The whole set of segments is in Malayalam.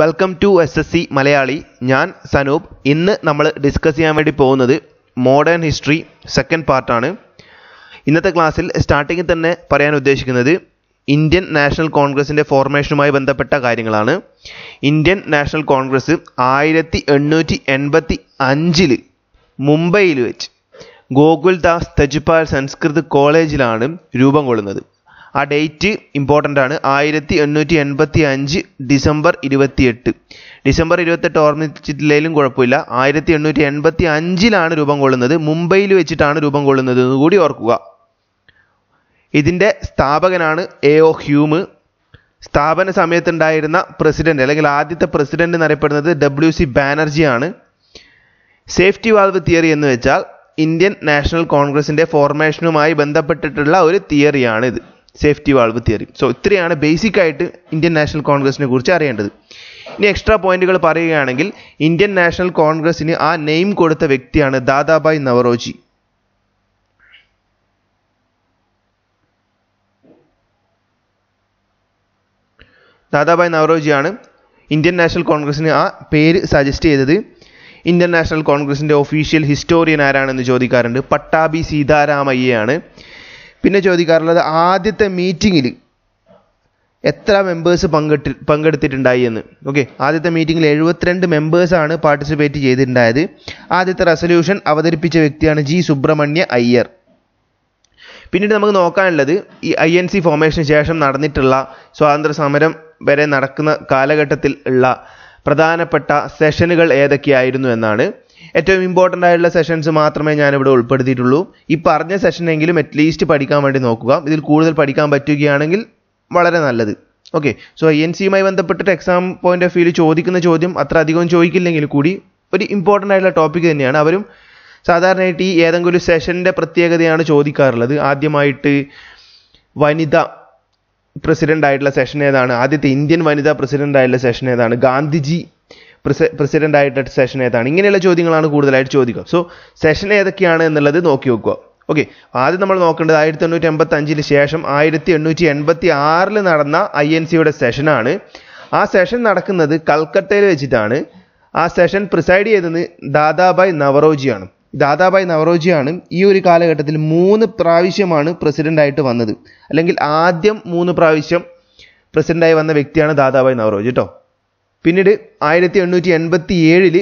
welcome to S S C Malayali ഞാൻ സനൂപ് ഇന്ന് നമ്മൾ ഡിസ്കസ് ചെയ്യാൻ വേണ്ടി പോകുന്നത് മോഡേൺ ഹിസ്റ്ററി സെക്കൻഡ് പാർട്ടാണ് ഇന്നത്തെ ക്ലാസ്സിൽ സ്റ്റാർട്ടിങ്ങിൽ തന്നെ പറയാൻ ഉദ്ദേശിക്കുന്നത് ഇന്ത്യൻ നാഷണൽ കോൺഗ്രസിൻ്റെ ഫോർമേഷനുമായി ബന്ധപ്പെട്ട കാര്യങ്ങളാണ് ഇന്ത്യൻ നാഷണൽ കോൺഗ്രസ് ആയിരത്തി എണ്ണൂറ്റി എൺപത്തി അഞ്ചിൽ മുംബൈയിൽ വെച്ച് ഗോകുൽദാസ് തജുപാൽ സംസ്കൃത് കോളേജിലാണ് രൂപം കൊള്ളുന്നത് ആ ഡേറ്റ് ഇമ്പോർട്ടൻ്റ് ആണ് ആയിരത്തി എണ്ണൂറ്റി എൺപത്തി അഞ്ച് ഡിസംബർ ഇരുപത്തിയെട്ട് ഡിസംബർ ഇരുപത്തെട്ട് ഓർമ്മിച്ചിട്ടില്ലെങ്കിലും കുഴപ്പമില്ല ആയിരത്തി എണ്ണൂറ്റി എൺപത്തി അഞ്ചിലാണ് രൂപം കൊള്ളുന്നത് മുംബൈയിൽ വെച്ചിട്ടാണ് രൂപം കൊള്ളുന്നത് എന്ന് കൂടി ഓർക്കുക ഇതിൻ്റെ സ്ഥാപകനാണ് എ ഒ ഹ്യൂമ് സ്ഥാപന സമയത്തുണ്ടായിരുന്ന പ്രസിഡന്റ് അല്ലെങ്കിൽ ആദ്യത്തെ പ്രസിഡന്റ് എന്നറിയപ്പെടുന്നത് ഡബ്ല്യു സി ബാനർജിയാണ് സേഫ്റ്റി വാൽവ് തിയറി എന്ന് വെച്ചാൽ ഇന്ത്യൻ നാഷണൽ കോൺഗ്രസിൻ്റെ ഫോർമേഷനുമായി ബന്ധപ്പെട്ടിട്ടുള്ള ഒരു തിയറിയാണിത് സേഫ്റ്റി വാൾവ് തിയറി സോ ഇത്രയാണ് ബേസിക് ആയിട്ട് ഇന്ത്യൻ നാഷണൽ കോൺഗ്രസിനെ കുറിച്ച് അറിയേണ്ടത് ഇനി എക്സ്ട്രാ പോയിന്റുകൾ പറയുകയാണെങ്കിൽ ഇന്ത്യൻ നാഷണൽ കോൺഗ്രസിന് ആ നെയിം കൊടുത്ത വ്യക്തിയാണ് ദാദാബായ് നവറോജി ദാദാബായ് നവറോജിയാണ് ഇന്ത്യൻ നാഷണൽ കോൺഗ്രസിന് ആ പേര് സജസ്റ്റ് ചെയ്തത് ഇന്ത്യൻ നാഷണൽ കോൺഗ്രസിൻ്റെ ഒഫീഷ്യൽ ഹിസ്റ്റോറിയൻ ആരാണെന്ന് ചോദിക്കാറുണ്ട് പട്ടാബി സീതാരാമയ്യയാണ് പിന്നെ ചോദിക്കാറുള്ളത് ആദ്യത്തെ മീറ്റിങ്ങിൽ എത്ര മെമ്പേഴ്സ് പങ്കെട്ടി പങ്കെടുത്തിട്ടുണ്ടായി എന്ന് ഓക്കെ ആദ്യത്തെ മീറ്റിങ്ങിൽ എഴുപത്തിരണ്ട് മെമ്പേഴ്സാണ് പാർട്ടിസിപ്പേറ്റ് ചെയ്തിട്ടുണ്ടായത് ആദ്യത്തെ റെസൊല്യൂഷൻ അവതരിപ്പിച്ച വ്യക്തിയാണ് ജി സുബ്രഹ്മണ്യ അയ്യർ പിന്നീട് നമുക്ക് നോക്കാനുള്ളത് ഈ ഐ എൻ സി ഫോമേഷന് ശേഷം നടന്നിട്ടുള്ള സ്വാതന്ത്ര്യ സമരം വരെ നടക്കുന്ന കാലഘട്ടത്തിൽ ഉള്ള പ്രധാനപ്പെട്ട സെഷനുകൾ ഏതൊക്കെയായിരുന്നു എന്നാണ് ഏറ്റവും ഇമ്പോർട്ടൻ്റ് ആയിട്ടുള്ള സെഷൻസ് മാത്രമേ ഞാൻ ഇവിടെ ഉൾപ്പെടുത്തിയിട്ടുള്ളൂ ഈ പറഞ്ഞ സെഷനെങ്കിലും അറ്റ്ലീസ്റ്റ് പഠിക്കാൻ വേണ്ടി നോക്കുക ഇതിൽ കൂടുതൽ പഠിക്കാൻ പറ്റുകയാണെങ്കിൽ വളരെ നല്ലത് ഓക്കെ സോ എൻ സിയുമായി ബന്ധപ്പെട്ടിട്ട് എക്സാം പോയിന്റ് ഓഫ് വ്യൂവിൽ ചോദിക്കുന്ന ചോദ്യം അത്ര അധികം ചോദിക്കില്ലെങ്കിൽ കൂടി ഒരു ഇമ്പോർട്ടൻ്റ് ആയിട്ടുള്ള ടോപ്പിക് തന്നെയാണ് അവരും സാധാരണയായിട്ട് ഈ ഏതെങ്കിലും ഒരു സെഷൻ്റെ പ്രത്യേകതയാണ് ചോദിക്കാറുള്ളത് ആദ്യമായിട്ട് വനിത പ്രസിഡൻ്റ് ആയിട്ടുള്ള സെഷൻ ഏതാണ് ആദ്യത്തെ ഇന്ത്യൻ വനിതാ പ്രസിഡൻ്റ് ആയിട്ടുള്ള സെഷൻ ഏതാണ് ഗാന്ധിജി പ്രസിഡന്റ് ആയിട്ട് സെഷൻ ഏതാണ് ഇങ്ങനെയുള്ള ചോദ്യങ്ങളാണ് കൂടുതലായിട്ട് ചോദിക്കുക സോ സെഷൻ ഏതൊക്കെയാണ് എന്നുള്ളത് നോക്കി വെക്കുക ഓക്കെ ആദ്യം നമ്മൾ നോക്കേണ്ടത് ആയിരത്തി എണ്ണൂറ്റി എൺപത്തി അഞ്ചിന് ശേഷം ആയിരത്തി എണ്ണൂറ്റി എൺപത്തി ആറിൽ നടന്ന ഐ എൻ സിയുടെ സെഷനാണ് ആ സെഷൻ നടക്കുന്നത് കൽക്കട്ടയിൽ വെച്ചിട്ടാണ് ആ സെഷൻ പ്രിസൈഡ് ചെയ്തത് ദാദാബായ് നവറോജിയാണ് ദാദാബായ് നവറോജിയാണ് ഈ ഒരു കാലഘട്ടത്തിൽ മൂന്ന് പ്രാവശ്യമാണ് പ്രസിഡൻ്റായിട്ട് വന്നത് അല്ലെങ്കിൽ ആദ്യം മൂന്ന് പ്രാവശ്യം പ്രസിഡൻ്റായി വന്ന വ്യക്തിയാണ് ദാദാബായ് നവറോജി കേട്ടോ പിന്നീട് ആയിരത്തി എണ്ണൂറ്റി എൺപത്തി ഏഴിൽ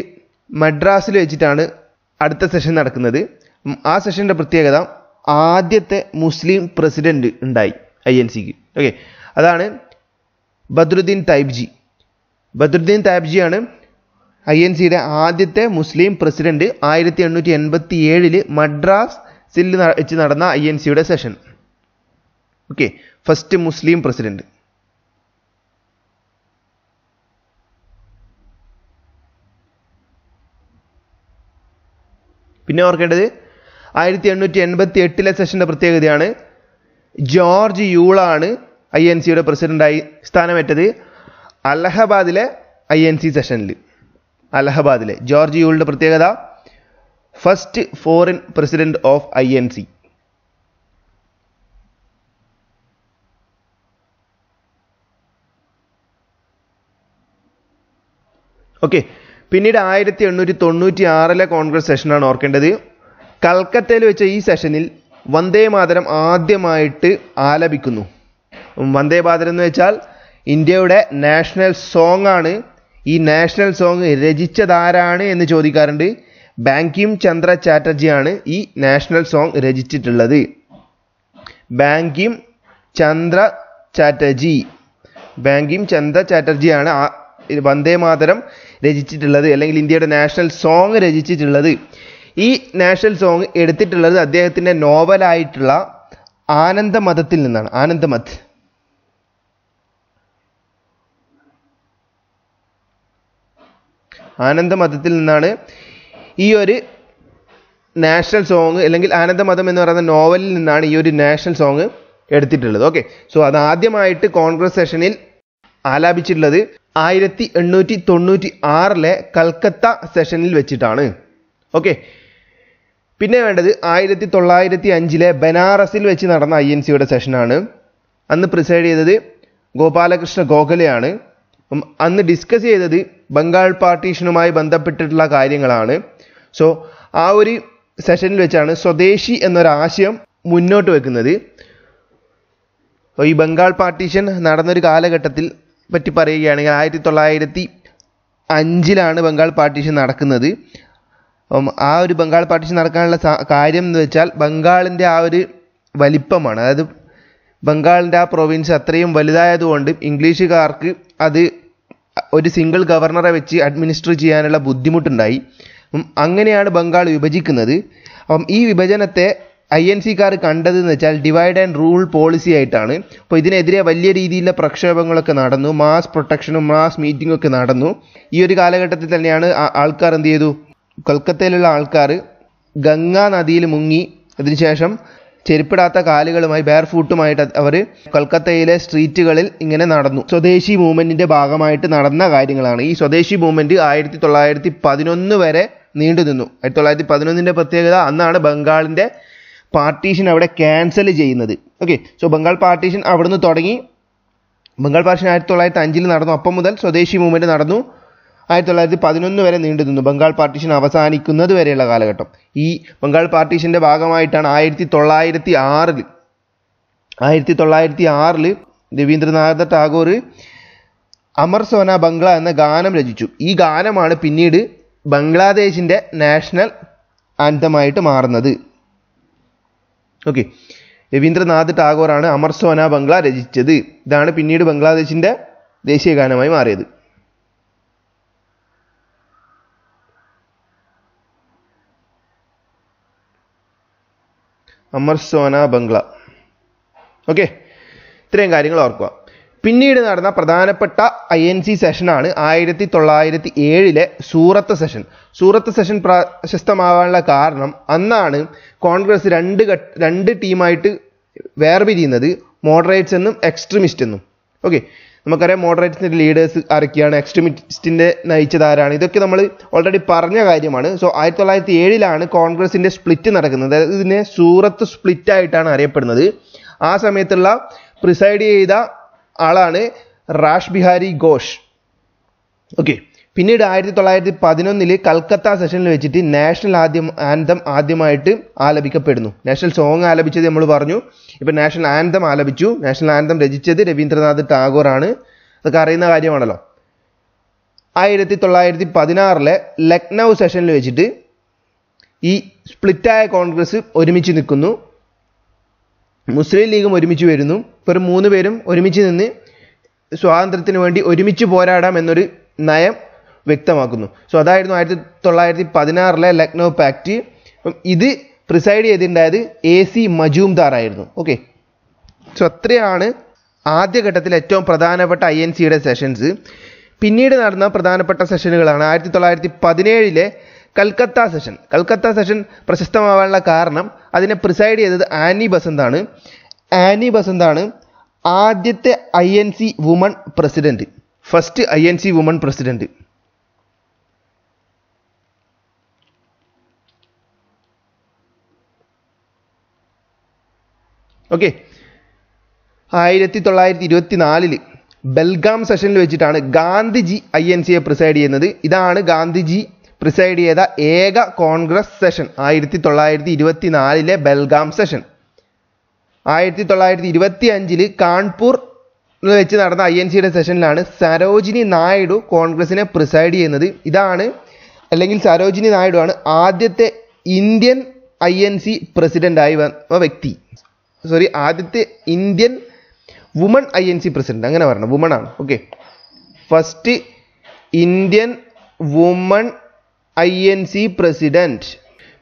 മദ്രാസിൽ വെച്ചിട്ടാണ് അടുത്ത സെഷൻ നടക്കുന്നത് ആ സെഷൻ്റെ പ്രത്യേകത ആദ്യത്തെ മുസ്ലിം പ്രസിഡന്റ് ഉണ്ടായി ഐ എൻ സിക്ക് ഓക്കെ അതാണ് ബദ്രുദ്ദീൻ തൈബ്ജി ബദ്രുദ്ദീൻ തൈബ്ജിയാണ് ഐ എൻ സിയുടെ ആദ്യത്തെ മുസ്ലിം പ്രസിഡന്റ് ആയിരത്തി എണ്ണൂറ്റി എൺപത്തി ഏഴിൽ മദ്രാസിൽ വെച്ച് നടന്ന ഐ എൻ സിയുടെ session okay first Muslim president പിന്നെ ഓർക്കേണ്ടത് ആയിരത്തി എണ്ണൂറ്റി എൺപത്തി എട്ടിലെ സെഷൻ്റെ പ്രത്യേകതയാണ് ജോർജ് യൂളാണ് ഐ എൻ സിയുടെ പ്രസിഡൻ്റായി സ്ഥാനമേറ്റത് അലഹബാദിലെ ഐ എൻ സി സെഷനിൽ അലഹബാദിലെ ജോർജ് യൂളിൻ്റെ പ്രത്യേകത first foreign president of I N C okay പിന്നീട് ആയിരത്തി എണ്ണൂറ്റി തൊണ്ണൂറ്റി ആറിലെ കോൺഗ്രസ് സെഷനാണ് ഓർക്കേണ്ടത് കൽക്കത്തയിൽ വെച്ച ഈ സെഷനിൽ വന്ദേ മാതരം ആദ്യമായിട്ട് ആലപിക്കുന്നു വന്ദേ മാതരം എന്ന് വെച്ചാൽ ഇന്ത്യയുടെ നാഷണൽ സോങ് ആണ് ഈ നാഷണൽ സോങ് രചിച്ചതാരാണ് എന്ന് ചോദിക്കാറുണ്ട് ബാങ്കിം ചന്ദ്ര ചാറ്റർജിയാണ് ഈ നാഷണൽ സോങ് രചിച്ചിട്ടുള്ളത് ബാങ്കിം ചന്ദ്ര ചാറ്റർജി ബാങ്കിം ചന്ദ്ര ചാറ്റർജിയാണ് വന്ദേ മാതരം രചിച്ചിട്ടുള്ളത് അല്ലെങ്കിൽ ഇന്ത്യയുടെ നാഷണൽ സോങ് രചിച്ചിട്ടുള്ളത് ഈ നാഷണൽ സോങ് എടുത്തിട്ടുള്ളത് അദ്ദേഹത്തിൻ്റെ നോവലായിട്ടുള്ള ആനന്ദമതത്തിൽ നിന്നാണ് ആനന്ദമത് ആനന്ദമതത്തിൽ നിന്നാണ് ഈ ഒരു നാഷണൽ സോങ് അല്ലെങ്കിൽ ആനന്ദമതം എന്ന് പറയുന്ന നോവലിൽ നിന്നാണ് ഈ ഒരു നാഷണൽ സോങ് എടുത്തിട്ടുള്ളത് ഓക്കെ സോ അത് ആദ്യമായിട്ട് കോൺഗ്രസ് സെഷനിൽ ആലാപിച്ചിട്ടുള്ളത് ആയിരത്തി എണ്ണൂറ്റി തൊണ്ണൂറ്റി ആറിലെ കൽക്കത്ത സെഷനിൽ വെച്ചിട്ടാണ് ഓക്കെ പിന്നെ വേണ്ടത് ആയിരത്തി തൊള്ളായിരത്തി അഞ്ചിലെ ബനാറസിൽ വെച്ച് നടന്ന ഐ എൻ സിയുടെ സെഷനാണ് അന്ന് പ്രിസൈഡ് ചെയ്തത് ഗോപാലകൃഷ്ണ ഗോഖലെയാണ് അന്ന് ഡിസ്കസ് ചെയ്തത് ബംഗാൾ പാർട്ടീഷനുമായി ബന്ധപ്പെട്ടിട്ടുള്ള കാര്യങ്ങളാണ് സോ ആ ഒരു സെഷനിൽ വെച്ചാണ് സ്വദേശി എന്നൊരാശയം മുന്നോട്ട് വെക്കുന്നത് ഈ ബംഗാൾ പാർട്ടീഷൻ നടന്നൊരു കാലഘട്ടത്തിൽ പറ്റി പറയുകയാണെങ്കിൽ ആയിരത്തി തൊള്ളായിരത്തി അഞ്ചിലാണ് ബംഗാൾ പാർട്ടീഷൻ നടക്കുന്നത് ആ ഒരു ബംഗാൾ പാർട്ടീഷൻ നടക്കാനുള്ള കാര്യം എന്ന് വെച്ചാൽ ബംഗാളിൻ്റെ ആ ഒരു വലിപ്പമാണ് അതായത് ബംഗാളിൻ്റെ ആ പ്രൊവിൻസ് അത്രയും വലുതായതുകൊണ്ട് ഇംഗ്ലീഷുകാർക്ക് അത് ഒരു സിംഗിൾ ഗവർണറെ വെച്ച് അഡ്മിനിസ്റ്റർ ചെയ്യാനുള്ള ബുദ്ധിമുട്ടുണ്ടായി അങ്ങനെയാണ് ബംഗാൾ വിഭജിക്കുന്നത് അപ്പം ഈ വിഭജനത്തെ ഐ എൻ സിക്കാർ കണ്ടതെന്ന് വെച്ചാൽ ഡിവൈഡ് ആൻഡ് റൂൾ പോളിസി ആയിട്ടാണ് അപ്പോൾ ഇതിനെതിരെ വലിയ രീതിയിലുള്ള പ്രക്ഷോഭങ്ങളൊക്കെ നടന്നു മാസ് പ്രൊട്ടക്ഷനും മാസ് മീറ്റിംഗും ഒക്കെ നടന്നു ഈ ഒരു കാലഘട്ടത്തിൽ തന്നെയാണ് ആൾക്കാർ എന്ത് ചെയ്തു കൊൽക്കത്തയിലുള്ള ആൾക്കാർ ഗംഗാ നദിയിൽ മുങ്ങി അതിനുശേഷം ചെരുപ്പിടാത്ത കാലുകളുമായി ബെയർ ഫൂട്ടുമായിട്ട് അവർ കൊൽക്കത്തയിലെ സ്ട്രീറ്റുകളിൽ ഇങ്ങനെ നടന്നു സ്വദേശി മൂവ്മെൻറ്റിൻ്റെ ഭാഗമായിട്ട് നടന്ന കാര്യങ്ങളാണ് ഈ സ്വദേശി മൂവ്മെൻറ്റ് ആയിരത്തി തൊള്ളായിരത്തി പതിനൊന്ന് വരെ നീണ്ടു നിന്നു ആയിരത്തി തൊള്ളായിരത്തി പതിനൊന്നിൻ്റെ പ്രത്യേകത അന്നാണ് ബംഗാളിൻ്റെ പാർട്ടീഷൻ അവിടെ ക്യാൻസൽ ചെയ്യുന്നത് ഓക്കെ സോ ബംഗാൾ പാർട്ടീഷൻ അവിടുന്ന് തുടങ്ങി ബംഗാൾ പാർട്ടീഷൻ ആയിരത്തി തൊള്ളായിരത്തി അഞ്ചിൽ നടന്നു അപ്പം മുതൽ സ്വദേശി മൂവ്മെൻറ്റ് നടന്നു ആയിരത്തി തൊള്ളായിരത്തി പതിനൊന്ന് വരെ നീണ്ടു നിന്നു ബംഗാൾ പാർട്ടീഷൻ അവസാനിക്കുന്നത് വരെയുള്ള കാലഘട്ടം ഈ ബംഗാൾ പാർട്ടീഷൻ്റെ ഭാഗമായിട്ടാണ് ആയിരത്തി തൊള്ളായിരത്തി ആറിൽ ആയിരത്തി തൊള്ളായിരത്തി ആറിൽ രവീന്ദ്രനാഥ ടാഗോർ അമർ സോന ബംഗ്ല എന്ന ഗാനം രചിച്ചു ഈ ഗാനമാണ് പിന്നീട് ബംഗ്ലാദേശിൻ്റെ നാഷണൽ ആന്തമായിട്ട് മാറുന്നത് ഓക്കെ രവീന്ദ്രനാഥ് ടാഗോറാണ് അമർ സോന ബംഗ്ല രചിച്ചത് ഇതാണ് പിന്നീട് ബംഗ്ലാദേശിൻ്റെ ദേശീയ ഗാനമായി മാറിയത് അമർ സോന ബംഗ്ല ഓക്കെ ഇത്രയും കാര്യങ്ങൾ ഓർക്കുക പിന്നീട് നടന്ന പ്രധാനപ്പെട്ട ഐ എൻ സി സെഷനാണ് ആയിരത്തി തൊള്ളായിരത്തി ഏഴിലെ സൂറത്ത് സെഷൻ സൂറത്ത് സെഷൻ പ്രശസ്തമാകാനുള്ള കാരണം അന്നാണ് കോൺഗ്രസ് രണ്ട് രണ്ട് ടീമായിട്ട് വേർപിരിയുന്നത് മോഡറേറ്റ്സ് എന്നും എക്സ്ട്രീമിസ്റ്റ് എന്നും ഓക്കെ നമുക്കറിയാം മോഡറേറ്റ്സിൻ്റെ ലീഡേഴ്സ് ആരൊക്കെയാണ് എക്സ്ട്രീമിസ്റ്റിൻ്റെ നയിച്ചതാരാണ് ഇതൊക്കെ നമ്മൾ ഓൾറെഡി പറഞ്ഞ കാര്യമാണ് സോ ആയിരത്തി തൊള്ളായിരത്തി ഏഴിലാണ് കോൺഗ്രസിൻ്റെ സ്പ്ലിറ്റ് നടക്കുന്നത് അതായത് ഇതിനെ സൂറത്ത് സ്പ്ലിറ്റ് ആയിട്ടാണ് അറിയപ്പെടുന്നത് ആ സമയത്തുള്ള പ്രിസൈഡ് ചെയ്ത ആളാണ് റാഷ് ബിഹാരി ഘോഷ് ഓക്കെ പിന്നീട് ആയിരത്തി തൊള്ളായിരത്തി പതിനൊന്നിൽ കൽക്കത്ത സെഷനിൽ വെച്ചിട്ട് നാഷണൽ ആദ്യം ആന്തം ആദ്യമായിട്ട് ആലപിക്കപ്പെടുന്നു നാഷണൽ സോങ് ആലപിച്ചത് നമ്മൾ പറഞ്ഞു ഇപ്പം നാഷണൽ ആന്തം ആലപിച്ചു നാഷണൽ ആന്തം രചിച്ചത് രവീന്ദ്രനാഥ് ടാഗോറാണ് അതൊക്കെ അറിയുന്ന കാര്യമാണല്ലോ ആയിരത്തി തൊള്ളായിരത്തി പതിനാറിലെ ലക്നൗ സെഷനിൽ വെച്ചിട്ട് ഈ സ്പ്ലിറ്റായ കോൺഗ്രസ് ഒരുമിച്ച് നിൽക്കുന്നു മുസ്ലിം ലീഗും ഒരുമിച്ച് വരുന്നു വെറും മൂന്ന് പേരും ഒരുമിച്ച് നിന്ന് സ്വാതന്ത്ര്യത്തിന് വേണ്ടി ഒരുമിച്ച് പോരാടാം എന്നൊരു നയം വ്യക്തമാക്കുന്നു സോ അതായിരുന്നു ആയിരത്തി തൊള്ളായിരത്തി പതിനാറിലെ ലക്നൗ പാക്റ്റ് ഇത് പ്രിസൈഡ് ചെയ്തിട്ടുണ്ടായത് എ സി മജൂംദാർ ആയിരുന്നു ഓക്കെ സോ അത്രയാണ് ആദ്യഘട്ടത്തിൽ ഏറ്റവും പ്രധാനപ്പെട്ട ഐ എൻ സിയുടെ സെഷൻസ് പിന്നീട് നടന്ന പ്രധാനപ്പെട്ട സെഷനുകളാണ് ആയിരത്തി തൊള്ളായിരത്തി പതിനേഴിലെ കൽക്കത്ത സെഷൻ കൽക്കത്ത സെഷൻ പ്രശസ്തമാവാനുള്ള കാരണം അതിനെ പ്രിസൈഡ് ചെയ്തത് ആനി ബസന്താണ് ആനി ബസന്താണ് ആദ്യത്തെ I N C woman president first I N C woman president okay ആയിരത്തി തൊള്ളായിരത്തി ഇരുപത്തി നാലിൽ ബൽഗാം സെഷനിൽ വെച്ചിട്ടാണ് ഗാന്ധിജി ഐ എൻ സിയെ പ്രിസൈഡ് ചെയ്യുന്നത് ഇതാണ് ഗാന്ധിജി പ്രിസൈഡ് ചെയ്ത ഏക കോൺഗ്രസ് സെഷൻ ആയിരത്തി തൊള്ളായിരത്തി ഇരുപത്തി നാലിലെ ബൽഗാം സെഷൻ ആയിരത്തി തൊള്ളായിരത്തി ഇരുപത്തി അഞ്ചിൽ കാൺപൂർ വെച്ച് നടന്ന ഐ എൻ സിയുടെ സെഷനിലാണ് സരോജിനി നായിഡു കോൺഗ്രസിനെ പ്രിസൈഡ് ചെയ്യുന്നത് ഇതാണ് അല്ലെങ്കിൽ സരോജിനി നായിഡു ആണ് ആദ്യത്തെ ഇന്ത്യൻ ഐ എൻ സി പ്രസിഡൻ്റായി വന്ന വ്യക്തി സോറി ആദ്യത്തെ Indian woman I N C president അങ്ങനെ പറയണം വുമൺ ആണ് okay first Indian woman I N C president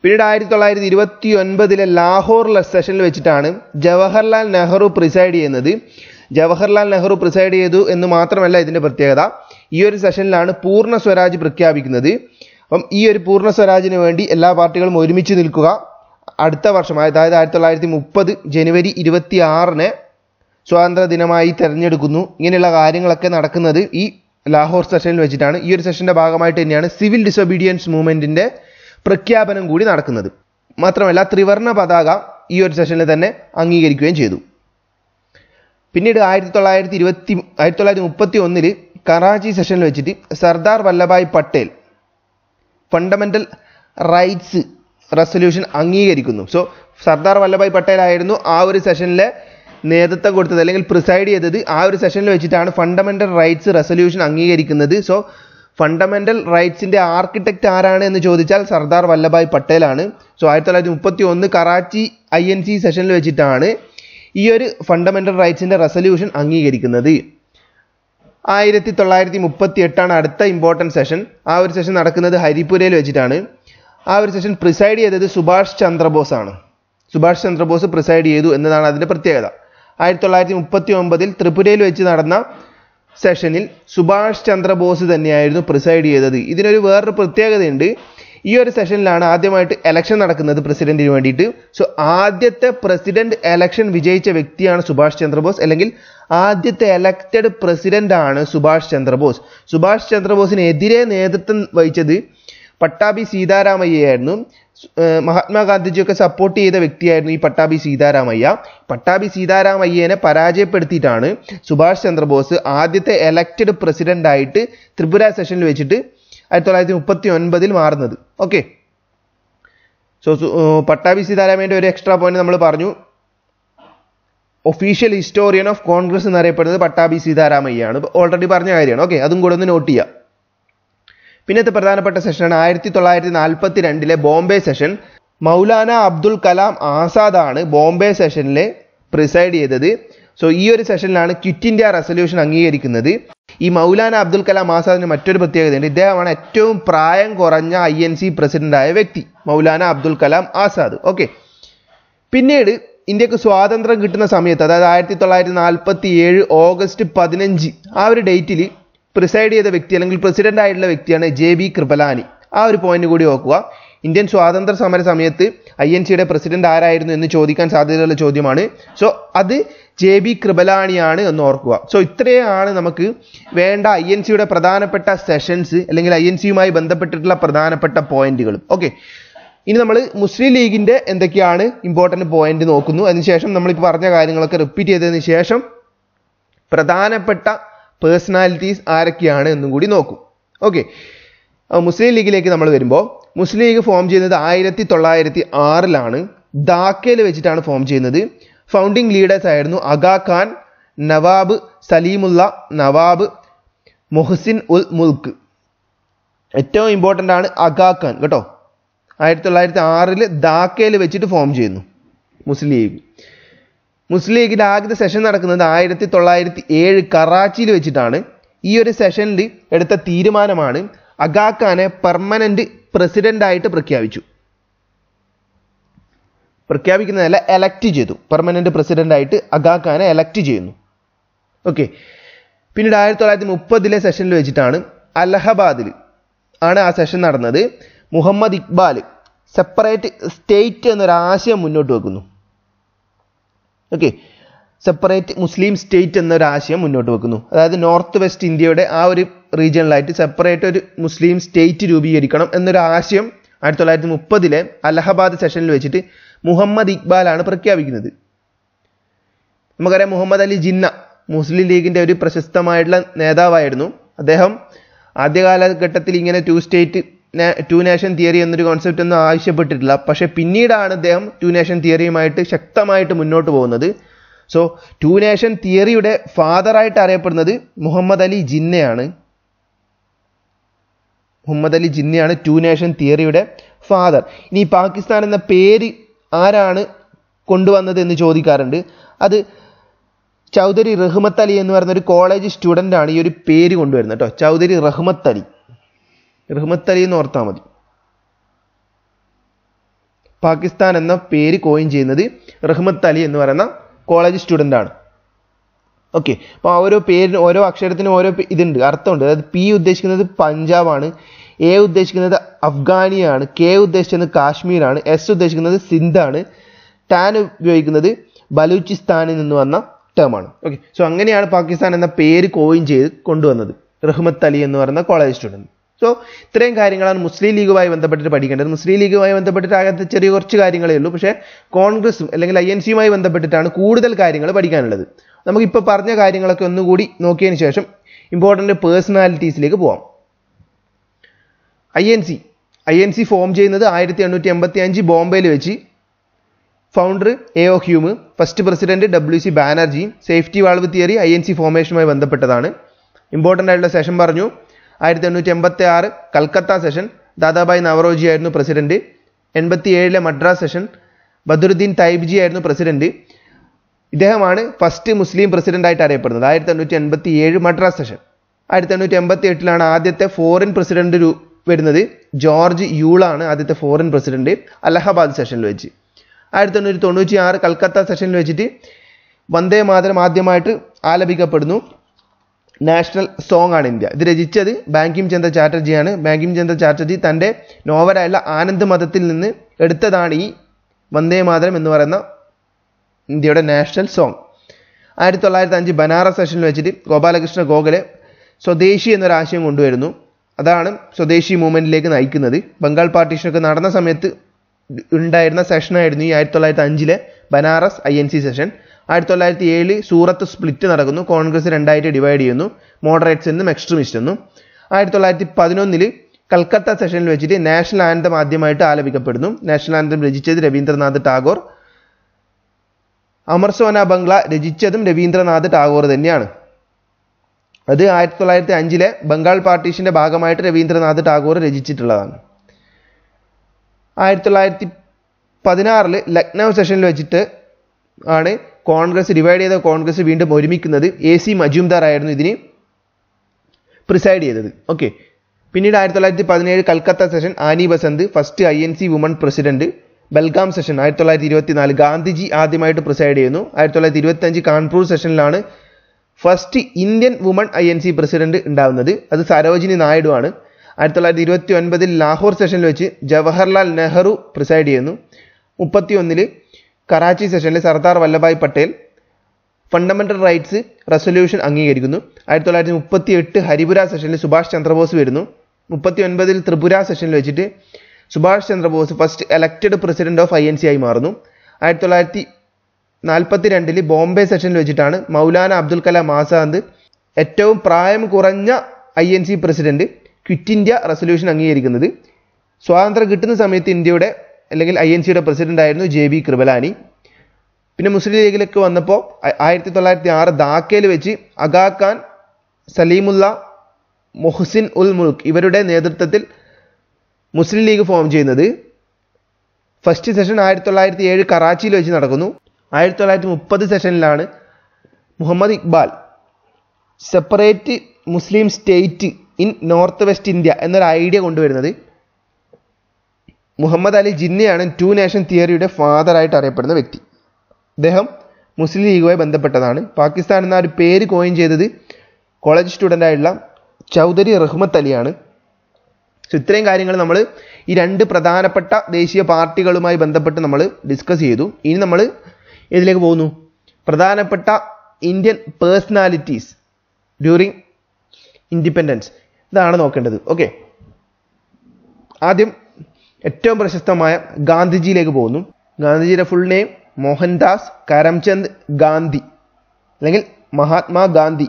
പിന്നീട് ആയിരത്തി തൊള്ളായിരത്തി ഇരുപത്തി ഒൻപതിലെ ലാഹോറിലെ സെഷനിൽ വെച്ചിട്ടാണ് ജവഹർലാൽ നെഹ്റു പ്രിസൈഡ് ചെയ്യുന്നത് ജവഹർലാൽ നെഹ്റു പ്രിസൈഡ് ചെയ്തു എന്ന് മാത്രമല്ല ഇതിൻ്റെ പ്രത്യേകത ഈ ഒരു സെഷനിലാണ് പൂർണ്ണ സ്വരാജ് പ്രഖ്യാപിക്കുന്നത് അപ്പം ഈ ഒരു പൂർണ്ണ സ്വരാജിന് വേണ്ടി എല്ലാ പാർട്ടികളും ഒരുമിച്ച് നിൽക്കുക അടുത്ത വർഷം അതായത് ആയിരത്തി തൊള്ളായിരത്തി മുപ്പത് ജനുവരി ഇരുപത്തി ആറിന് സ്വാതന്ത്ര്യ ദിനമായി തിരഞ്ഞെടുക്കുന്നു ഇങ്ങനെയുള്ള കാര്യങ്ങളൊക്കെ നടക്കുന്നത് ഈ ലാഹോർ സെഷനിൽ വെച്ചിട്ടാണ് ഈ ഒരു സെഷന്റെ ഭാഗമായിട്ട് തന്നെയാണ് സിവിൽ ഡിസൊബീഡിയൻസ് മൂവ്മെന്റിന്റെ പ്രഖ്യാപനം കൂടി നടക്കുന്നത് മാത്രമല്ല ത്രിവർണ പതാക ഈ ഒരു സെഷനിൽ തന്നെ അംഗീകരിക്കുകയും ചെയ്തു പിന്നീട് ആയിരത്തി തൊള്ളായിരത്തി ഇരുപത്തി ആയിരത്തി തൊള്ളായിരത്തി മുപ്പത്തി ഒന്നിൽ കറാച്ചി സെഷനിൽ വെച്ചിട്ട് Sardar Vallabhbhai Patel fundamental rights resolution അംഗീകരിക്കുന്നു സോ സർദാർ വല്ലഭായ് പട്ടേൽ ആയിരുന്നു ആ ഒരു സെഷനിലെ നേതൃത്വം കൊടുത്തത് അല്ലെങ്കിൽ പ്രിസൈഡ് ചെയ്തത് ആ ഒരു സെഷനിൽ വെച്ചിട്ടാണ് ഫണ്ടമെൻ്റൽ റൈറ്റ്സ് റെസൊല്യൂഷൻ അംഗീകരിക്കുന്നത് സോ ഫണ്ടമെൻ്റൽ റൈറ്റ്സിൻ്റെ ആർക്കിടെക്റ്റ് ആരാണ് എന്ന് ചോദിച്ചാൽ സർദാർ വല്ലഭായ് പട്ടേലാണ് സോ ആയിരത്തി തൊള്ളായിരത്തി മുപ്പത്തി ഒന്ന് കറാച്ചി ഐ എൻ സി സെഷനിൽ വെച്ചിട്ടാണ് ഈ ഒരു ഫണ്ടമെൻ്റൽ റൈറ്റ്സിൻ്റെ റെസൊല്യൂഷൻ അംഗീകരിക്കുന്നത് ആയിരത്തി തൊള്ളായിരത്തി മുപ്പത്തി എട്ടാണ് അടുത്ത ഇമ്പോർട്ടൻറ്റ് സെഷൻ ആ ഒരു സെഷൻ നടക്കുന്നത് ഹരിപുരയിൽ വെച്ചിട്ടാണ് ആ ഒരു സെഷൻ പ്രിസൈഡ് ചെയ്തത് സുഭാഷ് ചന്ദ്രബോസ് ആണ് സുഭാഷ് ചന്ദ്രബോസ് പ്രിസൈഡ് ചെയ്തു എന്നതാണ് അതിൻ്റെ പ്രത്യേകത ആയിരത്തി തൊള്ളായിരത്തി മുപ്പത്തി ഒമ്പതിൽ ത്രിപുരയിൽ വെച്ച് നടന്ന സെഷനിൽ സുഭാഷ് ചന്ദ്രബോസ് തന്നെയായിരുന്നു പ്രിസൈഡ് ചെയ്തത് ഇതിനൊരു വേറൊരു പ്രത്യേകതയുണ്ട് ഈ ഒരു സെഷനിലാണ് ആദ്യമായിട്ട് എലക്ഷൻ നടക്കുന്നത് പ്രസിഡന്റിന് വേണ്ടിയിട്ട് സോ ആദ്യത്തെ പ്രസിഡന്റ് എലക്ഷൻ വിജയിച്ച വ്യക്തിയാണ് സുഭാഷ് ചന്ദ്രബോസ് അല്ലെങ്കിൽ ആദ്യത്തെ എലക്റ്റഡ് പ്രസിഡന്റ് ആണ് സുഭാഷ് ചന്ദ്രബോസ് സുഭാഷ് ചന്ദ്രബോസിനെതിരെ നേതൃത്വം വഹിച്ചത് പട്ടാഭി സീതാരാമയ്യയായിരുന്നു മഹാത്മാഗാന്ധിജിയൊക്കെ സപ്പോർട്ട് ചെയ്ത വ്യക്തിയായിരുന്നു ഈ പട്ടാഭി സീതാരാമയ്യ പട്ടാഭി സീതാരാമയ്യനെ പരാജയപ്പെടുത്തിയിട്ടാണ് സുഭാഷ് ചന്ദ്രബോസ് ആദ്യത്തെ എലക്റ്റഡ് പ്രസിഡൻ്റായിട്ട് ത്രിപുര സെഷനിൽ വെച്ചിട്ട് ആയിരത്തി തൊള്ളായിരത്തി മുപ്പത്തി ഒൻപതിൽ മാറുന്നത് ഓക്കെ സോ പട്ടാഭി സീതാരാമയ്യൻ്റെ ഒരു എക്സ്ട്രാ പോയിന്റ് നമ്മൾ പറഞ്ഞു ഒഫീഷ്യൽ ഹിസ്റ്റോറിയൻ ഓഫ് കോൺഗ്രസ് എന്നറിയപ്പെടുന്നത് പട്ടാഭി സീതാരാമയ്യാണ് ഓൾറെഡി പറഞ്ഞ കാര്യമാണ് ഓക്കെ അതും കൂടെ ഒന്ന് നോട്ട് ചെയ്യാം പിന്നത്തെ പ്രധാനപ്പെട്ട സെഷനാണ് ആയിരത്തി തൊള്ളായിരത്തി നാൽപ്പത്തി രണ്ടിലെ ബോംബെ സെഷൻ മൗലാന അബ്ദുൽ കലാം ആസാദാണ് ബോംബെ സെഷനിലെ പ്രിസൈഡ് ചെയ്തത് സോ ഈ ഒരു സെഷനിലാണ് ക്വിറ്റ് ഇന്ത്യ റെസൊല്യൂഷൻ അംഗീകരിക്കുന്നത് ഈ മൗലാന അബ്ദുൽ കലാം ആസാദിന് മറ്റൊരു പ്രത്യേകതയുണ്ട് ഇദ്ദേഹമാണ് ഏറ്റവും പ്രായം കുറഞ്ഞ ഐ എൻ സി പ്രസിഡൻ്റായ വ്യക്തി മൗലാന അബ്ദുൽ കലാം ആസാദ് ഓക്കെ പിന്നീട് ഇന്ത്യക്ക് സ്വാതന്ത്ര്യം കിട്ടുന്ന സമയത്ത് അതായത് ആയിരത്തി തൊള്ളായിരത്തി നാൽപ്പത്തി ഏഴ് ഓഗസ്റ്റ് പതിനഞ്ച് ആ ഒരു ഡേറ്റിൽ പ്രിസൈഡ് ചെയ്ത വ്യക്തി അല്ലെങ്കിൽ പ്രസിഡന്റ് ആയിട്ടുള്ള വ്യക്തിയാണ് ജെ ബി കൃപലാനി ആ ഒരു പോയിന്റ് കൂടി ഓർക്കുക ഇന്ത്യൻ സ്വാതന്ത്ര്യ സമര സമയത്ത് ഐ എൻ സിയുടെ പ്രസിഡന്റ് ആരായിരുന്നു എന്ന് ചോദിക്കാൻ സാധ്യതയുള്ള ചോദ്യമാണ് സോ അത് ജെ ബി കൃപലാണിയാണ് എന്ന് ഓർക്കുക സോ ഇത്രയാണ് നമുക്ക് വേണ്ട ഐ എൻ സിയുടെ പ്രധാനപ്പെട്ട സെഷൻസ് അല്ലെങ്കിൽ ഐ എൻ സിയുമായി ബന്ധപ്പെട്ടിട്ടുള്ള പ്രധാനപ്പെട്ട പോയിന്റുകൾ ഓക്കെ ഇനി നമ്മൾ മുസ്ലിം ലീഗിൻ്റെ എന്തൊക്കെയാണ് ഇമ്പോർട്ടൻറ്റ് പോയിന്റ് നോക്കുന്നു അതിനുശേഷം നമ്മളിപ്പോൾ പറഞ്ഞ കാര്യങ്ങളൊക്കെ റിപ്പീറ്റ് ചെയ്തതിന് ശേഷം പ്രധാനപ്പെട്ട പേഴ്സണാലിറ്റീസ് ആരൊക്കെയാണ് എന്നും കൂടി നോക്കും ഓക്കെ മുസ്ലിം ലീഗിലേക്ക് നമ്മൾ വരുമ്പോൾ മുസ്ലിം ലീഗ് ഫോം ചെയ്യുന്നത് ആയിരത്തി തൊള്ളായിരത്തി ആറിലാണ് ധാക്കയിൽ വെച്ചിട്ടാണ് ഫോം ചെയ്യുന്നത് ഫൗണ്ടിങ് ലീഡേഴ്സ് ആയിരുന്നു അഗാ ഖാൻ നവാബ് സലീമുള്ള നവാബ് മൊഹസിൻ ഉൽ മുൽക്ക് ഏറ്റവും ഇമ്പോർട്ടൻ്റ് ആണ് അഗാ ഖാൻ കേട്ടോ ആയിരത്തി തൊള്ളായിരത്തി ആറിൽ ധാക്കയിൽ വെച്ചിട്ട് ഫോം ചെയ്യുന്നു മുസ്ലിം ലീഗ് മുസ്ലിം ലീഗിൻ്റെ ആദ്യത്തെ സെഷൻ നടക്കുന്നത് ആയിരത്തി തൊള്ളായിരത്തി ഏഴ് കറാച്ചിയിൽ വെച്ചിട്ടാണ് ഈ ഒരു സെഷനിൽ എടുത്ത തീരുമാനമാണ് അഗാഖാനെ പെർമനൻ്റ് പ്രസിഡൻ്റായിട്ട് പ്രഖ്യാപിച്ചു പ്രഖ്യാപിക്കുന്നതല്ല എലക്റ്റ് ചെയ്തു പെർമനൻ്റ് പ്രസിഡൻ്റായിട്ട് അഗാഖാനെ എലക്റ്റ് ചെയ്യുന്നു ഓക്കെ പിന്നീട് ആയിരത്തി തൊള്ളായിരത്തി മുപ്പതിലെ സെഷനിൽ വെച്ചിട്ടാണ് അലഹബാദിൽ ആണ് ആ സെഷൻ നടന്നത് മുഹമ്മദ് ഇക്ബാൽ സെപ്പറേറ്റ് സ്റ്റേറ്റ് എന്നൊരാശയം മുന്നോട്ട് വെക്കുന്നു ഓക്കെ സെപ്പറേറ്റ് മുസ്ലിം സ്റ്റേറ്റ് എന്നൊരു ആശയം മുന്നോട്ട് വെക്കുന്നു അതായത് നോർത്ത് വെസ്റ്റ് ഇന്ത്യയുടെ ആ ഒരു റീജിയണിലായിട്ട് സെപ്പറേറ്റ് ഒരു മുസ്ലിം സ്റ്റേറ്റ് രൂപീകരിക്കണം എന്നൊരു ആശയം ആയിരത്തി തൊള്ളായിരത്തി മുപ്പതിലെ അലഹബാദ് സെഷനിൽ വെച്ചിട്ട് മുഹമ്മദ് ഇക്ബാലാണ് പ്രഖ്യാപിക്കുന്നത് നമുക്കറിയാം മുഹമ്മദ് അലി ജിന്ന മുസ്ലിം ലീഗിൻ്റെ ഒരു പ്രശസ്തമായിട്ടുള്ള നേതാവായിരുന്നു അദ്ദേഹം ആദ്യ കാലഘട്ടത്തിൽ ഇങ്ങനെ two state two nation theory എന്നൊരു കോൺസെപ്റ്റ് ഒന്നും ആവശ്യപ്പെട്ടിട്ടില്ല പക്ഷേ പിന്നീടാണ് അദ്ദേഹം ടു നേഷൻ തിയറിയുമായിട്ട് ശക്തമായിട്ട് മുന്നോട്ട് പോകുന്നത് സോ ടു നേഷൻ തിയറിയുടെ ഫാദറായിട്ട് അറിയപ്പെടുന്നത് മുഹമ്മദ് അലി ജിന്നയാണ് മുഹമ്മദ് അലി ജിന്നയാണ് ടു നേഷൻ തിയറിയുടെ ഫാദർ ഇനി പാകിസ്ഥാൻ എന്ന പേര് ആരാണ് കൊണ്ടുവന്നത് എന്ന് ചോദിക്കാറുണ്ട് അത് ചൗധരി റഹ്മത്ത് അലി എന്ന് പറയുന്ന ഒരു കോളേജ് സ്റ്റുഡൻ്റാണ് ഈ ഒരു പേര് കൊണ്ടുവരുന്നത് കേട്ടോ ചൗധരി റഹ്മത്ത് അലി റഹ്മത്തലി എന്ന് ഓർത്താൽ മതി പാകിസ്ഥാൻ എന്ന പേര് കോയിൻ ചെയ്യുന്നത് റഹ്മത്ത് അലി എന്ന് പറയുന്ന കോളേജ് സ്റ്റുഡൻ്റ് ആണ് ഓക്കെ അപ്പോൾ ഓരോ പേരിന് ഓരോ അക്ഷരത്തിനും ഓരോ ഇതുണ്ട് അർത്ഥമുണ്ട് അതായത് പി ഉദ്ദേശിക്കുന്നത് പഞ്ചാബാണ് എ ഉദ്ദേശിക്കുന്നത് അഫ്ഗാനിയാണ് കെ ഉദ്ദേശിക്കുന്നത് കാശ്മീരാണ് എസ് ഉദ്ദേശിക്കുന്നത് സിന്ധാണ് ടാൻ ഉപയോഗിക്കുന്നത് ബലൂചിസ്ഥാനിൽ നിന്ന് വന്ന ടേമാണ് ഓക്കെ സോ അങ്ങനെയാണ് പാകിസ്ഥാൻ എന്ന പേര് കോയിൻ ചെയ്ത് കൊണ്ടുവന്നത് റഹ്മത്ത് അലി എന്ന് പറയുന്ന കോളേജ് സ്റ്റുഡൻറ്റ് സോ ഇത്രയും കാര്യങ്ങളാണ് മുസ്ലിം ലീഗുമായി ബന്ധപ്പെട്ടിട്ട് പഠിക്കേണ്ടത് മുസ്ലിം ലീഗുമായി ബന്ധപ്പെട്ടിട്ട് അകത്ത് ചെറിയ കുറച്ച് കാര്യങ്ങളേ ഉള്ളൂ പക്ഷേ കോൺഗ്രസും അല്ലെങ്കിൽ ഐ എൻ സിയുമായി ബന്ധപ്പെട്ടിട്ടാണ് കൂടുതൽ കാര്യങ്ങൾ പഠിക്കാനുള്ളത് നമുക്കിപ്പോൾ പറഞ്ഞ കാര്യങ്ങളൊക്കെ ഒന്നുകൂടി നോക്കിയതിന് ശേഷം ഇമ്പോർട്ടൻ്റ് പേഴ്സണാലിറ്റീസിലേക്ക് പോവാം I N C I N C form ചെയ്യുന്നത് ആയിരത്തി എണ്ണൂറ്റി എൺപത്തി അഞ്ച് ബോംബെയിൽ വെച്ച് founder A O Hume first president W C Banerjee safety valve theory I N C ഫോമേഷനുമായി ബന്ധപ്പെട്ടതാണ് ഇമ്പോർട്ടൻ്റ് ആയിട്ടുള്ള സെഷൻ പറഞ്ഞു ആയിരത്തി എണ്ണൂറ്റി എൺപത്തി ആറ് കൽക്കത്ത സെഷൻ ദാദാഭായ് നവറോജി ആയിരുന്നു പ്രസിഡന്റ് എൺപത്തി ഏഴിലെ മദ്രാസ് സെഷൻ ബദറുദ്ദീൻ തൈബ്ജി ആയിരുന്നു പ്രസിഡന്റ് ഇദ്ദേഹമാണ് ഫസ്റ്റ് മുസ്ലിം പ്രസിഡന്റായിട്ട് അറിയപ്പെടുന്നത് ആയിരത്തി എണ്ണൂറ്റി എൺപത്തി ഏഴ് മദ്രാസ് സെഷൻ ആയിരത്തി എണ്ണൂറ്റി എൺപത്തി എട്ടിലാണ് ആദ്യത്തെ ഫോറിൻ പ്രസിഡന്റ് വരുന്നത് ജോർജ് യൂളാണ് ആദ്യത്തെ ഫോറിൻ പ്രസിഡന്റ് അലഹബാദ് സെഷനിൽ വെച്ച് ആയിരത്തി എണ്ണൂറ്റി തൊണ്ണൂറ്റി ആറ് കൽക്കത്ത സെഷനിൽ വെച്ചിട്ട് വന്ദേ മാതരം ആദ്യമായിട്ട് ആലപിക്കപ്പെടുന്നു നാഷണൽ സോങ് ആണ് ഇന്ത്യ ഇത് രചിച്ചത് ബാങ്കിം ചന്ദ്ര ചാറ്റർജിയാണ് ബാങ്കിം ചന്ദ്ര ചാറ്റർജി തൻ്റെ നോവലായുള്ള ആനന്ദ് മതത്തിൽ നിന്ന് എടുത്തതാണ് ഈ വന്ദേ മാതരം എന്ന് പറയുന്ന ഇന്ത്യയുടെ നാഷണൽ സോങ് ആയിരത്തി തൊള്ളായിരത്തി അഞ്ച് ബനാറസ് സെഷനിൽ വെച്ചിട്ട് ഗോപാലകൃഷ്ണ ഗോഖലെ സ്വദേശി എന്നൊരാശയം കൊണ്ടുവരുന്നു അതാണ് സ്വദേശി മൂവ്മെൻറ്റിലേക്ക് നയിക്കുന്നത് ബംഗാൾ പാർട്ടീഷനൊക്കെ നടന്ന സമയത്ത് ഉണ്ടായിരുന്ന സെഷനായിരുന്നു ഈ ആയിരത്തി തൊള്ളായിരത്തി അഞ്ചിലെ Banaras I N C session ആയിരത്തി തൊള്ളായിരത്തി ഏഴിൽ സൂറത്ത് സ്പ്ലിറ്റ് നടക്കുന്നു കോൺഗ്രസ് രണ്ടായിട്ട് ഡിവൈഡ് ചെയ്യുന്നു മോഡറേറ്റ്സ് എന്നും എക്സ്ട്രീമിസ്റ്റ് എന്നും ആയിരത്തി തൊള്ളായിരത്തി പതിനൊന്നിൽ കൽക്കത്ത സെഷനിൽ വെച്ചിട്ട് നാഷണൽ ആനന്ദം ആദ്യമായിട്ട് ആലപിക്കപ്പെടുന്നു നാഷണൽ ആനന്ദം രചിച്ചത് രവീന്ദ്രനാഥ് ടാഗോർ അമർസോന ബംഗ്ല രചിച്ചതും രവീന്ദ്രനാഥ് ടാഗോർ തന്നെയാണ് അത് ആയിരത്തി തൊള്ളായിരത്തി അഞ്ചിലെ ബംഗാൾ പാർട്ടീഷൻ്റെ ഭാഗമായിട്ട് രവീന്ദ്രനാഥ് ടാഗോർ രചിച്ചിട്ടുള്ളതാണ് ആയിരത്തി തൊള്ളായിരത്തി പതിനാറിൽ ലക്നൗ സെഷനിൽ വെച്ചിട്ട് ആണ് കോൺഗ്രസ് ഡിവൈഡ് ചെയ്ത കോൺഗ്രസ് വീണ്ടും ഒരുമിക്കുന്നത് എ സി മജുംദാർ ആയിരുന്നു ഇതിന് പ്രിസൈഡ് ചെയ്തത് ഓക്കെ പിന്നീട് ആയിരത്തി തൊള്ളായിരത്തി പതിനേഴ് Calcutta session Annie Besant first I N C woman president Belgaum session ആയിരത്തി തൊള്ളായിരത്തി നാല് ഗാന്ധിജി ആദ്യമായിട്ട് പ്രിസൈഡ് ചെയ്യുന്നു ആയിരത്തി തൊള്ളായിരത്തി ഇരുപത്തഞ്ച് കാൺപൂർ സെഷനിലാണ് first Indian woman I N C president ഉണ്ടാവുന്നത് അത് സരോജിനി നായിഡു ആണ് ആയിരത്തി തൊള്ളായിരത്തി ഇരുപത്തി ഒൻപതിൽ ലാഹോർ സെഷനിൽ വെച്ച് ജവഹർലാൽ നെഹ്റു പ്രിസൈഡ് ചെയ്യുന്നു മുപ്പത്തി ഒന്നിൽ കറാച്ചി സെഷനിൽ Sardar Vallabhbhai Patel fundamental rights resolution അംഗീകരിക്കുന്നു ആയിരത്തി തൊള്ളായിരത്തി മുപ്പത്തി എട്ട് ഹരിപുര സെഷനിൽ സുഭാഷ് ചന്ദ്രബോസ് വരുന്നു മുപ്പത്തി ഒൻപതിൽ ത്രിപുര സെഷനിൽ വെച്ചിട്ട് Subhash Chandrabose first elected president of I N C ആയി മാറുന്നു ആയിരത്തി തൊള്ളായിരത്തി നാൽപ്പത്തി രണ്ടിൽ ബോംബെ സെഷനിൽ വെച്ചിട്ടാണ് മൗലാന അബ്ദുൽ കലാം ആസാദ് ഏറ്റവും പ്രായം കുറഞ്ഞ I N C president quit India resolution അംഗീകരിക്കുന്നത് സ്വാതന്ത്ര്യം കിട്ടുന്ന സമയത്ത് ഇന്ത്യയുടെ അല്ലെങ്കിൽ ഐ എൻ സിയുടെ ആയിരുന്നു ജെ ബി കൃപലാനി പിന്നെ മുസ്ലിം ലീഗിലേക്ക് വന്നപ്പോൾ ആയിരത്തി തൊള്ളായിരത്തി ആറ് ധാക്കയിൽ വെച്ച് അഗാഖാൻ സലീമുല്ല മൊഹ്സിൻ ഉൽ മുൽക്ക് ഇവരുടെ നേതൃത്വത്തിൽ മുസ്ലിം ലീഗ് ഫോം ചെയ്യുന്നത് ഫസ്റ്റ് സെഷൻ ആയിരത്തി തൊള്ളായിരത്തി ഏഴ് കറാച്ചിയിൽ വെച്ച് നടക്കുന്നു ആയിരത്തി തൊള്ളായിരത്തി മുപ്പത് സെഷനിലാണ് Muhammad Iqbal separate Muslim state in north west India എന്നൊരു ഐഡിയ കൊണ്ടുവരുന്നത് മുഹമ്മദ് അലി ജിന്നയാണ് ടു നേഷൻ തിയറിയുടെ ഫാദറായിട്ട് അറിയപ്പെടുന്ന വ്യക്തി അദ്ദേഹം മുസ്ലിം ലീഗുമായി ബന്ധപ്പെട്ടതാണ് പാകിസ്ഥാൻ എന്ന ഒരു പേര് കോയിൻ ചെയ്തത് കോളേജ് സ്റ്റുഡൻ്റായിട്ടുള്ള ചൗധരി റഹ്മത്ത് അലിയാണ് സോ ഇത്രയും കാര്യങ്ങൾ നമ്മൾ ഈ രണ്ട് പ്രധാനപ്പെട്ട ദേശീയ പാർട്ടികളുമായി ബന്ധപ്പെട്ട് നമ്മൾ ഡിസ്കസ് ചെയ്തു ഇനി നമ്മൾ ഇതിലേക്ക് പോകുന്നു പ്രധാനപ്പെട്ട ഇന്ത്യൻ പേഴ്സണാലിറ്റീസ് ഡ്യൂറിങ് ഇൻഡിപെൻഡൻസ് ഇതാണ് നോക്കേണ്ടത് ഓക്കെ ആദ്യം ഏറ്റവും പ്രശസ്തമായ ഗാന്ധിജിയിലേക്ക് പോകുന്നു ഗാന്ധിജിയുടെ ഫുൾ നെയിം മോഹൻദാസ് കരംചന്ദ് ഗാന്ധി അല്ലെങ്കിൽ മഹാത്മാ ഗാന്ധി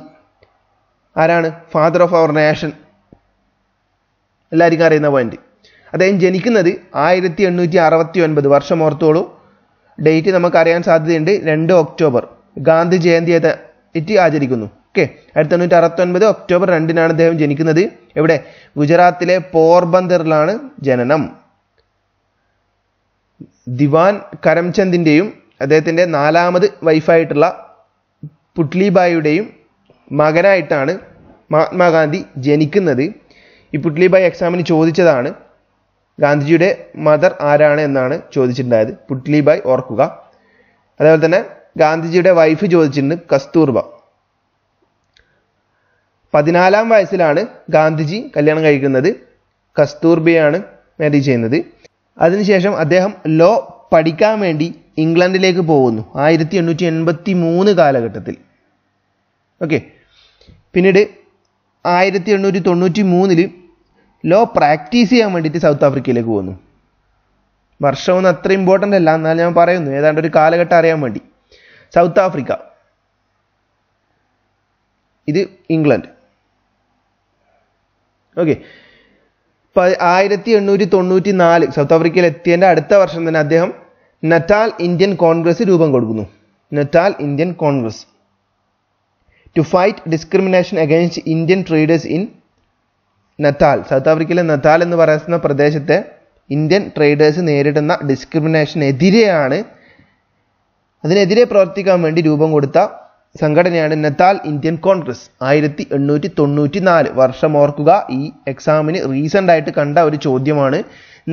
ആരാണ് ഫാദർ ഓഫ് അവർ നേഷൻ എല്ലാവർക്കും അറിയുന്ന പോയിന്റ് അദ്ദേഹം ജനിക്കുന്നത് ആയിരത്തി എണ്ണൂറ്റി അറുപത്തി ഒൻപത് വർഷം ഓർത്തോളൂ ഡേറ്റ് നമുക്കറിയാൻ സാധ്യതയുണ്ട് രണ്ട് ഒക്ടോബർ ഗാന്ധി ജയന്തിയായിട്ട് ആചരിക്കുന്നു ഓക്കെ ആയിരത്തി എണ്ണൂറ്റി അറുപത്തൊൻപത് ഒക്ടോബർ രണ്ടിനാണ് അദ്ദേഹം ജനിക്കുന്നത് എവിടെ ഗുജറാത്തിലെ പോർബന്ദറിലാണ് ജനനം ദിവാൻ കരംചന്ദിൻ്റെയും അദ്ദേഹത്തിൻ്റെ നാലാമത് വൈഫായിട്ടുള്ള പുട്ലിബായിയുടെയും മകനായിട്ടാണ് മഹാത്മാഗാന്ധി ജനിക്കുന്നത് ഈ പുട്ലിബായി എക്സാമിന് ചോദിച്ചതാണ് ഗാന്ധിജിയുടെ മദർ ആരാണ് എന്നാണ് ചോദിച്ചിട്ടുണ്ടായത് പുട്ലിബായി ഓർക്കുക അതേപോലെ തന്നെ ഗാന്ധിജിയുടെ വൈഫ് ചോദിച്ചിട്ടുണ്ട് കസ്തൂർബ പതിനാലാം വയസ്സിലാണ് ഗാന്ധിജി കല്യാണം കഴിക്കുന്നത് കസ്തൂർബയാണ് മാരേജ് ചെയ്യുന്നത് അതിനുശേഷം അദ്ദേഹം ലോ പഠിക്കാൻ വേണ്ടി ഇംഗ്ലണ്ടിലേക്ക് പോകുന്നു ആയിരത്തി എണ്ണൂറ്റി എൺപത്തി മൂന്ന് കാലഘട്ടത്തിൽ ഓക്കെ പിന്നീട് ആയിരത്തി എണ്ണൂറ്റി തൊണ്ണൂറ്റി മൂന്നിൽ ലോ പ്രാക്ടീസ് ചെയ്യാൻ വേണ്ടിയിട്ട് സൗത്ത് ആഫ്രിക്കയിലേക്ക് പോകുന്നു വർഷമൊന്നും അത്ര ഇമ്പോർട്ടൻ്റ് അല്ല എന്നാൽ ഞാൻ പറയുന്നു ഏതാണ്ട് ഒരു കാലഘട്ടം അറിയാൻ വേണ്ടി സൗത്ത് ആഫ്രിക്ക ഇത് ഇംഗ്ലണ്ട് ഓക്കെ ആയിരത്തി എണ്ണൂറ്റി തൊണ്ണൂറ്റി നാല് സൗത്ത് ആഫ്രിക്കയിൽ എത്തിയതിൻ്റെ അടുത്ത വർഷം തന്നെ അദ്ദേഹം നറ്റാൽ ഇന്ത്യൻ കോൺഗ്രസ് രൂപം കൊടുക്കുന്നു Natal Indian Congress to fight discrimination against Indian traders in Natal South ആഫ്രിക്കയിലെ നത്താൽ എന്ന് പറയുന്ന പ്രദേശത്തെ ഇന്ത്യൻ ട്രേഡേഴ്സ് നേരിടുന്ന ഡിസ്ക്രിമിനേഷനെതിരെയാണ് അതിനെതിരെ പ്രവർത്തിക്കാൻ വേണ്ടി രൂപം കൊടുത്ത സംഘടനയാണ് നെതാൽ ഇന്ത്യൻ കോൺഗ്രസ് ആയിരത്തി എണ്ണൂറ്റി തൊണ്ണൂറ്റി നാല് വർഷം ഓർക്കുക ഈ എക്സാമിന് റീസെൻ്റ് ആയിട്ട് കണ്ട ഒരു ചോദ്യമാണ്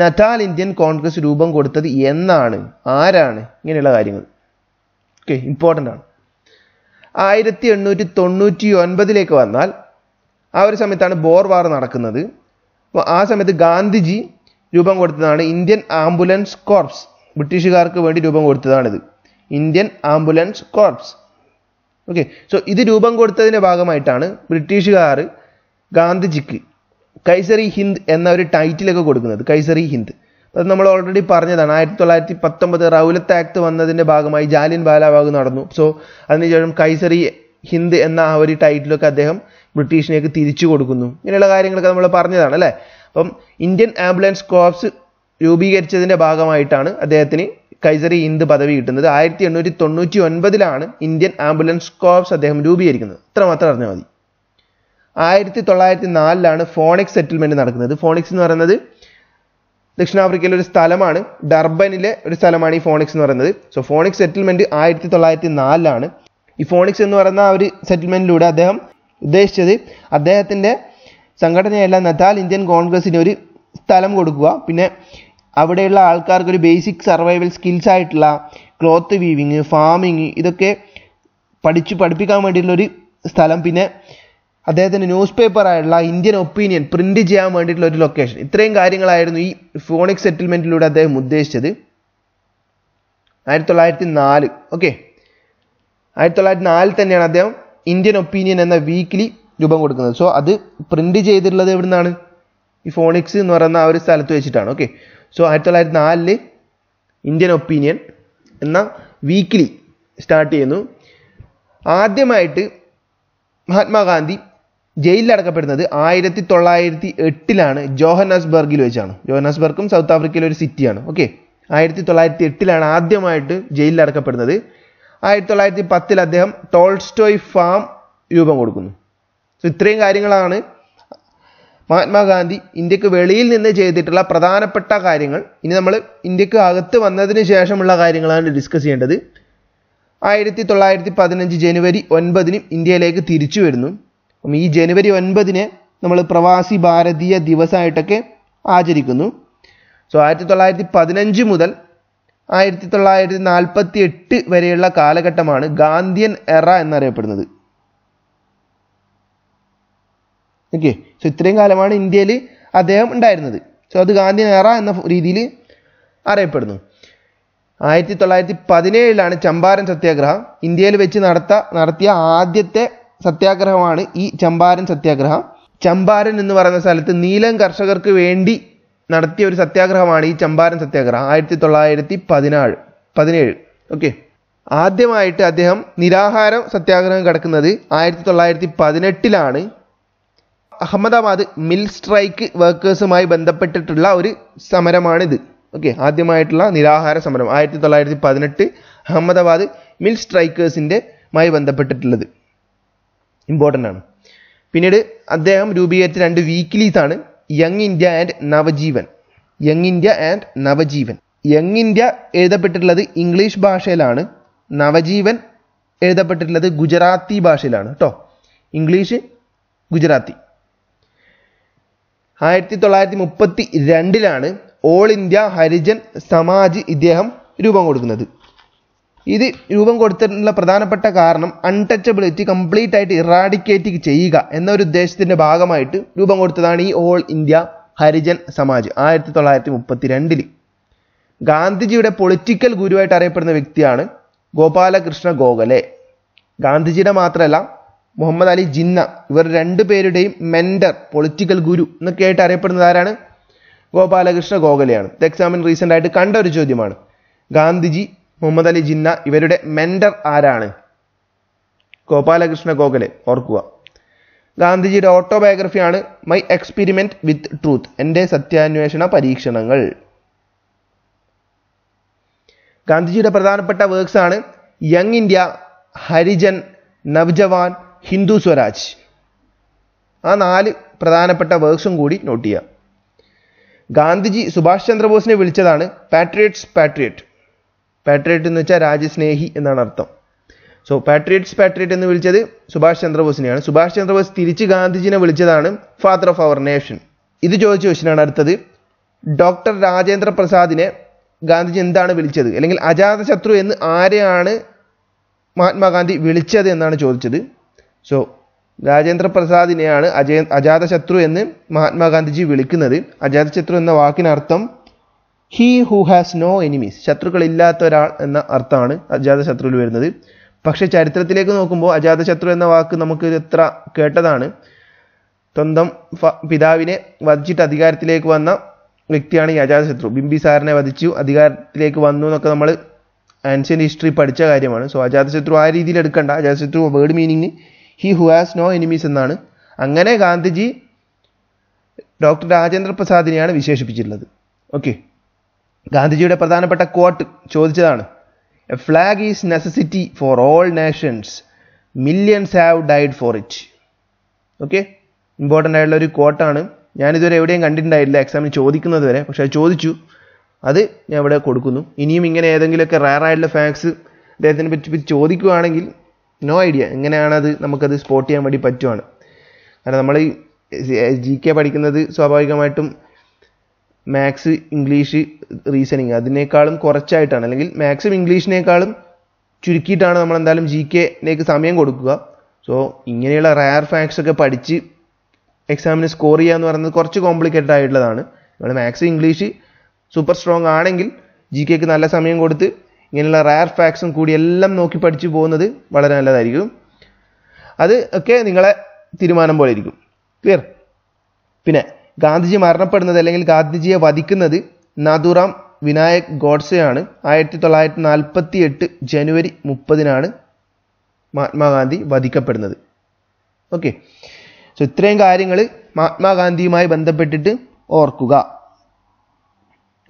നതാൽ ഇന്ത്യൻ കോൺഗ്രസ് രൂപം കൊടുത്തത് എന്നാണ് ആരാണ് ഇങ്ങനെയുള്ള കാര്യങ്ങൾ ഓക്കെ ഇമ്പോർട്ടൻ്റ് ആണ് ആയിരത്തി എണ്ണൂറ്റി തൊണ്ണൂറ്റി ഒൻപതിലേക്ക് വന്നാൽ ആ ഒരു സമയത്താണ് ബോർ വാർ നടക്കുന്നത് അപ്പോൾ ആ സമയത്ത് ഗാന്ധിജി രൂപം കൊടുത്തതാണ് ഇന്ത്യൻ ആംബുലൻസ് കോർപ്സ് ബ്രിട്ടീഷുകാർക്ക് വേണ്ടി രൂപം കൊടുത്തതാണിത് Indian ambulance corps okay so ഇത് രൂപം കൊടുത്തതിൻ്റെ ഭാഗമായിട്ടാണ് ബ്രിട്ടീഷുകാർ ഗാന്ധിജിക്ക് കൈസറി ഹിന്ദ് എന്ന ഒരു ടൈറ്റിലൊക്കെ കൊടുക്കുന്നത് കൈസറി ഹിന്ദ് അത് നമ്മൾ ഓൾറെഡി പറഞ്ഞതാണ് ആയിരത്തി തൊള്ളായിരത്തി പത്തൊമ്പത് റൗലത്ത് ആക്ട് വന്നതിൻ്റെ ഭാഗമായി ജാലിയൻ ബാലാബാഗ് നടന്നു സോ അതിനുശേഷം കൈസറി ഹിന്ദ് എന്ന ആ ഒരു ടൈറ്റിലൊക്കെ അദ്ദേഹം ബ്രിട്ടീഷിനേക്ക് തിരിച്ചു കൊടുക്കുന്നു ഇങ്ങനെയുള്ള കാര്യങ്ങളൊക്കെ നമ്മൾ പറഞ്ഞതാണ് അല്ലേ അപ്പം ഇന്ത്യൻ ആംബുലൻസ് കോർപ്സ് രൂപീകരിച്ചതിൻ്റെ ഭാഗമായിട്ടാണ് അദ്ദേഹത്തിന് കൈസറി ഇന്ത് പദവി കിട്ടുന്നത് ആയിരത്തി എണ്ണൂറ്റി തൊണ്ണൂറ്റി ഒൻപതിലാണ് ഇന്ത്യൻ ആംബുലൻസ് കോർപ്സ് അദ്ദേഹം രൂപീകരിക്കുന്നത് ഇത്രമാത്രം അറിഞ്ഞാൽ മതി ആയിരത്തി തൊള്ളായിരത്തി നാലിലാണ് ഫോണിക്സ് സെറ്റിൽമെൻറ്റ് നടക്കുന്നത് ഫോണിക്സ് എന്ന് പറയുന്നത് ദക്ഷിണാഫ്രിക്കയിലെ ഒരു സ്ഥലമാണ് ഡർബനിലെ ഒരു സ്ഥലമാണ് ഈ ഫോണിക്സ് എന്ന് പറയുന്നത് സോ ഫോണിക്സ് സെറ്റിൽമെൻറ്റ് ആയിരത്തി തൊള്ളായിരത്തി നാലിലാണ് ഈ ഫോണിക്സ് എന്ന് പറയുന്ന ആ ഒരു സെറ്റിൽമെൻറ്റിലൂടെ അദ്ദേഹം ഉദ്ദേശിച്ചത് അദ്ദേഹത്തിൻ്റെ സംഘടനയല്ല നതാൽ ഇന്ത്യൻ കോൺഗ്രസ്സിന് ഒരു സ്ഥലം കൊടുക്കുക പിന്നെ അവിടെയുള്ള ആൾക്കാർക്ക് ഒരു ബേസിക് സർവൈവൽ സ്കിൽസ് ആയിട്ടുള്ള ക്ലോത്ത് വീവിങ് ഫാമിങ് ഇതൊക്കെ പഠിച്ചു പഠിപ്പിക്കാൻ വേണ്ടിയിട്ടുള്ളൊരു സ്ഥലം പിന്നെ അദ്ദേഹത്തിൻ്റെ ന്യൂസ് പേപ്പറായുള്ള ഇന്ത്യൻ ഒപ്പീനിയൻ പ്രിൻറ്റ് ചെയ്യാൻ വേണ്ടിയിട്ടുള്ള ഒരു ലൊക്കേഷൻ ഇത്രയും കാര്യങ്ങളായിരുന്നു ഈ ഫോണിക് സെറ്റിൽമെൻറ്റിലൂടെ അദ്ദേഹം ഉദ്ദേശിച്ചത് ആയിരത്തി തൊള്ളായിരത്തി നാല് ഓക്കെ ആയിരത്തി തൊള്ളായിരത്തി നാലിൽ തന്നെയാണ് അദ്ദേഹം ഇന്ത്യൻ ഒപ്പീനിയൻ എന്ന വീക്കിലി രൂപം കൊടുക്കുന്നത് സോ അത് പ്രിൻറ്റ് ചെയ്തിട്ടുള്ളത് എവിടുന്നാണ് ഈ ഫോണിക്സ് എന്ന് പറയുന്ന ആ ഒരു സ്ഥലത്ത് വെച്ചിട്ടാണ് ഓക്കെ സോ ആയിരത്തി തൊള്ളായിരത്തി നാലില് ഇന്ത്യൻ ഒപ്പീനിയൻ എന്ന വീക്കിലി സ്റ്റാർട്ട് ചെയ്യുന്നു ആദ്യമായിട്ട് മഹാത്മാഗാന്ധി ജയിലിൽ അടക്കപ്പെടുന്നത് ആയിരത്തി തൊള്ളായിരത്തി എട്ടിലാണ് ജോഹന്നാസ്ബർഗിൽ വെച്ചാണ് ജോഹന്നാസ്ബർഗും സൗത്ത് ആഫ്രിക്കയിലെ ഒരു സിറ്റിയാണ് ഓക്കെ ആയിരത്തി തൊള്ളായിരത്തി എട്ടിലാണ് ആദ്യമായിട്ട് ജയിലിൽ അടക്കപ്പെടുന്നത് ആയിരത്തി തൊള്ളായിരത്തി പത്തിൽ അദ്ദേഹം ടോൾസ്റ്റോയ് ഫാം രൂപം കൊടുക്കുന്നു സോ ഇത്രയും കാര്യങ്ങളാണ് മഹാത്മാഗാന്ധി ഇന്ത്യക്ക് വെളിയിൽ നിന്ന് ചെയ്തിട്ടുള്ള പ്രധാനപ്പെട്ട കാര്യങ്ങൾ ഇനി നമ്മൾ ഇന്ത്യക്ക് അകത്ത് വന്നതിന് ശേഷമുള്ള കാര്യങ്ങളാണ് ഡിസ്കസ് ചെയ്യേണ്ടത് ആയിരത്തി തൊള്ളായിരത്തി പതിനഞ്ച് ജനുവരി ഒൻപതിനും ഇന്ത്യയിലേക്ക് തിരിച്ചു വരുന്നു അപ്പം ഈ ജനുവരി ഒൻപതിന് നമ്മൾ പ്രവാസി ഭാരതീയ ദിവസമായിട്ടൊക്കെ ആചരിക്കുന്നു സോ ആയിരത്തി തൊള്ളായിരത്തി പതിനഞ്ച് മുതൽ ആയിരത്തി തൊള്ളായിരത്തി നാൽപ്പത്തി എട്ട് വരെയുള്ള കാലഘട്ടമാണ് ഗാന്ധിയൻ എറ എന്നറിയപ്പെടുന്നത് ഓക്കെ സോ ഇത്രയും കാലമാണ് ഇന്ത്യയിൽ അദ്ദേഹം ഉണ്ടായിരുന്നത് സോ അത് ഗാന്ധി നെഹ്റ എന്ന രീതിയിൽ അറിയപ്പെടുന്നു ആയിരത്തി തൊള്ളായിരത്തി പതിനേഴിലാണ് ചമ്പാരൻ സത്യാഗ്രഹം ഇന്ത്യയിൽ വെച്ച് നടത്ത നടത്തിയ ആദ്യത്തെ സത്യാഗ്രഹമാണ് ഈ ചമ്പാരൻ സത്യാഗ്രഹം ചമ്പാരൻ എന്ന് പറയുന്ന സ്ഥലത്ത് നീലം കർഷകർക്ക് വേണ്ടി നടത്തിയ ഒരു സത്യാഗ്രഹമാണ് ഈ ചമ്പാരൻ സത്യാഗ്രഹം ആയിരത്തി തൊള്ളായിരത്തി പതിനാല് പതിനേഴ് ഓക്കെ ആദ്യമായിട്ട് അദ്ദേഹം നിരാഹാരം സത്യാഗ്രഹം കിടക്കുന്നത് ആയിരത്തി തൊള്ളായിരത്തി പതിനെട്ടിലാണ് അഹമ്മദാബാദ് മിൽ സ്ട്രൈക്ക് വർക്കേഴ്സുമായി ബന്ധപ്പെട്ടിട്ടുള്ള ഒരു സമരമാണിത് ഓക്കെ ആദ്യമായിട്ടുള്ള നിരാഹാര സമരം ആയിരത്തി തൊള്ളായിരത്തി പതിനെട്ട് അഹമ്മദാബാദ് മിൽ സ്ട്രൈക്കേഴ്സിൻ്റെ മായി ബന്ധപ്പെട്ടിട്ടുള്ളത് ഇമ്പോർട്ടൻ്റ് ആണ് പിന്നീട് അദ്ദേഹം രൂപീകരിച്ച രണ്ട് വീക്ക്ലീസ് ആണ് Young India and Navajivan Young India and Navajivan Young India എഴുതപ്പെട്ടിട്ടുള്ളത് ഇംഗ്ലീഷ് ഭാഷയിലാണ് നവജീവൻ എഴുതപ്പെട്ടിട്ടുള്ളത് ഗുജറാത്തി ഭാഷയിലാണ് കേട്ടോ ഇംഗ്ലീഷ് ഗുജറാത്തി ആയിരത്തി തൊള്ളായിരത്തി മുപ്പത്തി രണ്ടിലാണ് ഓൾ ഇന്ത്യ ഹരിജൻ സമാജ് ഇദ്ദേഹം രൂപം കൊടുക്കുന്നത് ഇത് രൂപം കൊടുത്തിട്ടുള്ള പ്രധാനപ്പെട്ട കാരണം അൺടച്ചബിലിറ്റി കംപ്ലീറ്റ് ആയിട്ട് ഇറാഡിക്കേറ്റ് ചെയ്യുക എന്നൊരു ഉദ്ദേശത്തിന്റെ ഭാഗമായിട്ട് രൂപം കൊടുത്തതാണ് ഈ ഓൾ ഇന്ത്യ ഹരിജൻ സമാജ് ആയിരത്തി തൊള്ളായിരത്തി മുപ്പത്തി രണ്ടിൽ ഗാന്ധിജിയുടെ പൊളിറ്റിക്കൽ ഗുരുവായിട്ട് അറിയപ്പെടുന്ന വ്യക്തിയാണ് ഗോപാലകൃഷ്ണ ഗോഖലെ ഗാന്ധിജിയുടെ മാത്രമല്ല മുഹമ്മദ് അലി ജിന്ന ഇവർ രണ്ടുപേരുടെയും മെൻറ്റർ പൊളിറ്റിക്കൽ ഗുരു എന്നൊക്കെ ആയിട്ട് അറിയപ്പെടുന്നത് ആരാണ് ഗോപാലകൃഷ്ണ ഗോഖലെയാണ് ഇത് എക്സാമിൻ റീസെൻ്റ് ആയിട്ട് കണ്ട ഒരു ചോദ്യമാണ് ഗാന്ധിജി മുഹമ്മദ് അലി ജിന്ന ഇവരുടെ മെൻഡർ ആരാണ് ഗോപാലകൃഷ്ണ ഗോഖലെ ഓർക്കുക ഗാന്ധിജിയുടെ ഓട്ടോബയോഗ്രഫിയാണ് മൈ എക്സ്പെരിമെൻറ്റ് വിത്ത് ട്രൂത്ത് എൻ്റെ സത്യാന്വേഷണ പരീക്ഷണങ്ങൾ ഗാന്ധിജിയുടെ പ്രധാനപ്പെട്ട വർക്ക്സാണ് യങ് ഇന്ത്യ ഹരിജൻ നവജവാൻ ഹിന്ദു സ്വരാജ് ആ നാല് പ്രധാനപ്പെട്ട വർക്ക്സും കൂടി നോട്ട് ചെയ്യാം ഗാന്ധിജി സുഭാഷ് ചന്ദ്രബോസിനെ വിളിച്ചതാണ് പാട്രിയറ്റ്സ് പാട്രിയറ്റ് പാട്രിയറ്റ് എന്ന് വെച്ചാൽ രാജ്യസ്നേഹി എന്നാണ് അർത്ഥം സോ പാട്രിയറ്റ്സ് പാട്രിയറ്റ് എന്ന് വിളിച്ചത് സുഭാഷ് ചന്ദ്രബോസിനെയാണ് സുഭാഷ് ചന്ദ്രബോസ് തിരിച്ച് ഗാന്ധിജിനെ വിളിച്ചതാണ് ഫാദർ ഓഫ് അവർ നേഷൻ ഇത് ചോദിച്ച ക്വസ്റ്റിനാണ് അടുത്തത് ഡോക്ടർ രാജേന്ദ്ര പ്രസാദിനെ ഗാന്ധിജി എന്താണ് വിളിച്ചത് അല്ലെങ്കിൽ അജാതശത്രു എന്ന് ആരെയാണ് മഹാത്മാഗാന്ധി വിളിച്ചത് എന്നാണ് ചോദിച്ചത് സോ രാജേന്ദ്ര പ്രസാദിനെയാണ് അജയ അജാതശത്രു എന്ന് മഹാത്മാഗാന്ധിജി വിളിക്കുന്നത് അജാതശത്രു എന്ന വാക്കിനർത്ഥം he who has no enemies ശത്രുക്കളില്ലാത്ത ഒരാൾ എന്ന അർത്ഥമാണ് അജാതശത്രുവിൽ വരുന്നത് പക്ഷേ ചരിത്രത്തിലേക്ക് നോക്കുമ്പോൾ അജാതശത്രു എന്ന വാക്ക് നമുക്ക് എത്ര കേട്ടതാണ് സ്വന്തം പിതാവിനെ വധിച്ചിട്ട് അധികാരത്തിലേക്ക് വന്ന വ്യക്തിയാണ് ഈ അജാതശത്രു ബിംബിസാറിനെ വധിച്ചു അധികാരത്തിലേക്ക് വന്നു എന്നൊക്കെ നമ്മൾ ആൻഷ്യൻ്റ് ഹിസ്റ്ററി പഠിച്ച കാര്യമാണ് സോ അജാതശത്രു ആ രീതിയിൽ എടുക്കണ്ട Ajatashatru word meaning he who has no enemies എന്നാണ് അങ്ങനെ ഗാന്ധിജി ഡോക്ടർ രാജേന്ദ്ര പ്രസാദിനെയാണ് വിശേഷിപ്പിച്ചിട്ടുള്ളത് ഓക്കെ ഗാന്ധിജിയുടെ പ്രധാനപ്പെട്ട കോട്ട് ചോദിച്ചതാണ് a flag is necessity for all nations millions have died for it okay important ആയിട്ടുള്ള ഒരു കോട്ടാണ് ഞാനിതുവരെ എവിടെയും കണ്ടിട്ടുണ്ടായില്ല എക്സാമിന് ചോദിക്കുന്നത് വരെ പക്ഷെ അത് ചോദിച്ചു അത് ഞാൻ ഇവിടെ കൊടുക്കുന്നു ഇനിയും ഇങ്ങനെ ഏതെങ്കിലുമൊക്കെ റയറായിട്ടുള്ള ഫാക്സ് അദ്ദേഹത്തിനെ പറ്റി ചോദിക്കുകയാണെങ്കിൽ നോ ഐഡിയ എങ്ങനെയാണത് നമുക്കത് സ്പോട്ട് ചെയ്യാൻ വേണ്ടി പറ്റുവാണ് കാരണം നമ്മൾ ജി കെ പഠിക്കുന്നത് സ്വാഭാവികമായിട്ടും മാത്സ് ഇംഗ്ലീഷ് റീസണിങ് അതിനേക്കാളും കുറച്ചായിട്ടാണ് അല്ലെങ്കിൽ മാത്സും ഇംഗ്ലീഷിനേക്കാളും ചുരുക്കിയിട്ടാണ് നമ്മൾ എന്തായാലും ജി കെയിലേക്ക് സമയം കൊടുക്കുക സോ ഇങ്ങനെയുള്ള റയർ ഫാക്ട്സ് ഒക്കെ പഠിച്ച് എക്സാമിന് സ്കോർ ചെയ്യുക എന്ന് പറയുന്നത് കുറച്ച് കോംപ്ലിക്കേറ്റഡ് ആയിട്ടുള്ളതാണ് നമ്മൾ മാത്സ് ഇംഗ്ലീഷ് സൂപ്പർ സ്ട്രോങ് ആണെങ്കിൽ ജി കെക്ക് നല്ല സമയം കൊടുത്ത് ഇങ്ങനെയുള്ള റയർ ഫാക്സും കൂടി എല്ലാം നോക്കി പഠിച്ചു പോകുന്നത് വളരെ നല്ലതായിരിക്കും അത് ഒക്കെ നിങ്ങളെ തീരുമാനം പോലെ ഇരിക്കും ക്ലിയർ പിന്നെ ഗാന്ധിജി മരണപ്പെടുന്നത് അല്ലെങ്കിൽ ഗാന്ധിജിയെ വധിക്കുന്നത് നാദുറാം വിനായക് ഗോഡ്സെയാണ് ആയിരത്തി തൊള്ളായിരത്തി നാൽപ്പത്തി എട്ട് ജനുവരി മുപ്പതിനാണ് മഹാത്മാഗാന്ധി വധിക്കപ്പെടുന്നത് ഓക്കെ സോ ഇത്രയും കാര്യങ്ങൾ മഹാത്മാഗാന്ധിയുമായി ബന്ധപ്പെട്ടിട്ട് ഓർക്കുക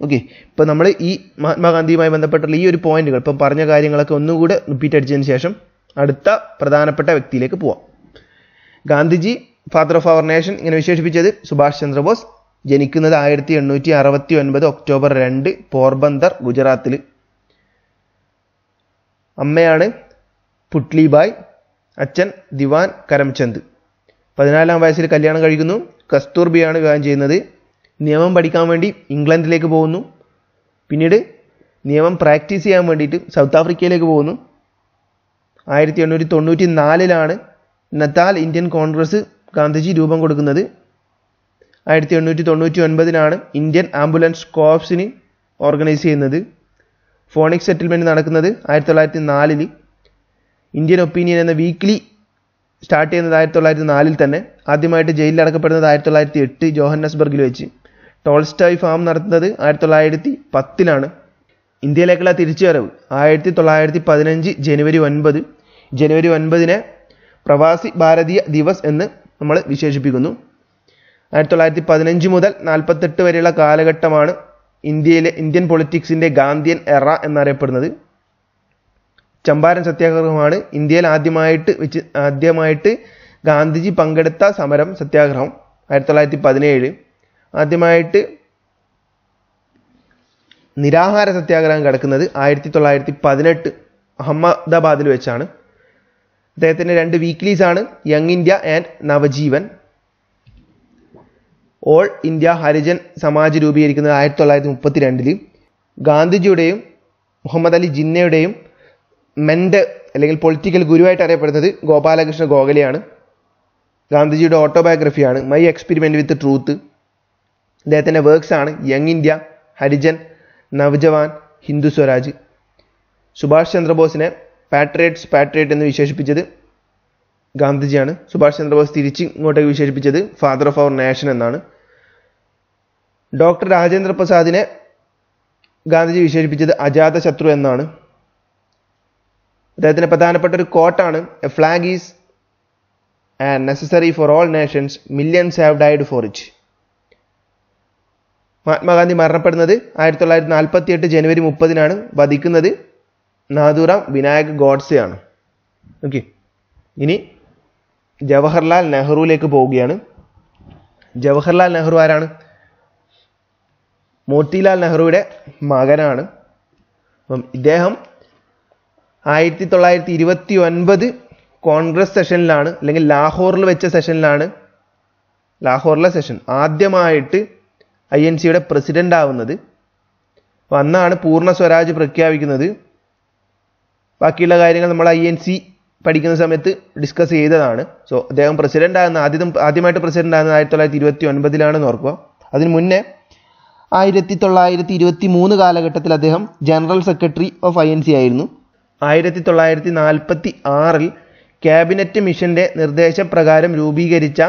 ഓക്കെ ഇപ്പോൾ നമ്മൾ ഈ മഹാത്മാഗാന്ധിയുമായി ബന്ധപ്പെട്ടുള്ള ഈ ഒരു പോയിന്റുകൾ ഇപ്പം പറഞ്ഞ കാര്യങ്ങളൊക്കെ ഒന്നുകൂടെ റിപ്പീറ്റ് അടിച്ചതിന് ശേഷം അടുത്ത പ്രധാനപ്പെട്ട വ്യക്തിയിലേക്ക് പോവാം Gandhiji father of our nation ഇങ്ങനെ വിശേഷിപ്പിച്ചത് സുഭാഷ് ചന്ദ്രബോസ് ജനിക്കുന്നത് ആയിരത്തി എണ്ണൂറ്റി അറുപത്തി ഒൻപത് ഒക്ടോബർ രണ്ട് പോർബന്ദർ ഗുജറാത്തിൽ അമ്മയാണ് പുട്ലിബായ് അച്ഛൻ ദിവാൻ കരംചന്ദ് പതിനാലാം വയസ്സിൽ കല്യാണം കഴിക്കുന്നു കസ്തൂർബിയാണ് വിവാഹം ചെയ്യുന്നത് നിയമം പഠിക്കാൻ വേണ്ടി ഇംഗ്ലണ്ടിലേക്ക് പോകുന്നു പിന്നീട് നിയമം പ്രാക്ടീസ് ചെയ്യാൻ വേണ്ടിയിട്ട് സൗത്ത് ആഫ്രിക്കയിലേക്ക് പോകുന്നു ആയിരത്തി എണ്ണൂറ്റി തൊണ്ണൂറ്റി നാലിലാണ് നത്താൽ ഇന്ത്യൻ കോൺഗ്രസ് ഗാന്ധിജി രൂപം കൊടുക്കുന്നത് ആയിരത്തി എണ്ണൂറ്റി തൊണ്ണൂറ്റി ഒൻപതിനാണ് ഇന്ത്യൻ ആംബുലൻസ് കോപ്സിന് ഓർഗനൈസ് ചെയ്യുന്നത് ഫോണിക് സെറ്റിൽമെൻറ്റ് നടക്കുന്നത് ആയിരത്തി തൊള്ളായിരത്തി നാലിൽ ഇന്ത്യൻ ഒപ്പീനിയൻ എന്ന വീക്ക്ലി സ്റ്റാർട്ട് ചെയ്യുന്നത് ആയിരത്തി തൊള്ളായിരത്തി നാലിൽ തന്നെ ആദ്യമായിട്ട് ജയിലിൽ അടക്കപ്പെടുന്നത് ആയിരത്തി തൊള്ളായിരത്തി എട്ട് ജോഹന്നസ്ബർഗിൽ വെച്ച് ടോൾസ്റ്റായ് ഫാം നടത്തുന്നത് ആയിരത്തി തൊള്ളായിരത്തി പത്തിലാണ് ഇന്ത്യയിലേക്കുള്ള തിരിച്ചുവരവ് ആയിരത്തി തൊള്ളായിരത്തി പതിനഞ്ച് ജനുവരി ഒൻപത് ജനുവരി ഒൻപതിനെ പ്രവാസി ഭാരതീയ ദിവസ് എന്ന് നമ്മൾ വിശേഷിപ്പിക്കുന്നു ആയിരത്തി തൊള്ളായിരത്തി പതിനഞ്ച് മുതൽ നാൽപ്പത്തെട്ട് വരെയുള്ള കാലഘട്ടമാണ് ഇന്ത്യയിലെ ഇന്ത്യൻ പൊളിറ്റിക്സിൻ്റെ ഗാന്ധിയൻ എറ എന്നറിയപ്പെടുന്നത് ചമ്പാരൻ സത്യാഗ്രഹമാണ് ഇന്ത്യയിൽ ആദ്യമായിട്ട് വെച്ച് ആദ്യമായിട്ട് ഗാന്ധിജി പങ്കെടുത്ത സമരം സത്യാഗ്രഹം ആയിരത്തി തൊള്ളായിരത്തി പതിനേഴ് ആദ്യമായിട്ട് നിരാഹാര സത്യാഗ്രഹം കിടക്കുന്നത് ആയിരത്തി തൊള്ളായിരത്തി പതിനെട്ട് അഹമ്മദാബാദിൽ വെച്ചാണ് അദ്ദേഹത്തിൻ്റെ രണ്ട് വീക്ക്ലീസാണ് Young India and Navajivan All India Harijan Samaj രൂപീകരിക്കുന്നത് ആയിരത്തി തൊള്ളായിരത്തി മുപ്പത്തി രണ്ടിൽ ഗാന്ധിജിയുടെയും മുഹമ്മദ് അലി ജിന്നയുടെയും മെൻ്റ് അല്ലെങ്കിൽ പൊളിറ്റിക്കൽ ഗുരുവായിട്ട് അറിയപ്പെടുന്നത് ഗോപാലകൃഷ്ണ ഗോഖലെയാണ് ഗാന്ധിജിയുടെ ഓട്ടോബയോഗ്രഫിയാണ് മൈ എക്സ്പെരിമെൻ്റ് വിത്ത് ട്രൂത്ത് അദ്ദേഹത്തിൻ്റെ ആണ് യങ് ഇന്ത്യ ഹരിജൻ നവജവാൻ ഹിന്ദു സ്വരാജ് സുഭാഷ് ചന്ദ്രബോസിനെ പാട്രിയറ്റ്സ് പാട്രിയറ്റ് എന്ന് വിശേഷിപ്പിച്ചത് ഗാന്ധിജിയാണ് സുഭാഷ് ചന്ദ്രബോസ് തിരിച്ച് ഇങ്ങോട്ടേക്ക് വിശേഷിപ്പിച്ചത് ഫാദർ ഓഫ് അവർ നേഷൻ എന്നാണ് ഡോക്ടർ രാജേന്ദ്ര പ്രസാദിനെ ഗാന്ധിജി വിശേഷിപ്പിച്ചത് അജാത ശത്രു എന്നാണ് അദ്ദേഹത്തിൻ്റെ പ്രധാനപ്പെട്ട ഒരു കോട്ടാണ് a flag is and necessary for all nations millions have died for it Mahatma Gandhi മരണപ്പെടുന്നത് ആയിരത്തി തൊള്ളായിരത്തി നാൽപ്പത്തി എട്ട് ജനുവരി മുപ്പതിനാണ് വധിക്കുന്നത് നാഥുറാം വിനായക് ഗോഡ്സെയാണ് ഓക്കെ ഇനി ജവഹർലാൽ നെഹ്റുവിലേക്ക് പോവുകയാണ് ജവഹർലാൽ നെഹ്റു ആരാണ് മോത്തിലാൽ നെഹ്റുവിടെ മകനാണ് അപ്പം ഇദ്ദേഹം ആയിരത്തി തൊള്ളായിരത്തി ഇരുപത്തി ഒൻപത് കോൺഗ്രസ് സെഷനിലാണ് അല്ലെങ്കിൽ ലാഹോറിൽ വെച്ച സെഷനിലാണ് ലാഹോറിലെ സെഷൻ ആദ്യമായിട്ട് ഐ എൻ സിയുടെ പ്രസിഡന്റ് ആവുന്നത് അപ്പോൾ അന്നാണ് പൂർണ്ണ സ്വരാജ് പ്രഖ്യാപിക്കുന്നത് ബാക്കിയുള്ള കാര്യങ്ങൾ നമ്മൾ ഐ എൻ സി പഠിക്കുന്ന സമയത്ത് ഡിസ്കസ് ചെയ്തതാണ് സോ അദ്ദേഹം പ്രസിഡന്റ് ആകുന്ന ആദ്യം ആദ്യമായിട്ട് പ്രസിഡന്റ് ആകുന്നത് ആയിരത്തി തൊള്ളായിരത്തി ഇരുപത്തി ഒൻപതിലാണെന്ന് ഓർക്കുക അതിനു മുന്നേ ആയിരത്തി തൊള്ളായിരത്തി ഇരുപത്തി മൂന്ന് കാലഘട്ടത്തിൽ അദ്ദേഹം general secretary of I N C ആയിരുന്നു ആയിരത്തി തൊള്ളായിരത്തി നാൽപ്പത്തി ആറിൽ ക്യാബിനറ്റ് മിഷന്റെ നിർദ്ദേശപ്രകാരം രൂപീകരിച്ച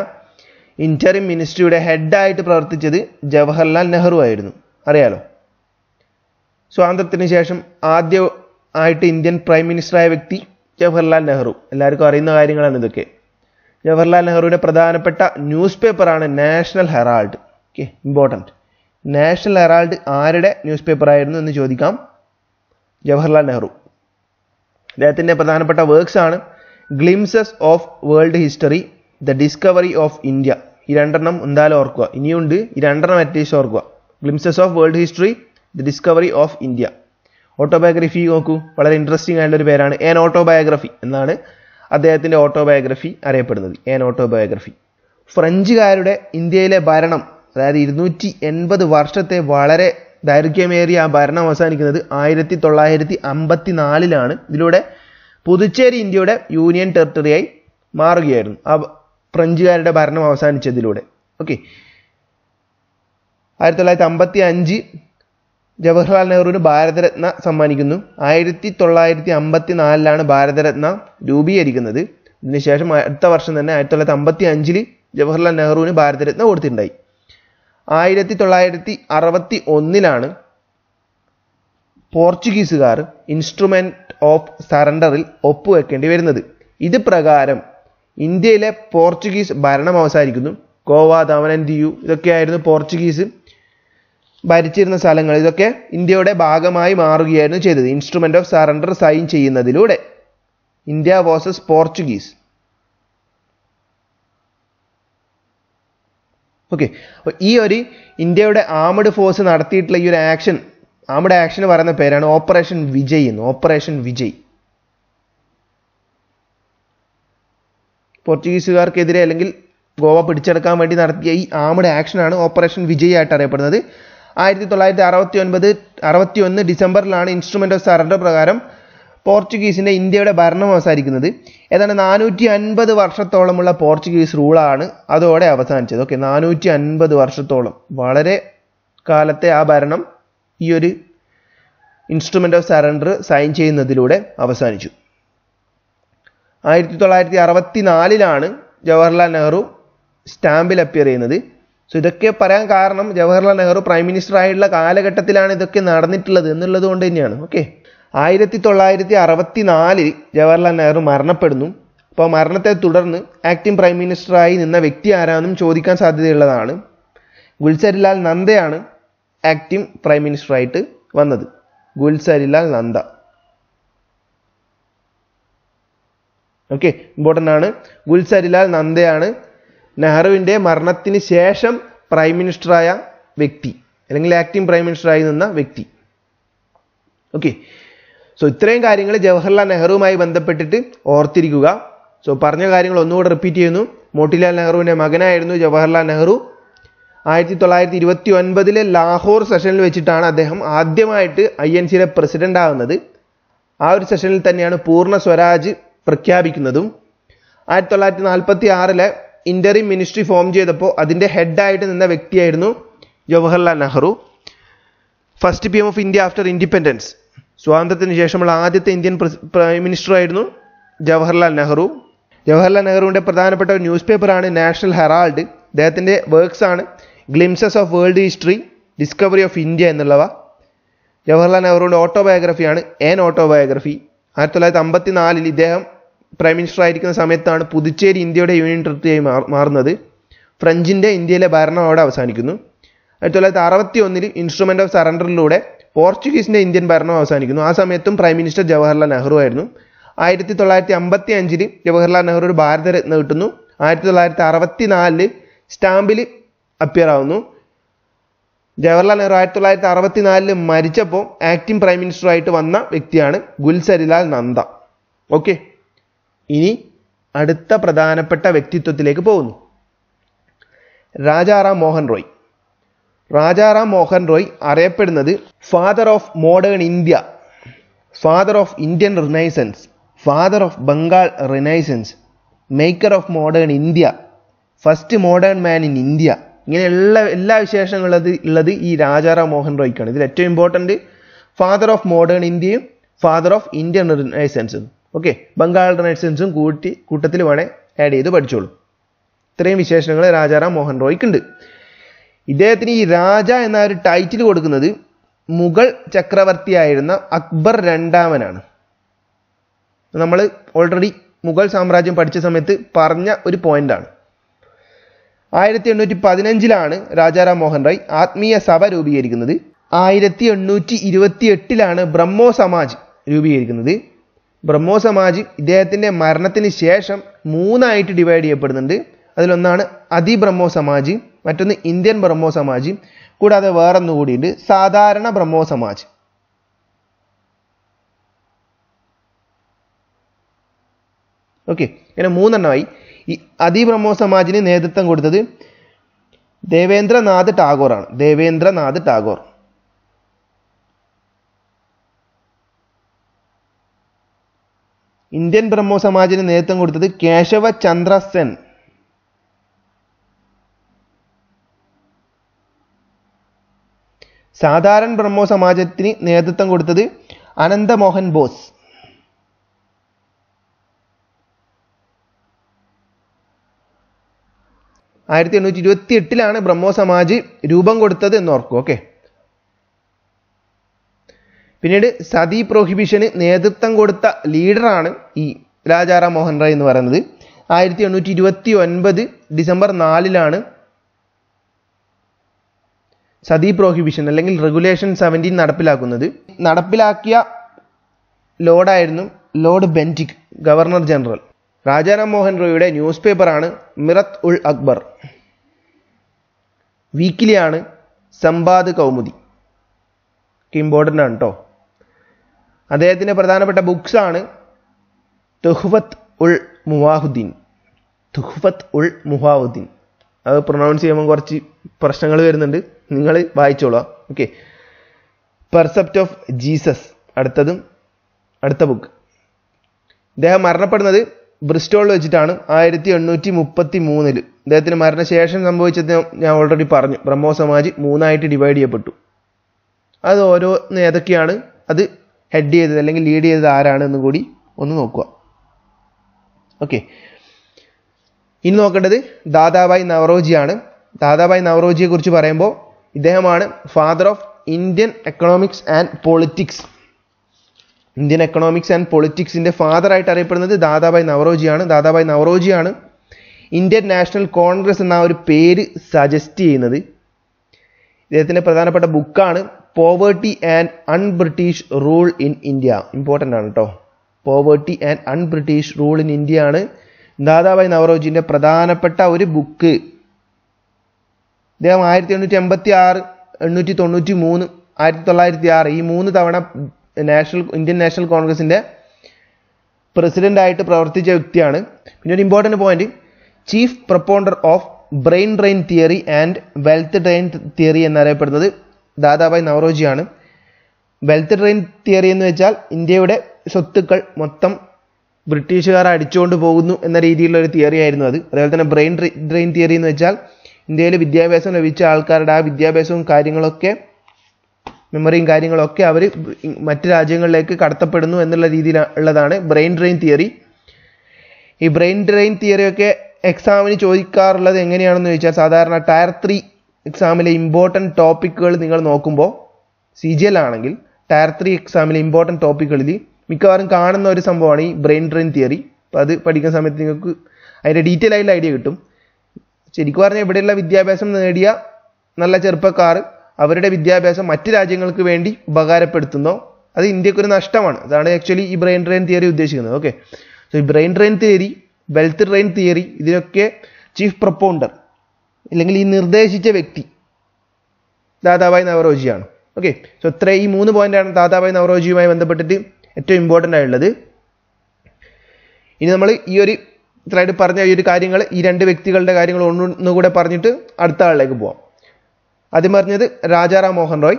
ഇൻറ്ററിം മിനിസ്ട്രിയുടെ ഹെഡായിട്ട് പ്രവർത്തിച്ചത് ജവഹർലാൽ നെഹ്റു ആയിരുന്നു അറിയാലോ സ്വാതന്ത്ര്യത്തിന് ശേഷം ആദ്യ ആയിട്ട് ഇന്ത്യൻ പ്രൈം മിനിസ്റ്ററായ വ്യക്തി ജവഹർലാൽ നെഹ്റു എല്ലാവർക്കും അറിയുന്ന കാര്യങ്ങളാണ് ഇതൊക്കെ ജവഹർലാൽ നെഹ്റുവിൻ്റെ പ്രധാനപ്പെട്ട ന്യൂസ് പേപ്പറാണ് National Herald okay important National Herald ആരുടെ ന്യൂസ് പേപ്പറായിരുന്നു എന്ന് ചോദിക്കാം ജവഹർലാൽ നെഹ്റു അദ്ദേഹത്തിൻ്റെ പ്രധാനപ്പെട്ട വർക്ക്സ് ആണ് Glimpses of World History the Discovery of India ഈ രണ്ടെണ്ണം എന്തായാലും ഓർക്കുക ഇനിയുണ്ട് ഈ രണ്ടെണ്ണം അറ്റ്ലീസ്റ്റ് ഓർക്കുക Glimpses of World History the Discovery of India autobiography നോക്കൂ വളരെ ഇൻട്രസ്റ്റിംഗ് ആയിട്ടുള്ള ഒരു പേരാണ് ഏൻ ഓട്ടോബയോഗ്രഫി എന്നാണ് അദ്ദേഹത്തിൻ്റെ ഓട്ടോബയോഗ്രഫി അറിയപ്പെടുന്നത് ഏൻ ഓട്ടോബയോഗ്രഫി ഫ്രഞ്ചുകാരുടെ ഇന്ത്യയിലെ ഭരണം അതായത് ഇരുന്നൂറ്റി എൺപത് വർഷത്തെ വളരെ ദൈർഘ്യമേറിയ ആ ഭരണം അവസാനിക്കുന്നത് ആയിരത്തി തൊള്ളായിരത്തി അമ്പത്തി നാലിലാണ് ഇതിലൂടെ പുതുച്ചേരി ഇന്ത്യയുടെ യൂണിയൻ ടെറിട്ടറിയായി മാറുകയായിരുന്നു ഫ്രഞ്ചുകാരുടെ ഭരണം അവസാനിച്ചതിലൂടെ ഓക്കെ ആയിരത്തി തൊള്ളായിരത്തി അമ്പത്തി അഞ്ച് ജവഹർലാൽ നെഹ്റുവിന് ഭാരതരത്ന സമ്മാനിക്കുന്നു ആയിരത്തി തൊള്ളായിരത്തി അമ്പത്തി നാലിലാണ് ഭാരതരത്ന രൂപീകരിക്കുന്നത് ഇതിനുശേഷം അടുത്ത വർഷം തന്നെ ആയിരത്തി തൊള്ളായിരത്തി അമ്പത്തി അഞ്ചിൽ ജവഹർലാൽ നെഹ്റുവിന് ഭാരതരത്ന കൊടുത്തിട്ടുണ്ടായി ആയിരത്തി തൊള്ളായിരത്തി അറുപത്തി ഒന്നിലാണ് പോർച്ചുഗീസുകാർ ഇൻസ്ട്രുമെൻറ്റ് ഓഫ് സറണ്ടറിൽ ഒപ്പുവെക്കേണ്ടി വരുന്നത് ഇത് പ്രകാരം ഇന്ത്യയിലെ പോർച്ചുഗീസ് ഭരണം അവസാനിക്കുന്നു ഗോവ ദമനൻ ദിയു ഇതൊക്കെയായിരുന്നു പോർച്ചുഗീസ് ഭരിച്ചിരുന്ന സ്ഥലങ്ങൾ ഇതൊക്കെ ഇന്ത്യയുടെ ഭാഗമായി മാറുകയായിരുന്നു ചെയ്തത് ഇൻസ്ട്രുമെൻ്റ് ഓഫ് സറണ്ടർ സൈൻ ചെയ്യുന്നതിലൂടെ ഇന്ത്യ വേഴ്സസ് പോർച്ചുഗീസ് ഓക്കെ അപ്പോൾ ഈ ഒരു ഇന്ത്യയുടെ ആമഡ് ഫോഴ്സ് നടത്തിയിട്ടുള്ള ഈ ഒരു ആക്ഷൻ ആമഡ് ആക്ഷൻ പറയുന്ന പേരാണ് ഓപ്പറേഷൻ വിജയ് എന്ന് ഓപ്പറേഷൻ വിജയ് പോർച്ചുഗീസുകാർക്കെതിരെ അല്ലെങ്കിൽ ഗോവ പിടിച്ചെടുക്കാൻ വേണ്ടി നടത്തിയ ഈ ആമുടെ ആക്ഷനാണ് ഓപ്പറേഷൻ വിജയ് അറിയപ്പെടുന്നത് ആയിരത്തി തൊള്ളായിരത്തി അറുപത്തി ഒൻപത് അറുപത്തി ഒന്ന് ഡിസംബറിലാണ് ഇൻസ്ട്രുമെൻ്റ് ഓഫ് സറണ്ടർ പ്രകാരം പോർച്ചുഗീസിൻ്റെ ഇന്ത്യയുടെ ഭരണം അവസാനിക്കുന്നത് ഏതാണ്ട് നാനൂറ്റി അൻപത് വർഷത്തോളമുള്ള പോർച്ചുഗീസ് റൂളാണ് അതോടെ അവസാനിച്ചത് ഓക്കെ നാനൂറ്റി അൻപത് വർഷത്തോളം വളരെ കാലത്തെ ആ ഭരണം ഈ ഒരു ഇൻസ്ട്രുമെൻ്റ് ഓഫ് സറണ്ടർ സൈൻ ചെയ്യുന്നതിലൂടെ അവസാനിച്ചു ആയിരത്തി തൊള്ളായിരത്തി അറുപത്തി നാലിലാണ് ജവഹർലാൽ നെഹ്റു സ്റ്റാമ്പിൽ അപ്പിയർ ചെയ്യുന്നത് സോ ഇതൊക്കെ പറയാൻ കാരണം ജവഹർലാൽ നെഹ്റു പ്രൈം മിനിസ്റ്റർ ആയിട്ടുള്ള കാലഘട്ടത്തിലാണ് ഇതൊക്കെ നടന്നിട്ടുള്ളത് എന്നുള്ളത് കൊണ്ട് തന്നെയാണ് ഓക്കെ ആയിരത്തി തൊള്ളായിരത്തി അറുപത്തി നാലിൽ ജവഹർലാൽ നെഹ്റു മരണപ്പെടുന്നു അപ്പോൾ മരണത്തെ തുടർന്ന് ആക്ടിംഗ് പ്രൈം മിനിസ്റ്ററായി നിന്ന വ്യക്തി ആരാണെന്നും ചോദിക്കാൻ സാധ്യതയുള്ളതാണ് ഗുൽസരിലാൽ നന്ദയാണ് ആക്ടിംഗ് പ്രൈം മിനിസ്റ്ററായിട്ട് വന്നത് ഗുൽസരിലാൽ നന്ദ ഓക്കെ ഇമ്പോർട്ടൻ്റ് ആണ് ഗുൽസരിലാൽ നന്ദയാണ് നെഹ്റുവിൻ്റെ മരണത്തിന് ശേഷം പ്രൈം മിനിസ്റ്ററായ വ്യക്തി അല്ലെങ്കിൽ ആക്ടിംഗ് പ്രൈം മിനിസ്റ്ററായി നിന്ന വ്യക്തി ഓക്കെ സോ ഇത്രയും കാര്യങ്ങൾ ജവഹർലാൽ നെഹ്റുവുമായി ബന്ധപ്പെട്ടിട്ട് ഓർത്തിരിക്കുക സോ പറഞ്ഞ കാര്യങ്ങൾ ഒന്നുകൂടെ റിപ്പീറ്റ് ചെയ്യുന്നു മോട്ടിലാൽ നെഹ്റുവിൻ്റെ മകനായിരുന്നു ജവഹർലാൽ നെഹ്റു ആയിരത്തി തൊള്ളായിരത്തി ഇരുപത്തി ഒൻപതിലെ ലാഹോർ സെഷനിൽ വെച്ചിട്ടാണ് അദ്ദേഹം ആദ്യമായിട്ട് ഐ എൻ സിയിലെ പ്രസിഡൻ്റ് ആകുന്നത് ആ ഒരു സെഷനിൽ തന്നെയാണ് പൂർണ്ണ സ്വരാജ് പ്രഖ്യാപിക്കുന്നതും ആയിരത്തി തൊള്ളായിരത്തി നാൽപ്പത്തി ആറിലെ ഇന്ററിം മിനിസ്ട്രി ഫോം ചെയ്തപ്പോൾ അതിൻ്റെ ഹെഡായിട്ട് നിന്ന വ്യക്തിയായിരുന്നു Jawaharlal Nehru first P M of India after independence സ്വാതന്ത്ര്യത്തിന് ശേഷമുള്ള ആദ്യത്തെ ഇന്ത്യൻ പ്രൈം മിനിസ്റ്റർ ആയിരുന്നു ജവഹർലാൽ നെഹ്റു ജവഹർലാൽ നെഹ്റുവിൻ്റെ പ്രധാനപ്പെട്ട ഒരു ന്യൂസ് പേപ്പറാണ് നാഷണൽ ഹെറാൾഡ് അദ്ദേഹത്തിൻ്റെ വർക്ക്സ് ആണ് Glimpses of World History Discovery of India എന്നുള്ളവ ജവഹർലാൽ നെഹ്റുവിൻ്റെ ഓട്ടോബയോഗ്രഫിയാണ് എൻ ഓട്ടോബയോഗ്രഫി ആയിരത്തി തൊള്ളായിരത്തി അമ്പത്തി നാലിൽ ഇദ്ദേഹം പ്രൈം മിനിസ്റ്റർ ആയിരിക്കുന്ന സമയത്താണ് പുതുച്ചേരി ഇന്ത്യയുടെ യൂണിയൻ ടെറിട്ടറിയായി മാറുന്നത് ഫ്രഞ്ചിൻ്റെ ഇന്ത്യയിലെ ഭരണം അവിടെ അവസാനിക്കുന്നു ആയിരത്തി തൊള്ളായിരത്തി അറുപത്തി ഒന്നിൽ ഇൻസ്ട്രുമെൻ്റ് ഓഫ് സറണ്ടറിലൂടെ പോർച്ചുഗീസിൻ്റെ ഇന്ത്യൻ ഭരണം അവസാനിക്കുന്നു ആ സമയത്തും പ്രൈം മിനിസ്റ്റർ ജവഹർലാൽ നെഹ്റു ആയിരുന്നു ആയിരത്തി തൊള്ളായിരത്തി അമ്പത്തി അഞ്ചിൽ ജവഹർലാൽ നെഹ്റു ഒരു ഭാരതരത്ന കിട്ടുന്നു ആയിരത്തി തൊള്ളായിരത്തി അറുപത്തി നാലിൽ സ്റ്റാമ്പിൽ അപ്പിയർ ആവുന്നു ജവഹർലാൽ നെഹ്റു ആയിരത്തി തൊള്ളായിരത്തി അറുപത്തി നാലിൽ മരിച്ചപ്പോൾ ആക്ടിംഗ് പ്രൈം മിനിസ്റ്ററായിട്ട് വന്ന വ്യക്തിയാണ് ഗുൽസരിലാൽ നന്ദ ഓക്കെ ഇനി അടുത്ത പ്രധാനപ്പെട്ട വ്യക്തിത്വത്തിലേക്ക് പോകുന്നു രാജാറാം മോഹൻ റോയ് രാജാറാം മോഹൻ റോയ് അറിയപ്പെടുന്നത് father of modern India father of Indian renaissance father of Bengal renaissance maker of modern India first modern man in India ഇങ്ങനെയുള്ള എല്ലാ വിശേഷങ്ങളും ഉള്ളത് ഈ രാജാറാം മോഹൻ റോയ്ക്കാണ് ഇതിൽ ഏറ്റവും ഇമ്പോർട്ടൻറ്റ് ഫാദർ ഓഫ് മോഡേൺ ഇന്ത്യയും ഫാദർ ഓഫ് ഇന്ത്യൻ റിനൈസൻസും ഓക്കെ ബംഗാൾ അൾട്ടർനേറ്റ്സും കൂട്ടി കൂട്ടത്തിൽ വേണേ ആഡ് ചെയ്ത് പഠിച്ചോളൂ ഇത്രയും വിശേഷണങ്ങൾ രാജാറാം മോഹൻ റോയ്ക്കുണ്ട് ഇദ്ദേഹത്തിന് ഈ രാജ എന്ന ഒരു ടൈറ്റിൽ കൊടുക്കുന്നത് മുഗൾ ചക്രവർത്തിയായിരുന്ന അക്ബർ രണ്ടാമനാണ് നമ്മൾ ഓൾറെഡി മുഗൾ സാമ്രാജ്യം പഠിച്ച സമയത്ത് പറഞ്ഞ ഒരു പോയിന്റാണ് ആയിരത്തി എണ്ണൂറ്റി പതിനഞ്ചിലാണ് രാജാറാം മോഹൻ റോയ് ആത്മീയ സഭ രൂപീകരിക്കുന്നത് ആയിരത്തി എണ്ണൂറ്റി ഇരുപത്തി എട്ടിലാണ് ബ്രഹ്മോ സമാജ് രൂപീകരിക്കുന്നത് ബ്രഹ്മോ സമാജ് ഇദ്ദേഹത്തിൻ്റെ മരണത്തിന് ശേഷം മൂന്നായിട്ട് ഡിവൈഡ് ചെയ്യപ്പെടുന്നുണ്ട് അതിലൊന്നാണ് അതിബ്രഹ്മോ സമാജ് മറ്റൊന്ന് ഇന്ത്യൻ ബ്രഹ്മോ കൂടാതെ വേറൊന്നു കൂടിയുണ്ട് സാധാരണ ബ്രഹ്മോ സമാജ് ഓക്കെ ഇങ്ങനെ മൂന്നെണ്ണമായി ഈ അതിബ്രഹ്മോ സമാജിന് നേതൃത്വം കൊടുത്തത് ദേവേന്ദ്രനാഥ് ടാഗോറാണ് ദേവേന്ദ്രനാഥ് ടാഗോർ ഇന്ത്യൻ ബ്രഹ്മോ സമാജിന് നേതൃത്വം കൊടുത്തത് കേശവ ചന്ദ്ര സെൻ ബ്രഹ്മോ സമാജത്തിന് നേതൃത്വം കൊടുത്തത് അനന്തമോഹൻ ബോസ് ആയിരത്തി എണ്ണൂറ്റി ഇരുപത്തി എട്ടിലാണ് ബ്രഹ്മോ സമാജ് രൂപം കൊടുത്തത് എന്ന് ഓർക്കും ഓക്കെ പിന്നീട് സതി പ്രോഹിബിഷന് നേതൃത്വം കൊടുത്ത ലീഡറാണ് ഈ രാജാറാം മോഹൻ റായ് എന്ന് പറയുന്നത് ആയിരത്തി എണ്ണൂറ്റി ഇരുപത്തി ഒൻപത് ഡിസംബർ നാലിലാണ് സതി പ്രോഹിബിഷൻ അല്ലെങ്കിൽ റെഗുലേഷൻ സെവൻറ്റീൻ നടപ്പിലാക്കുന്നത് നടപ്പിലാക്കിയ ലോഡായിരുന്നു Lord Bentinck governor general Rajaram Mohan റോയുടെ ന്യൂസ് പേപ്പറാണ് മിറത്ത് ഉൾ അക്ബർ വീക്കിലിയാണ് സമ്പാദ് കൗമുദി ഇമ്പോർട്ടൻ്റ് ആണ് കേട്ടോ അദ്ദേഹത്തിൻ്റെ പ്രധാനപ്പെട്ട ബുക്സാണ് തുഹ്ഫത്ത് ഉൾ മുവാഹുദ്ദീൻ തുഹ്ഫത്ത് ഉൾ മുഹാവുദ്ദീൻ അത് പ്രൊണൗൺസ് ചെയ്യുമ്പോൾ കുറച്ച് പ്രശ്നങ്ങൾ വരുന്നുണ്ട് നിങ്ങൾ വായിച്ചോളാം ഓക്കെ പെർസെപ്റ്റ് ഓഫ് ജീസസ് അടുത്തതും അടുത്ത ബുക്ക് ഇദ്ദേഹം മരണപ്പെടുന്നത് ബ്രിസ്റ്റോളിൽ വെച്ചിട്ടാണ് ആയിരത്തി എണ്ണൂറ്റി മുപ്പത്തി മൂന്നിൽ ഇദ്ദേഹത്തിന് മരണശേഷം സംഭവിച്ചത് ഞാൻ ഓൾറെഡി പറഞ്ഞു ബ്രഹ്മോ സമാജ് മൂന്നായിട്ട് ഡിവൈഡ് ചെയ്യപ്പെട്ടു അത് ഓരോന്ന് ഏതൊക്കെയാണ് അത് ഹെഡ് ചെയ്തത് അല്ലെങ്കിൽ ലീഡ് ചെയ്തത് ആരാണെന്നും കൂടി ഒന്ന് നോക്കുക ഓക്കെ ഇനി നോക്കേണ്ടത് ദാദാബായ് നവറോജിയാണ് ദാദാബായ് നവറോജിയെ കുറിച്ച് പറയുമ്പോൾ ഇദ്ദേഹമാണ് father of Indian economics and politics Indian economics and പൊളിറ്റിക്സിൻ്റെ ഫാദറായിട്ട് അറിയപ്പെടുന്നത് ദാദാബായ് നവറോജിയാണ് ദാദാബായ് നവറോജിയാണ് ഇന്ത്യൻ നാഷണൽ കോൺഗ്രസ് എന്ന ഒരു പേര് സജസ്റ്റ് ചെയ്യുന്നത് ഇദ്ദേഹത്തിൻ്റെ പ്രധാനപ്പെട്ട ബുക്കാണ് poverty and un British rule in India important ആണ് കേട്ടോ poverty and un British rule in India ആണ് ദാദാഭായ് നവറോജിൻ്റെ പ്രധാനപ്പെട്ട ഒരു ബുക്ക് ഇദ്ദേഹം ആയിരത്തി എണ്ണൂറ്റി എൺപത്തി ആറ് എണ്ണൂറ്റി തൊണ്ണൂറ്റി മൂന്ന് ആയിരത്തി തൊള്ളായിരത്തി ആറ് ഈ മൂന്ന് തവണ നാഷണൽ ഇന്ത്യൻ നാഷണൽ കോൺഗ്രസിൻ്റെ പ്രസിഡൻ്റ് ആയിട്ട് പ്രവർത്തിച്ച വ്യക്തിയാണ് പിന്നെ ഒരു important point chief propounder of brain drain theory and wealth drain theory എന്നറിയപ്പെടുന്നത് ദാദാഭായ് നവറോജിയാണ് വെൽത്ത് ട്രെയിൻ തിയറി എന്ന് വെച്ചാൽ ഇന്ത്യയുടെ സ്വത്തുക്കൾ മൊത്തം ബ്രിട്ടീഷുകാർ അടിച്ചുകൊണ്ട് പോകുന്നു എന്ന രീതിയിലുള്ള ഒരു തിയറി ആയിരുന്നു അത് അതേപോലെ തന്നെ ബ്രെയിൻ ഡ്രെയിൻ തിയറി എന്ന് വെച്ചാൽ ഇന്ത്യയിൽ വിദ്യാഭ്യാസം ലഭിച്ച ആൾക്കാരുടെ ആ വിദ്യാഭ്യാസവും കാര്യങ്ങളൊക്കെ മെമ്മറിയും കാര്യങ്ങളൊക്കെ അവർ മറ്റ് രാജ്യങ്ങളിലേക്ക് കടത്തപ്പെടുന്നു എന്നുള്ള രീതിയിലുള്ളതാണ് ബ്രെയിൻ ഡ്രെയിൻ തിയറി ഈ ബ്രെയിൻ ഡ്രെയിൻ തിയറിയൊക്കെ എക്സാമിന് ചോദിക്കാറുള്ളത് എങ്ങനെയാണെന്ന് ചോദിച്ചാൽ സാധാരണ ടയർ ത്രീ എക്സാമിലെ ഇമ്പോർട്ടൻറ്റ് ടോപ്പിക്കുകൾ നിങ്ങൾ നോക്കുമ്പോൾ സി ജി എൽ ആണെങ്കിൽ ടയർ ത്രീ എക്സാമിലെ ഇമ്പോർട്ടൻറ്റ് ടോപ്പിക്കുകളിൽ മിക്കവാറും കാണുന്ന ഒരു സംഭവമാണ് ഈ ബ്രെയിൻ ഡ്രെയിൻ തിയറി അപ്പോൾ അത് പഠിക്കുന്ന സമയത്ത് നിങ്ങൾക്ക് അതിൻ്റെ ഡീറ്റെയിൽ ആയിട്ടുള്ള ഐഡിയ കിട്ടും ശരിക്കും പറഞ്ഞാൽ ഇവിടെയുള്ള വിദ്യാഭ്യാസം നേടിയ നല്ല ചെറുപ്പക്കാർ അവരുടെ വിദ്യാഭ്യാസം മറ്റ് രാജ്യങ്ങൾക്ക് വേണ്ടി ഉപകാരപ്പെടുത്തുന്നു അത് ഇന്ത്യക്കൊരു നഷ്ടമാണ് അതാണ് ആക്ച്വലി ഈ ബ്രെയിൻ ഡ്രെയിൻ തിയറി ഉദ്ദേശിക്കുന്നത് ഓക്കെ സോ ഈ brain drain theory wealth drain theory ഇതിനൊക്കെ ചീഫ് പ്രപ്പോണ്ടർ ഇല്ലെങ്കിൽ ഈ നിർദ്ദേശിച്ച വ്യക്തി ദാദാബായ് നവറോജിയാണ് ഓക്കെ സോ ഇത്ര ഈ മൂന്ന് പോയിന്റാണ് ദാദാബായ് നവറോജിയുമായി ബന്ധപ്പെട്ടിട്ട് ഏറ്റവും ഇമ്പോർട്ടൻ്റ് ആയിട്ടുള്ളത് ഇനി നമ്മൾ ഈ ഒരു ഇത്രയായിട്ട് പറഞ്ഞ ഈ ഒരു കാര്യങ്ങൾ ഈ രണ്ട് വ്യക്തികളുടെ കാര്യങ്ങൾ ഒന്നുകൂടെ പറഞ്ഞിട്ട് അടുത്ത ആളിലേക്ക് പോവാം ആദ്യം പറഞ്ഞത് രാജാറാം മോഹൻ റോയ്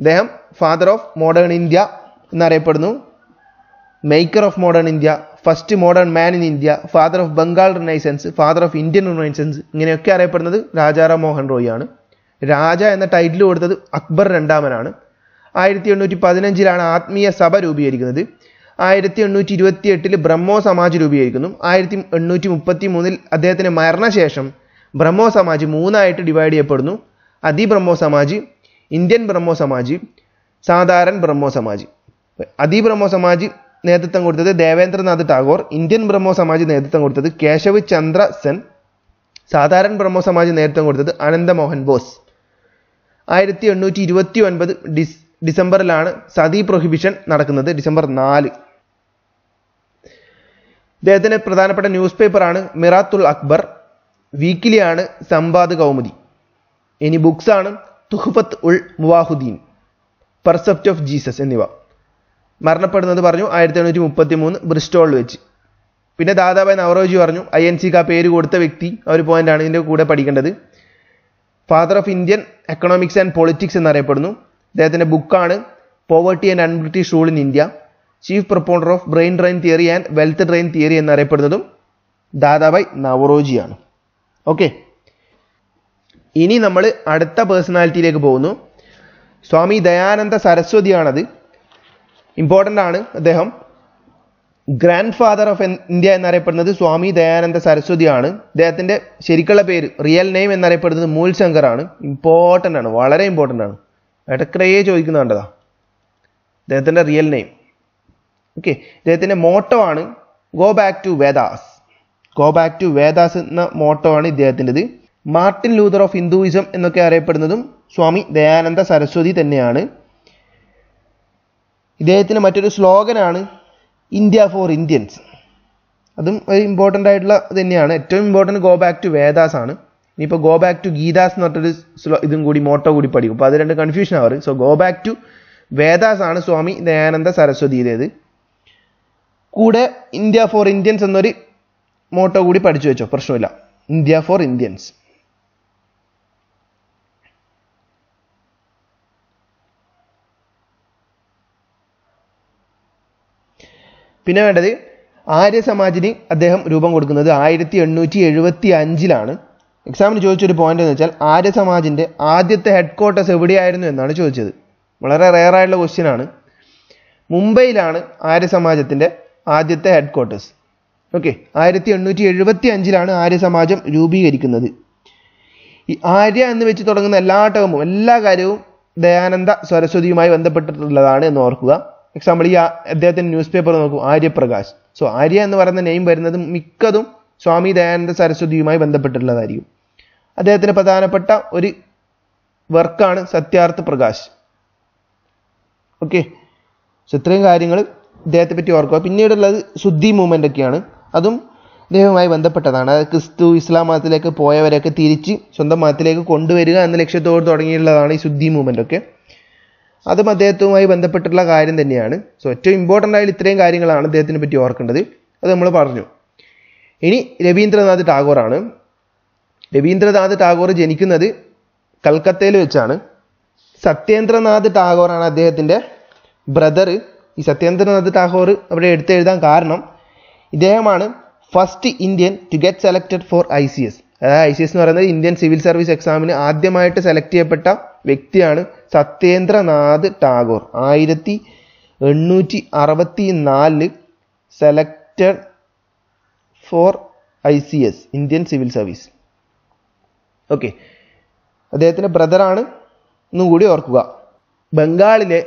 അദ്ദേഹം ഫാദർ ഓഫ് മോഡേൺ ഇന്ത്യ എന്നറിയപ്പെടുന്നു maker of modern India first modern man in India father of Bengal renaissance father of Indian renaissance ഇങ്ങനെയൊക്കെ അറിയപ്പെടുന്നത് രാജാറാം മോഹൻ റോയ് ആണ് രാജ എന്ന ടൈറ്റിൽ കൊടുത്തത് അക്ബർ രണ്ടാമനാണ് ആയിരത്തി എണ്ണൂറ്റി പതിനഞ്ചിലാണ് ആത്മീയ സഭ രൂപീകരിക്കുന്നത് ആയിരത്തി എണ്ണൂറ്റി ഇരുപത്തി എട്ടിൽ ബ്രഹ്മോ സമാജ് രൂപീകരിക്കുന്നു ആയിരത്തി എണ്ണൂറ്റി മുപ്പത്തി മൂന്നിൽ അദ്ദേഹത്തിന് മരണശേഷം ബ്രഹ്മോ സമാജ് മൂന്നായിട്ട് ഡിവൈഡ് ചെയ്യപ്പെടുന്നു അതിബ്രഹ്മോ സമാജ് ഇന്ത്യൻ ബ്രഹ്മോ സമാജ് സാധാരണ ബ്രഹ്മോ സമാജ് അതിബ്രഹ്മോ സമാജ് നേതൃത്വം കൊടുത്തത് ദേവേന്ദ്രനാഥ് ടാഗോർ ഇന്ത്യൻ ബ്രഹ്മോ സമാജ് നേതൃത്വം കൊടുത്തത് കേശവ് ചന്ദ്ര സെൻ സാധാരണ ബ്രഹ്മോ സമാജ് നേതൃത്വം കൊടുത്തത് അനന്തമോഹൻ ബോസ് ആയിരത്തി എണ്ണൂറ്റി ഇരുപത്തി ഒൻപത് ഡിസ് ഡിസംബറിലാണ് സതി പ്രൊഹിബിഷൻ നടക്കുന്നത് ഡിസംബർ നാല് ഇദ്ദേഹത്തിൻ്റെ പ്രധാനപ്പെട്ട ന്യൂസ് പേപ്പറാണ് മിറാത്തുൽ അക്ബർ വീക്കിലിയാണ് സംബാദ് കൗമുദി ഇനി ബുക്സാണ് തുഹഫത്ത് ഉൾ മുവാഹുദ്ദീൻ പെർസെപ്റ്റ് ഓഫ് ജീസസ് എന്നിവ മരണപ്പെടുന്നത് പറഞ്ഞു ആയിരത്തി എണ്ണൂറ്റി മുപ്പത്തി മൂന്ന് ബ്രിസ്റ്റോളിൽ വെച്ച് പിന്നെ ദാദാബായ് നവറോജി പറഞ്ഞു ഐ എൻ സിക്ക് ആ പേര് കൊടുത്ത വ്യക്തി ആ ഒരു പോയിന്റാണ് ഇതിൻ്റെ കൂടെ പഠിക്കേണ്ടത് father of Indian economics and politics എന്നറിയപ്പെടുന്നു അദ്ദേഹത്തിൻ്റെ ബുക്കാണ് poverty and unBritish rule in India chief propounder of brain drain theory and wealth drain theory എന്നറിയപ്പെടുന്നതും ദാദാബായ് നവറോജിയാണ് ഓക്കെ ഇനി നമ്മൾ അടുത്ത പേഴ്സണാലിറ്റിയിലേക്ക് പോകുന്നു സ്വാമി ദയാനന്ദ സരസ്വതിയാണത് ഇമ്പോർട്ടൻ്റ് ആണ് അദ്ദേഹം ഗ്രാൻഡ് ഫാദർ ഓഫ് ഇന്ത്യ എന്നറിയപ്പെടുന്നത് സ്വാമി ദയാനന്ദ സരസ്വതിയാണ് അദ്ദേഹത്തിൻ്റെ ശരിക്കുള്ള പേര് റിയൽ നെയിം എന്നറിയപ്പെടുന്നത് മൂൽ ശങ്കർ ആണ് ഇമ്പോർട്ടൻ്റ് ആണ് വളരെ ഇമ്പോർട്ടൻ്റ് ആണ് ഇടക്കിടയെ ചോദിക്കുന്നതാണ്ടതാ അദ്ദേഹത്തിൻ്റെ റിയൽ നെയിം ഓക്കെ ഇദ്ദേഹത്തിൻ്റെ മോട്ടോ ആണ് go back to Vedas go back to Vedas എന്ന മോട്ടോ ആണ് ഇദ്ദേഹത്തിൻ്റെത് മാർട്ടിൻ ലൂതർ ഓഫ് ഹിന്ദുയിസം എന്നൊക്കെ അറിയപ്പെടുന്നതും സ്വാമി ദയാനന്ദ സരസ്വതി തന്നെയാണ് ഇദ്ദേഹത്തിൻ്റെ മറ്റൊരു സ്ലോഗനാണ് ഇന്ത്യ ഫോർ ഇന്ത്യൻസ് അതും ഒരു ഇമ്പോർട്ടൻ്റ് ആയിട്ടുള്ള തന്നെയാണ് ഏറ്റവും important go back to Vedas ആണ് ഇനിയിപ്പോൾ ഗോ ബാക്ക് ടു ഗീതാസ് എന്ന് പറഞ്ഞൊരു സ്ലോ ഇതും കൂടി മോട്ടോ കൂടി പഠിക്കും അപ്പോൾ അത് രണ്ട് കൺഫ്യൂഷൻ ആവാറ് so go back to Vedas ആണ് സ്വാമി ദയാനന്ദ സരസ്വതിയുടേത് കൂടെ ഇന്ത്യ ഫോർ ഇന്ത്യൻസ് എന്നൊരു മോട്ടോ കൂടി പഠിച്ചു വെച്ചോ പ്രശ്നമില്ല ഇന്ത്യ ഫോർ ഇന്ത്യൻസ് പിന്നെ വേണ്ടത് ആര്യസമാജിന് അദ്ദേഹം രൂപം കൊടുക്കുന്നത് ആയിരത്തി എണ്ണൂറ്റി എഴുപത്തി അഞ്ചിലാണ് എക്സാമിന് ചോദിച്ചൊരു പോയിന്റ് എന്ന് വെച്ചാൽ ആര്യസമാജിൻ്റെ ആദ്യത്തെ ഹെഡ് ക്വാർട്ടേഴ്സ് എവിടെയായിരുന്നു എന്നാണ് ചോദിച്ചത് വളരെ ആയിട്ടുള്ള ക്വസ്റ്റ്യൻ ആണ് മുംബൈയിലാണ് ആര്യസമാജത്തിൻ്റെ ആദ്യത്തെ ഹെഡ് ക്വാർട്ടേഴ്സ് ഓക്കെ ആയിരത്തി എണ്ണൂറ്റി എഴുപത്തി അഞ്ചിലാണ് ആര്യസമാജം രൂപീകരിക്കുന്നത് ഈ ആര്യ എന്ന് വെച്ച് തുടങ്ങുന്ന എല്ലാ ടേമും എല്ലാ കാര്യവും ദയാനന്ദ സരസ്വതിയുമായി ബന്ധപ്പെട്ടിട്ടുള്ളതാണ് എന്ന് ഓർക്കുക എക്സാമ്പിൾ ഈ അദ്ദേഹത്തിൻ്റെ ന്യൂസ് പേപ്പർ നോക്കൂ ആര്യപ്രകാശ് സോ ആര്യ എന്ന് പറയുന്ന നെയിം വരുന്നത് മിക്കതും സ്വാമി ദയാനന്ദ സരസ്വതിയുമായി ബന്ധപ്പെട്ടിട്ടുള്ളതായിരിക്കും അദ്ദേഹത്തിന് പ്രധാനപ്പെട്ട ഒരു വർക്കാണ് സത്യാർത്ഥ പ്രകാശ് ഓക്കെ സോ ഇത്രയും കാര്യങ്ങൾ ഇദ്ദേഹത്തെ പറ്റി ഓർക്കുക പിന്നീടുള്ളത് ശുദ്ധി മൂവ്മെൻ്റ് ഒക്കെയാണ് അതും ഇദ്ദേഹവുമായി ബന്ധപ്പെട്ടതാണ് അതായത് ക്രിസ്തു ഇസ്ലാം മതത്തിലേക്ക് പോയവരെയൊക്കെ തിരിച്ച് സ്വന്തം മതത്തിലേക്ക് കൊണ്ടുവരിക എന്ന ലക്ഷ്യത്തോട് തുടങ്ങിയുള്ളതാണ് ഈ ശുദ്ധി മൂവ്മെൻ്റ് ഒക്കെ അതും അദ്ദേഹത്തുമായി ബന്ധപ്പെട്ടിട്ടുള്ള കാര്യം തന്നെയാണ് സോ ഏറ്റവും ഇമ്പോർട്ടൻ്റ് ആയ ഇത്രയും കാര്യങ്ങളാണ് അദ്ദേഹത്തിനെ പറ്റി ഓർക്കേണ്ടത് അത് നമ്മൾ പറഞ്ഞു ഇനി രവീന്ദ്രനാഥ് ടാഗോറാണ് രവീന്ദ്രനാഥ് ടാഗോർ ജനിക്കുന്നത് കൽക്കത്തയിൽ വെച്ചാണ് സത്യേന്ദ്രനാഥ് ടാഗോറാണ് അദ്ദേഹത്തിൻ്റെ ബ്രദർ ഈ സത്യേന്ദ്രനാഥ് ടാഗോർ അവിടെ എടുത്തെഴുതാൻ കാരണം ഇദ്ദേഹമാണ് first Indian to get selected for I C S അതായത് ഐ സി എസ് എന്ന് പറയുന്നത് ഇന്ത്യൻ സിവിൽ സർവീസ് എക്സാമിന് ആദ്യമായിട്ട് സെലക്ട് ചെയ്യപ്പെട്ട വ്യക്തിയാണ് സത്യേന്ദ്രനാഥ് ടാഗോർ ആയിരത്തി എണ്ണൂറ്റി അറുപത്തി നാലിൽ selected for I C S Indian civil service okay അദ്ദേഹത്തിൻ്റെ ബ്രദറാണ് ഒന്നും കൂടി ഓർക്കുക ബംഗാളിലെ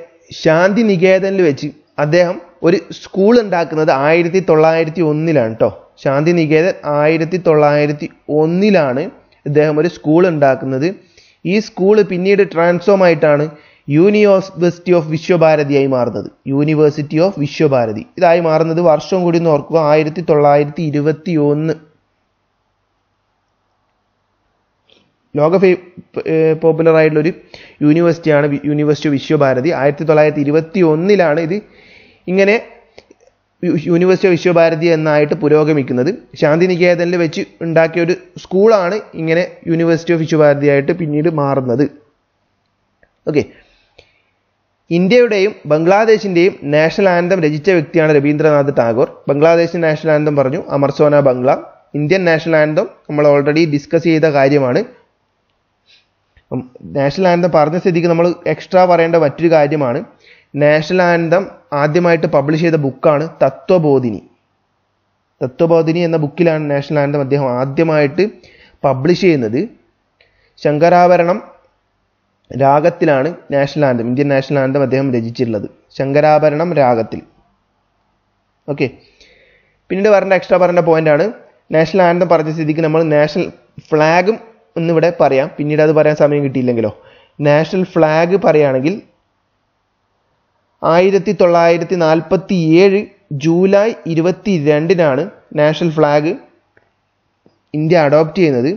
ശാന്തി നികേതനിൽ വെച്ച് അദ്ദേഹം ഒരു സ്കൂൾ ഉണ്ടാക്കുന്നത് ആയിരത്തി തൊള്ളായിരത്തി ഒന്നിലാണ് കേട്ടോ ശാന്തി നികേതൻ ആയിരത്തി തൊള്ളായിരത്തി ഒന്നിലാണ് ഇദ്ദേഹം ഒരു സ്കൂൾ ഉണ്ടാക്കുന്നത് ഈ സ്കൂൾ പിന്നീട് ട്രാൻസ്ഫോം ആയിട്ടാണ് യൂണിവേഴ്സിറ്റി ഓഫ് വിശ്വഭാരതിയായി മാറുന്നത് യൂണിവേഴ്സിറ്റി ഓഫ് വിശ്വഭാരതി ഇതായി മാറുന്നത് വർഷം കൂടി ഒന്ന് ഓർക്കുക ആയിരത്തി തൊള്ളായിരത്തി ഇരുപത്തി ഒന്ന് ലോക ഫേ പോപ്പുലർ ആയിട്ടുള്ള ഒരു യൂണിവേഴ്സിറ്റിയാണ് യൂണിവേഴ്സിറ്റി ഓഫ് വിശ്വഭാരതി ആയിരത്തി തൊള്ളായിരത്തി ഇരുപത്തി ഒന്നിലാണ് ഇത് ഇങ്ങനെ യൂണിവേഴ്സിറ്റി ഓഫ് വിശ്വഭാരതി എന്നായിട്ട് പുരോഗമിക്കുന്നത് ശാന്തിനികേതനിൽ വെച്ച് ഉണ്ടാക്കിയ ഒരു സ്കൂളാണ് ഇങ്ങനെ യൂണിവേഴ്സിറ്റി ഓഫ് ആയിട്ട് പിന്നീട് മാറുന്നത് ഓക്കെ ഇന്ത്യയുടെയും ബംഗ്ലാദേശിൻ്റെയും നാഷണൽ ആനന്ദം രചിച്ച വ്യക്തിയാണ് രവീന്ദ്രനാഥ് ടാഗോർ ബംഗ്ലാദേശിൻ്റെ നാഷണൽ ആനന്ദം പറഞ്ഞു അമർസോന ബംഗ്ല ഇന്ത്യൻ നാഷണൽ ആനന്ദം നമ്മൾ ഓൾറെഡി ഡിസ്കസ് ചെയ്ത കാര്യമാണ് നാഷണൽ ആനന്ദം പറഞ്ഞ സ്ഥിതിക്ക് നമ്മൾ എക്സ്ട്രാ പറയേണ്ട മറ്റൊരു കാര്യമാണ് നാഷണൽ ആനന്ദം ആദ്യമായിട്ട് പബ്ലിഷ് ചെയ്ത ബുക്കാണ് തത്വബോധിനി തത്വബോധിനി എന്ന ബുക്കിലാണ് നാഷണൽ ആനന്ദം അദ്ദേഹം ആദ്യമായിട്ട് പബ്ലിഷ് ചെയ്യുന്നത് ശങ്കരാഭരണം രാഗത്തിലാണ് national anthem Indian national anthem അദ്ദേഹം രചിച്ചിട്ടുള്ളത് ശങ്കരാഭരണം രാഗത്തിൽ ഓക്കെ പിന്നീട് പറഞ്ഞ എക്സ്ട്രാ പറയേണ്ട ആണ് നാഷണൽ ആനന്ദം പറഞ്ഞ സ്ഥിതിക്ക് നമ്മൾ നാഷണൽ ഫ്ലാഗും ഒന്നിവിടെ പറയാം പിന്നീട് അത് പറയാൻ സമയം കിട്ടിയില്ലെങ്കിലോ നാഷണൽ ഫ്ലാഗ് പറയുകയാണെങ്കിൽ ആയിരത്തി തൊള്ളായിരത്തി നാൽപ്പത്തി ഏഴ് ജൂലൈ ഇരുപത്തി രണ്ടിനാണ് നാഷണൽ ഫ്ലാഗ് ഇന്ത്യ അഡോപ്റ്റ് ചെയ്യുന്നത്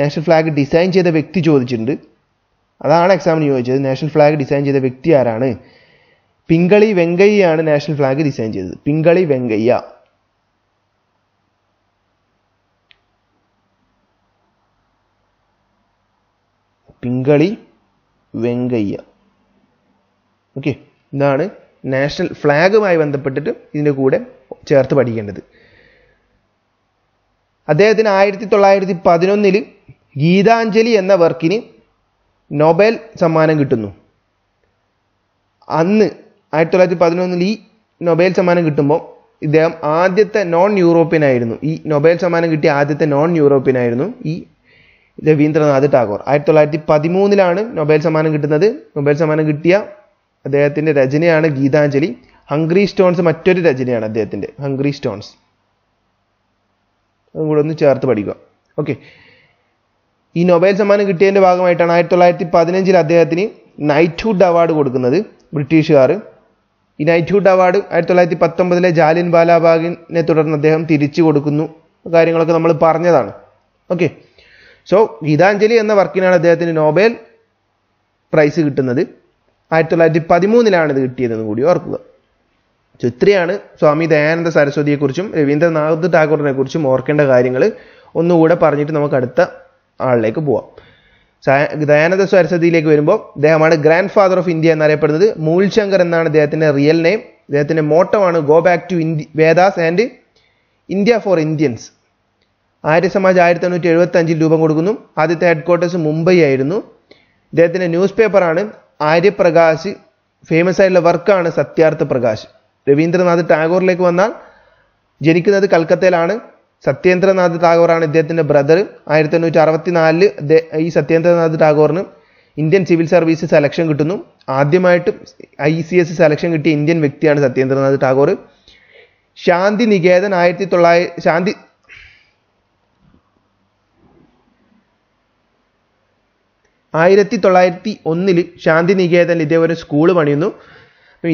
നാഷണൽ ഫ്ലാഗ് ഡിസൈൻ ചെയ്ത വ്യക്തി ചോദിച്ചിട്ടുണ്ട് അതാണ് എക്സാമിന് ചോദിച്ചത് നാഷണൽ ഫ്ലാഗ് ഡിസൈൻ ചെയ്ത വ്യക്തി ആരാണ് പിങ്കളി വെങ്കയ്യാണ് നാഷണൽ ഫ്ലാഗ് ഡിസൈൻ ചെയ്തത് പിങ്കളി വെങ്കയ്യ പിങ്കളി വെങ്കയ്യ ഓക്കെ ഇതാണ് നാഷണൽ ഫ്ലാഗുമായി ബന്ധപ്പെട്ടിട്ട് ഇതിൻ്റെ കൂടെ ചേർത്ത് പഠിക്കേണ്ടത് അദ്ദേഹത്തിന് ആയിരത്തി തൊള്ളായിരത്തി പതിനൊന്നിൽ ഗീതാഞ്ജലി എന്ന വർക്കിന് നൊബേൽ സമ്മാനം കിട്ടുന്നു അന്ന് ആയിരത്തി തൊള്ളായിരത്തി പതിനൊന്നിൽ ഈ നൊബേൽ സമ്മാനം കിട്ടുമ്പോൾ ഇദ്ദേഹം ആദ്യത്തെ നോൺ യൂറോപ്യൻ ആയിരുന്നു ഈ നൊബേൽ സമ്മാനം കിട്ടിയ ആദ്യത്തെ നോൺ യൂറോപ്യൻ ആയിരുന്നു ഈ രവീന്ദ്രനാഥ് ടാഗോർ ആയിരത്തി തൊള്ളായിരത്തി പതിമൂന്നിലാണ് നൊബേൽ സമ്മാനം കിട്ടുന്നത് നൊബേൽ സമ്മാനം കിട്ടിയ അദ്ദേഹത്തിൻ്റെ രചനയാണ് ഗീതാഞ്ജലി ഹംഗ്രി സ്റ്റോൺസ് മറ്റൊരു രചനയാണ് അദ്ദേഹത്തിൻ്റെ ഹംഗ്രി സ്റ്റോൺസ് അതും കൂടെ ഒന്ന് ചേർത്ത് പഠിക്കുക ഓക്കെ ഈ നൊബേൽ സമ്മാനം കിട്ടിയതിൻ്റെ ഭാഗമായിട്ടാണ് ആയിരത്തി തൊള്ളായിരത്തി പതിനഞ്ചിൽ അദ്ദേഹത്തിന് നൈറ്റ്ഹുഡ് അവാർഡ് കൊടുക്കുന്നത് ബ്രിട്ടീഷുകാർ ഈ നൈറ്റ്ഹുഡ് അവാർഡ് ആയിരത്തി തൊള്ളായിരത്തി പത്തൊമ്പതിലെ ജാലിൻ ബാലാബാഗിനെ തുടർന്ന് അദ്ദേഹം തിരിച്ചു കൊടുക്കുന്നു കാര്യങ്ങളൊക്കെ നമ്മൾ പറഞ്ഞതാണ് ഓക്കെ സോ ഗീതാഞ്ജലി എന്ന വർക്കിനാണ് അദ്ദേഹത്തിന് നോബേൽ പ്രൈസ് കിട്ടുന്നത് ആയിരത്തി തൊള്ളായിരത്തി പതിമൂന്നിലാണ് ഇത് കിട്ടിയതെന്ന് കൂടി ഓർക്കുക ചിത്രയാണ് സ്വാമി ദയാനന്ദ സരസ്വതിയെക്കുറിച്ചും രവീന്ദ്രനാഥ് ടാഗോറിനെ കുറിച്ചും ഓർക്കേണ്ട കാര്യങ്ങൾ ഒന്നുകൂടെ പറഞ്ഞിട്ട് നമുക്ക് അടുത്ത ആളിലേക്ക് പോവാം ദയാനന്ദ സരസ്വതിയിലേക്ക് വരുമ്പോൾ അദ്ദേഹമാണ് ഗ്രാൻഡ് ഫാദർ ഓഫ് ഇന്ത്യ എന്നറിയപ്പെടുന്നത് മൂൽശങ്കർ എന്നാണ് അദ്ദേഹത്തിൻ്റെ റിയൽ നെയിം അദ്ദേഹത്തിൻ്റെ മോട്ടമാണ് go back to India Vedas and India for Indians Arya Samaj ആയിരത്തി എണ്ണൂറ്റി എഴുപത്തി അഞ്ചിൽ രൂപം കൊടുക്കുന്നു ആദ്യത്തെ ഹെഡ് ക്വാർട്ടേഴ്സ് മുംബൈ ആയിരുന്നു അദ്ദേഹത്തിൻ്റെ ന്യൂസ് പേപ്പറാണ് ആര്യപ്രകാശ് ഫേമസ് ആയിട്ടുള്ള വർക്കാണ് സത്യാർത്ഥ പ്രകാശ് രവീന്ദ്രനാഥ് ടാഗോറിലേക്ക് വന്നാൽ ജനിക്കുന്നത് കൽക്കത്തയിലാണ് സത്യേന്ദ്രനാഥ് ടാഗോറാണ് ഇദ്ദേഹത്തിൻ്റെ ബ്രദർ ആയിരത്തി എണ്ണൂറ്റി ഈ സത്യേന്ദ്രനാഥ് ടാഗോറിന് ഇന്ത്യൻ സിവിൽ സർവീസ് സെലക്ഷൻ കിട്ടുന്നു ആദ്യമായിട്ട് ഐ സി എസ് സെലക്ഷൻ കിട്ടിയ ഇന്ത്യൻ വ്യക്തിയാണ് സത്യേന്ദ്രനാഥ് ടാഗോർ ശാന്തി നികേതൻ ആയിരത്തി തൊള്ളായിരത്തി ശാന്തി ആയിരത്തി തൊള്ളായിരത്തി ഒന്നിൽ ശാന്തിനികേതനിൽ ഇതേ ഒരു സ്കൂൾ പണിയുന്നു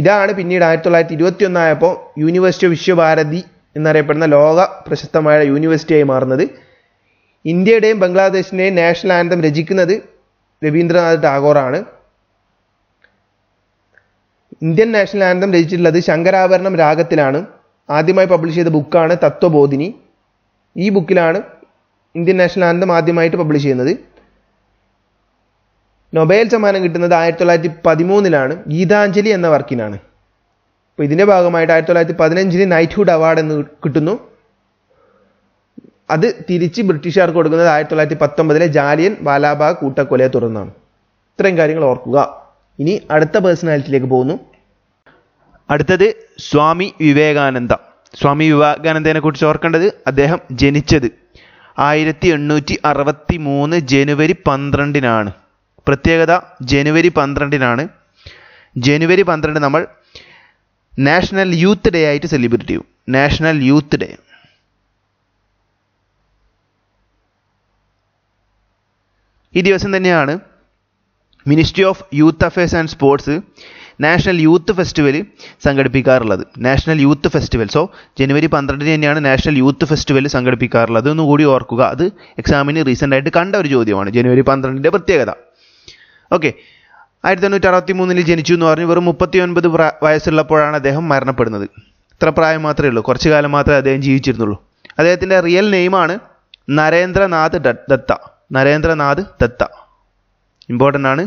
ഇതാണ് പിന്നീട് ആയിരത്തി തൊള്ളായിരത്തി ഇരുപത്തി ഒന്നായപ്പോൾ യൂണിവേഴ്സിറ്റി ഓഫ് വിശ്വഭാരതി എന്നറിയപ്പെടുന്ന ലോക പ്രശസ്തമായ യൂണിവേഴ്സിറ്റിയായി മാറുന്നത് ഇന്ത്യയുടെയും ബംഗ്ലാദേശിൻ്റെയും നാഷണൽ ആനന്ദം രചിക്കുന്നത് രവീന്ദ്രനാഥ് ടാഗോറാണ് ഇന്ത്യൻ നാഷണൽ ആനന്ദം രചിച്ചിട്ടുള്ളത് ശങ്കരാഭരണം രാഗത്തിലാണ് ആദ്യമായി പബ്ലിഷ് ചെയ്ത ബുക്കാണ് തത്വബോധിനി ഈ ബുക്കിലാണ് ഇന്ത്യൻ നാഷണൽ ആനന്ദം ആദ്യമായിട്ട് പബ്ലിഷ് ചെയ്യുന്നത് നൊബേൽ സമ്മാനം കിട്ടുന്നത് ആയിരത്തി തൊള്ളായിരത്തി പതിമൂന്നിലാണ് ഗീതാഞ്ജലി എന്ന വർക്കിനാണ് അപ്പോൾ ഇതിൻ്റെ ഭാഗമായിട്ട് ആയിരത്തി തൊള്ളായിരത്തി പതിനഞ്ചിന് നൈറ്റ്ഹുഡ് അവാർഡ് എന്ന് കിട്ടുന്നു അത് തിരിച്ച് ബ്രിട്ടീഷുകാർക്ക് കൊടുക്കുന്നത് ആയിരത്തി തൊള്ളായിരത്തി പത്തൊമ്പതിലെ ജാലിയൻ വാലാബാഗ് കൂട്ടക്കൊലയെ തുടർന്നാണ് ഇത്രയും കാര്യങ്ങൾ ഓർക്കുക ഇനി അടുത്ത പേഴ്സണാലിറ്റിയിലേക്ക് പോകുന്നു അടുത്തത് സ്വാമി വിവേകാനന്ദ സ്വാമി വിവേകാനന്ദനെ കുറിച്ച് ഓർക്കേണ്ടത് അദ്ദേഹം ജനിച്ചത് ആയിരത്തി എണ്ണൂറ്റി അറുപത്തി മൂന്ന് ജനുവരി പന്ത്രണ്ടിനാണ് പ്രത്യേകത ജനുവരി പന്ത്രണ്ടിനാണ് ജനുവരി പന്ത്രണ്ട് നമ്മൾ നാഷണൽ യൂത്ത് ഡേ ആയിട്ട് സെലിബ്രേറ്റ് ചെയ്യും നാഷണൽ യൂത്ത് ഡേ ഈ ദിവസം തന്നെയാണ് ministry of youth affairs and sports national youth festival സംഘടിപ്പിക്കാറുള്ളത് നാഷണൽ യൂത്ത് ഫെസ്റ്റിവൽ സോ ജനുവരി പന്ത്രണ്ടിന് തന്നെയാണ് നാഷണൽ യൂത്ത് ഫെസ്റ്റിവൽ സംഘടിപ്പിക്കാറുള്ളത് എന്നുകൂടി ഓർക്കുക അത് എക്സാമിന് റീസെൻ്റ് ആയിട്ട് കണ്ട ഒരു ചോദ്യമാണ് ജനുവരി പന്ത്രണ്ടിൻ്റെ പ്രത്യേകത ഓക്കെ ആയിരത്തി എണ്ണൂറ്റി അറുപത്തി മൂന്നിൽ ജനിച്ചു എന്ന് പറഞ്ഞു വെറും മുപ്പത്തി ഒൻപത് വയസ്സുള്ളപ്പോഴാണ് അദ്ദേഹം മരണപ്പെടുന്നത് ഇത്ര പ്രായം മാത്രമേ ഉള്ളൂ കുറച്ച് കാലം മാത്രമേ അദ്ദേഹം ജീവിച്ചിരുന്നുള്ളൂ അദ്ദേഹത്തിൻ്റെ റിയൽ നെയിമാണ് നരേന്ദ്രനാഥ് ദത്ത നരേന്ദ്രനാഥ് ദത്ത ഇമ്പോർട്ടൻ്റ് ആണ്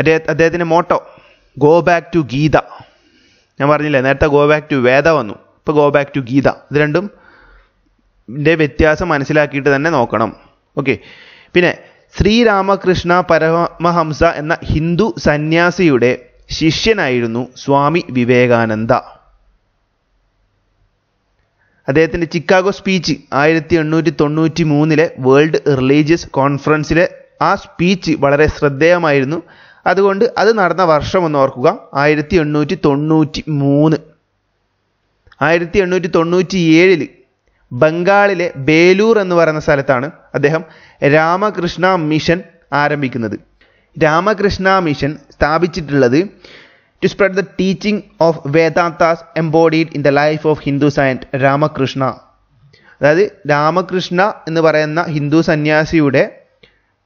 അദ്ദേഹ അദ്ദേഹത്തിൻ്റെ motto go back to Gita ഞാൻ പറഞ്ഞില്ലേ നേരത്തെ ഗോ ബാക്ക് ടു വേദ വന്നു ഇപ്പോൾ ഗോ ബാക്ക് ടു ഗീത ഇത് രണ്ടും വ്യത്യാസം മനസ്സിലാക്കിയിട്ട് തന്നെ നോക്കണം ഓക്കെ പിന്നെ ശ്രീരാമകൃഷ്ണ പരമഹംസ എന്ന ഹിന്ദു സന്യാസിയുടെ ശിഷ്യനായിരുന്നു സ്വാമി വിവേകാനന്ദ അദ്ദേഹത്തിൻ്റെ ചിക്കാഗോ സ്പീച്ച് ആയിരത്തി എണ്ണൂറ്റി തൊണ്ണൂറ്റി മൂന്നിലെ വേൾഡ് റിലീജിയസ് കോൺഫറൻസിലെ ആ സ്പീച്ച് വളരെ ശ്രദ്ധേയമായിരുന്നു അതുകൊണ്ട് അത് നടന്ന വർഷം ഒന്ന് ഓർക്കുക ആയിരത്തി എണ്ണൂറ്റി തൊണ്ണൂറ്റി മൂന്ന് ആയിരത്തി എണ്ണൂറ്റി തൊണ്ണൂറ്റി ഏഴിൽ ബംഗാളിലെ ബേലൂർ എന്ന് പറയുന്ന സ്ഥലത്താണ് അദ്ദേഹം രാമകൃഷ്ണ മിഷൻ ആരംഭിക്കുന്നത് രാമകൃഷ്ണ മിഷൻ സ്ഥാപിച്ചിട്ടുള്ളത് to spread the teaching of Vedantas embodied in the life of Hindus and Ramakrishna അതായത് രാമകൃഷ്ണ എന്ന് പറയുന്ന ഹിന്ദു സന്യാസിയുടെ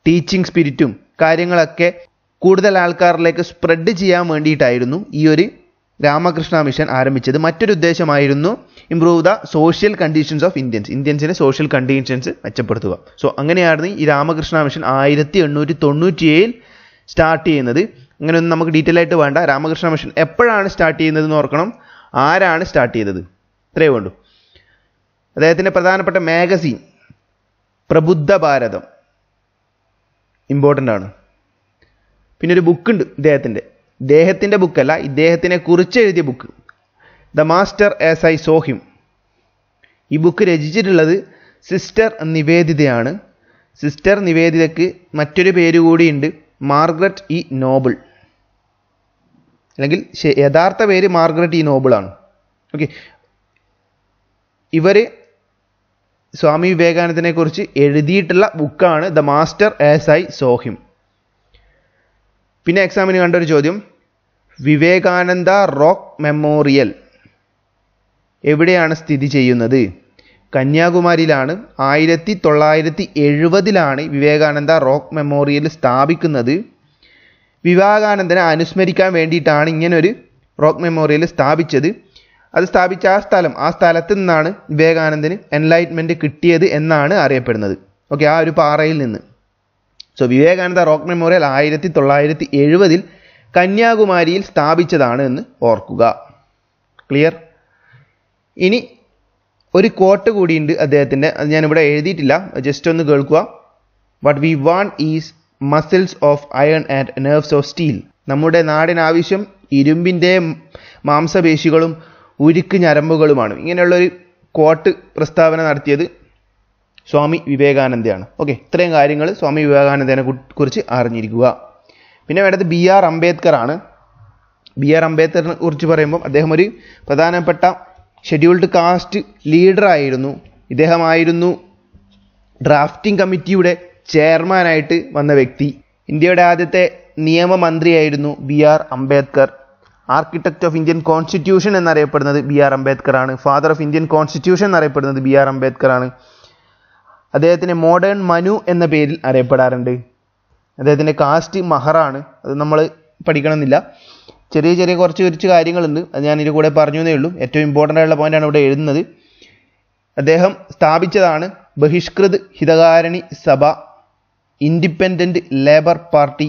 ടീച്ചിങ് സ്പിരിറ്റും കാര്യങ്ങളൊക്കെ കൂടുതൽ ആൾക്കാരിലേക്ക് സ്പ്രെഡ് ചെയ്യാൻ വേണ്ടിയിട്ടായിരുന്നു ഈ ഒരു രാമകൃഷ്ണ മിഷൻ ആരംഭിച്ചത് മറ്റൊരു ഉദ്ദേശമായിരുന്നു improve the social conditions of Indians ഇന്ത്യൻസിൻ്റെ സോഷ്യൽ കണ്ടീഷൻസ് മെച്ചപ്പെടുത്തുക സോ അങ്ങനെയായിരുന്നു ഈ രാമകൃഷ്ണ മിഷൻ ആയിരത്തി എണ്ണൂറ്റി ഏഴിൽ സ്റ്റാർട്ട് ചെയ്യുന്നത് അങ്ങനെയൊന്നും നമുക്ക് ഡീറ്റെയിൽ ആയിട്ട് വേണ്ട രാമകൃഷ്ണ മിഷൻ എപ്പോഴാണ് സ്റ്റാർട്ട് ചെയ്യുന്നത് എന്ന് ഓർക്കണം ആരാണ് സ്റ്റാർട്ട് ചെയ്തത് ഇത്രയേ വേണ്ടു അദ്ദേഹത്തിൻ്റെ പ്രധാനപ്പെട്ട മാഗസീൻ പ്രബുദ്ധ ഭാരതം ഇമ്പോർട്ടൻ്റ് ആണ് പിന്നെ ഒരു ബുക്കുണ്ട് ഇദ്ദേഹത്തിൻ്റെ ഇദ്ദേഹത്തിൻ്റെ ബുക്കല്ല ഇദ്ദേഹത്തിനെ കുറിച്ച് എഴുതിയ book the master as I saw him ഈ ബുക്ക് രചിച്ചിട്ടുള്ളത് സിസ്റ്റർ നിവേദിതയാണ് സിസ്റ്റർ നിവേദിതയ്ക്ക് മറ്റൊരു പേര് കൂടിയുണ്ട് മാർഗ്രറ്റ് ഇ നോബിൾ അല്ലെങ്കിൽ യഥാർത്ഥ പേര് മാർഗ്രറ്റ് ഇ നോബിളാണ് ഓക്കെ ഇവർ സ്വാമി വിവേകാനന്ദനെക്കുറിച്ച് എഴുതിയിട്ടുള്ള ബുക്കാണ് the master as I saw him പിന്നെ എക്സാമിന് കണ്ട ഒരു ചോദ്യം വിവേകാനന്ദ റോക്ക് മെമ്മോറിയൽ എവിടെയാണ് സ്ഥിതി ചെയ്യുന്നത് കന്യാകുമാരിയിലാണ് ആയിരത്തി തൊള്ളായിരത്തി എഴുപതിലാണ് വിവേകാനന്ദ റോക്ക് മെമ്മോറിയൽ സ്ഥാപിക്കുന്നത് വിവേകാനന്ദനെ അനുസ്മരിക്കാൻ വേണ്ടിയിട്ടാണ് ഇങ്ങനൊരു റോക്ക് മെമ്മോറിയൽ സ്ഥാപിച്ചത് അത് സ്ഥാപിച്ച ആ സ്ഥലം ആ സ്ഥലത്ത് നിന്നാണ് വിവേകാനന്ദന് എൻലൈറ്റ്മെൻറ്റ് കിട്ടിയത് എന്നാണ് അറിയപ്പെടുന്നത് ഓക്കെ ആ ഒരു പാറയിൽ നിന്ന് സോ വിവേകാനന്ദ റോക്ക് മെമ്മോറിയൽ ആയിരത്തി തൊള്ളായിരത്തി എഴുപതിൽ കന്യാകുമാരിയിൽ സ്ഥാപിച്ചതാണ് എന്ന് ഓർക്കുക ക്ലിയർ ഇനി ഒരു കോട്ട് കൂടിയുണ്ട് അദ്ദേഹത്തിൻ്റെ അത് ഞാനിവിടെ എഴുതിയിട്ടില്ല ജസ്റ്റ് ഒന്ന് കേൾക്കുക what we want is muscles of iron and nerves of steel നമ്മുടെ നാടിനാവശ്യം ഇരുമ്പിൻ്റെ മാംസപേശികളും ഉരുക്ക് ഞരമ്പുകളുമാണ് ഇങ്ങനെയുള്ളൊരു കോട്ട് പ്രസ്താവന നടത്തിയത് സ്വാമി വിവേകാനന്ദയാണ് ഓക്കെ ഇത്രയും കാര്യങ്ങൾ സ്വാമി വിവേകാനന്ദനെ കുറിച്ച് അറിഞ്ഞിരിക്കുക പിന്നെ വേണ്ടത് ബി ആർ അംബേദ്കർ ആണ് ബി ആർ അംബേദ്കറിനെ കുറിച്ച് പറയുമ്പോൾ അദ്ദേഹം ഒരു പ്രധാനപ്പെട്ട ഷെഡ്യൂൾഡ് കാസ്റ്റ് ലീഡറായിരുന്നു ഇദ്ദേഹമായിരുന്നു ഡ്രാഫ്റ്റിംഗ് കമ്മിറ്റിയുടെ ചെയർമാനായിട്ട് വന്ന വ്യക്തി ഇന്ത്യയുടെ ആദ്യത്തെ നിയമമന്ത്രിയായിരുന്നു B R Ambedkar architect of Indian constitution എന്നറിയപ്പെടുന്നത് ബി ആർ അംബേദ്കർ ആണ് ഫാദർ ഓഫ് ഇന്ത്യൻ കോൺസ്റ്റിറ്റ്യൂഷൻ എന്നറിയപ്പെടുന്നത് ബി ആർ അംബേദ്കർ ആണ് അദ്ദേഹത്തിനെ മോഡേൺ മനു എന്ന പേരിൽ അറിയപ്പെടാറുണ്ട് അദ്ദേഹത്തിൻ്റെ കാസ്റ്റ് മഹറാണ് അത് നമ്മൾ പഠിക്കണമെന്നില്ല ചെറിയ ചെറിയ കുറച്ച് കുറച്ച് കാര്യങ്ങളുണ്ട് അത് ഞാൻ ഇതിൻ്റെ കൂടെ പറഞ്ഞു എന്നേ ഉള്ളൂ ഏറ്റവും ഇമ്പോർട്ടൻ്റ് ആയിട്ടുള്ള പോയിൻ്റാണ് ഇവിടെ എഴുതുന്നത് അദ്ദേഹം സ്ഥാപിച്ചതാണ് Bahishkrit Hitakarini Sabha independent labour party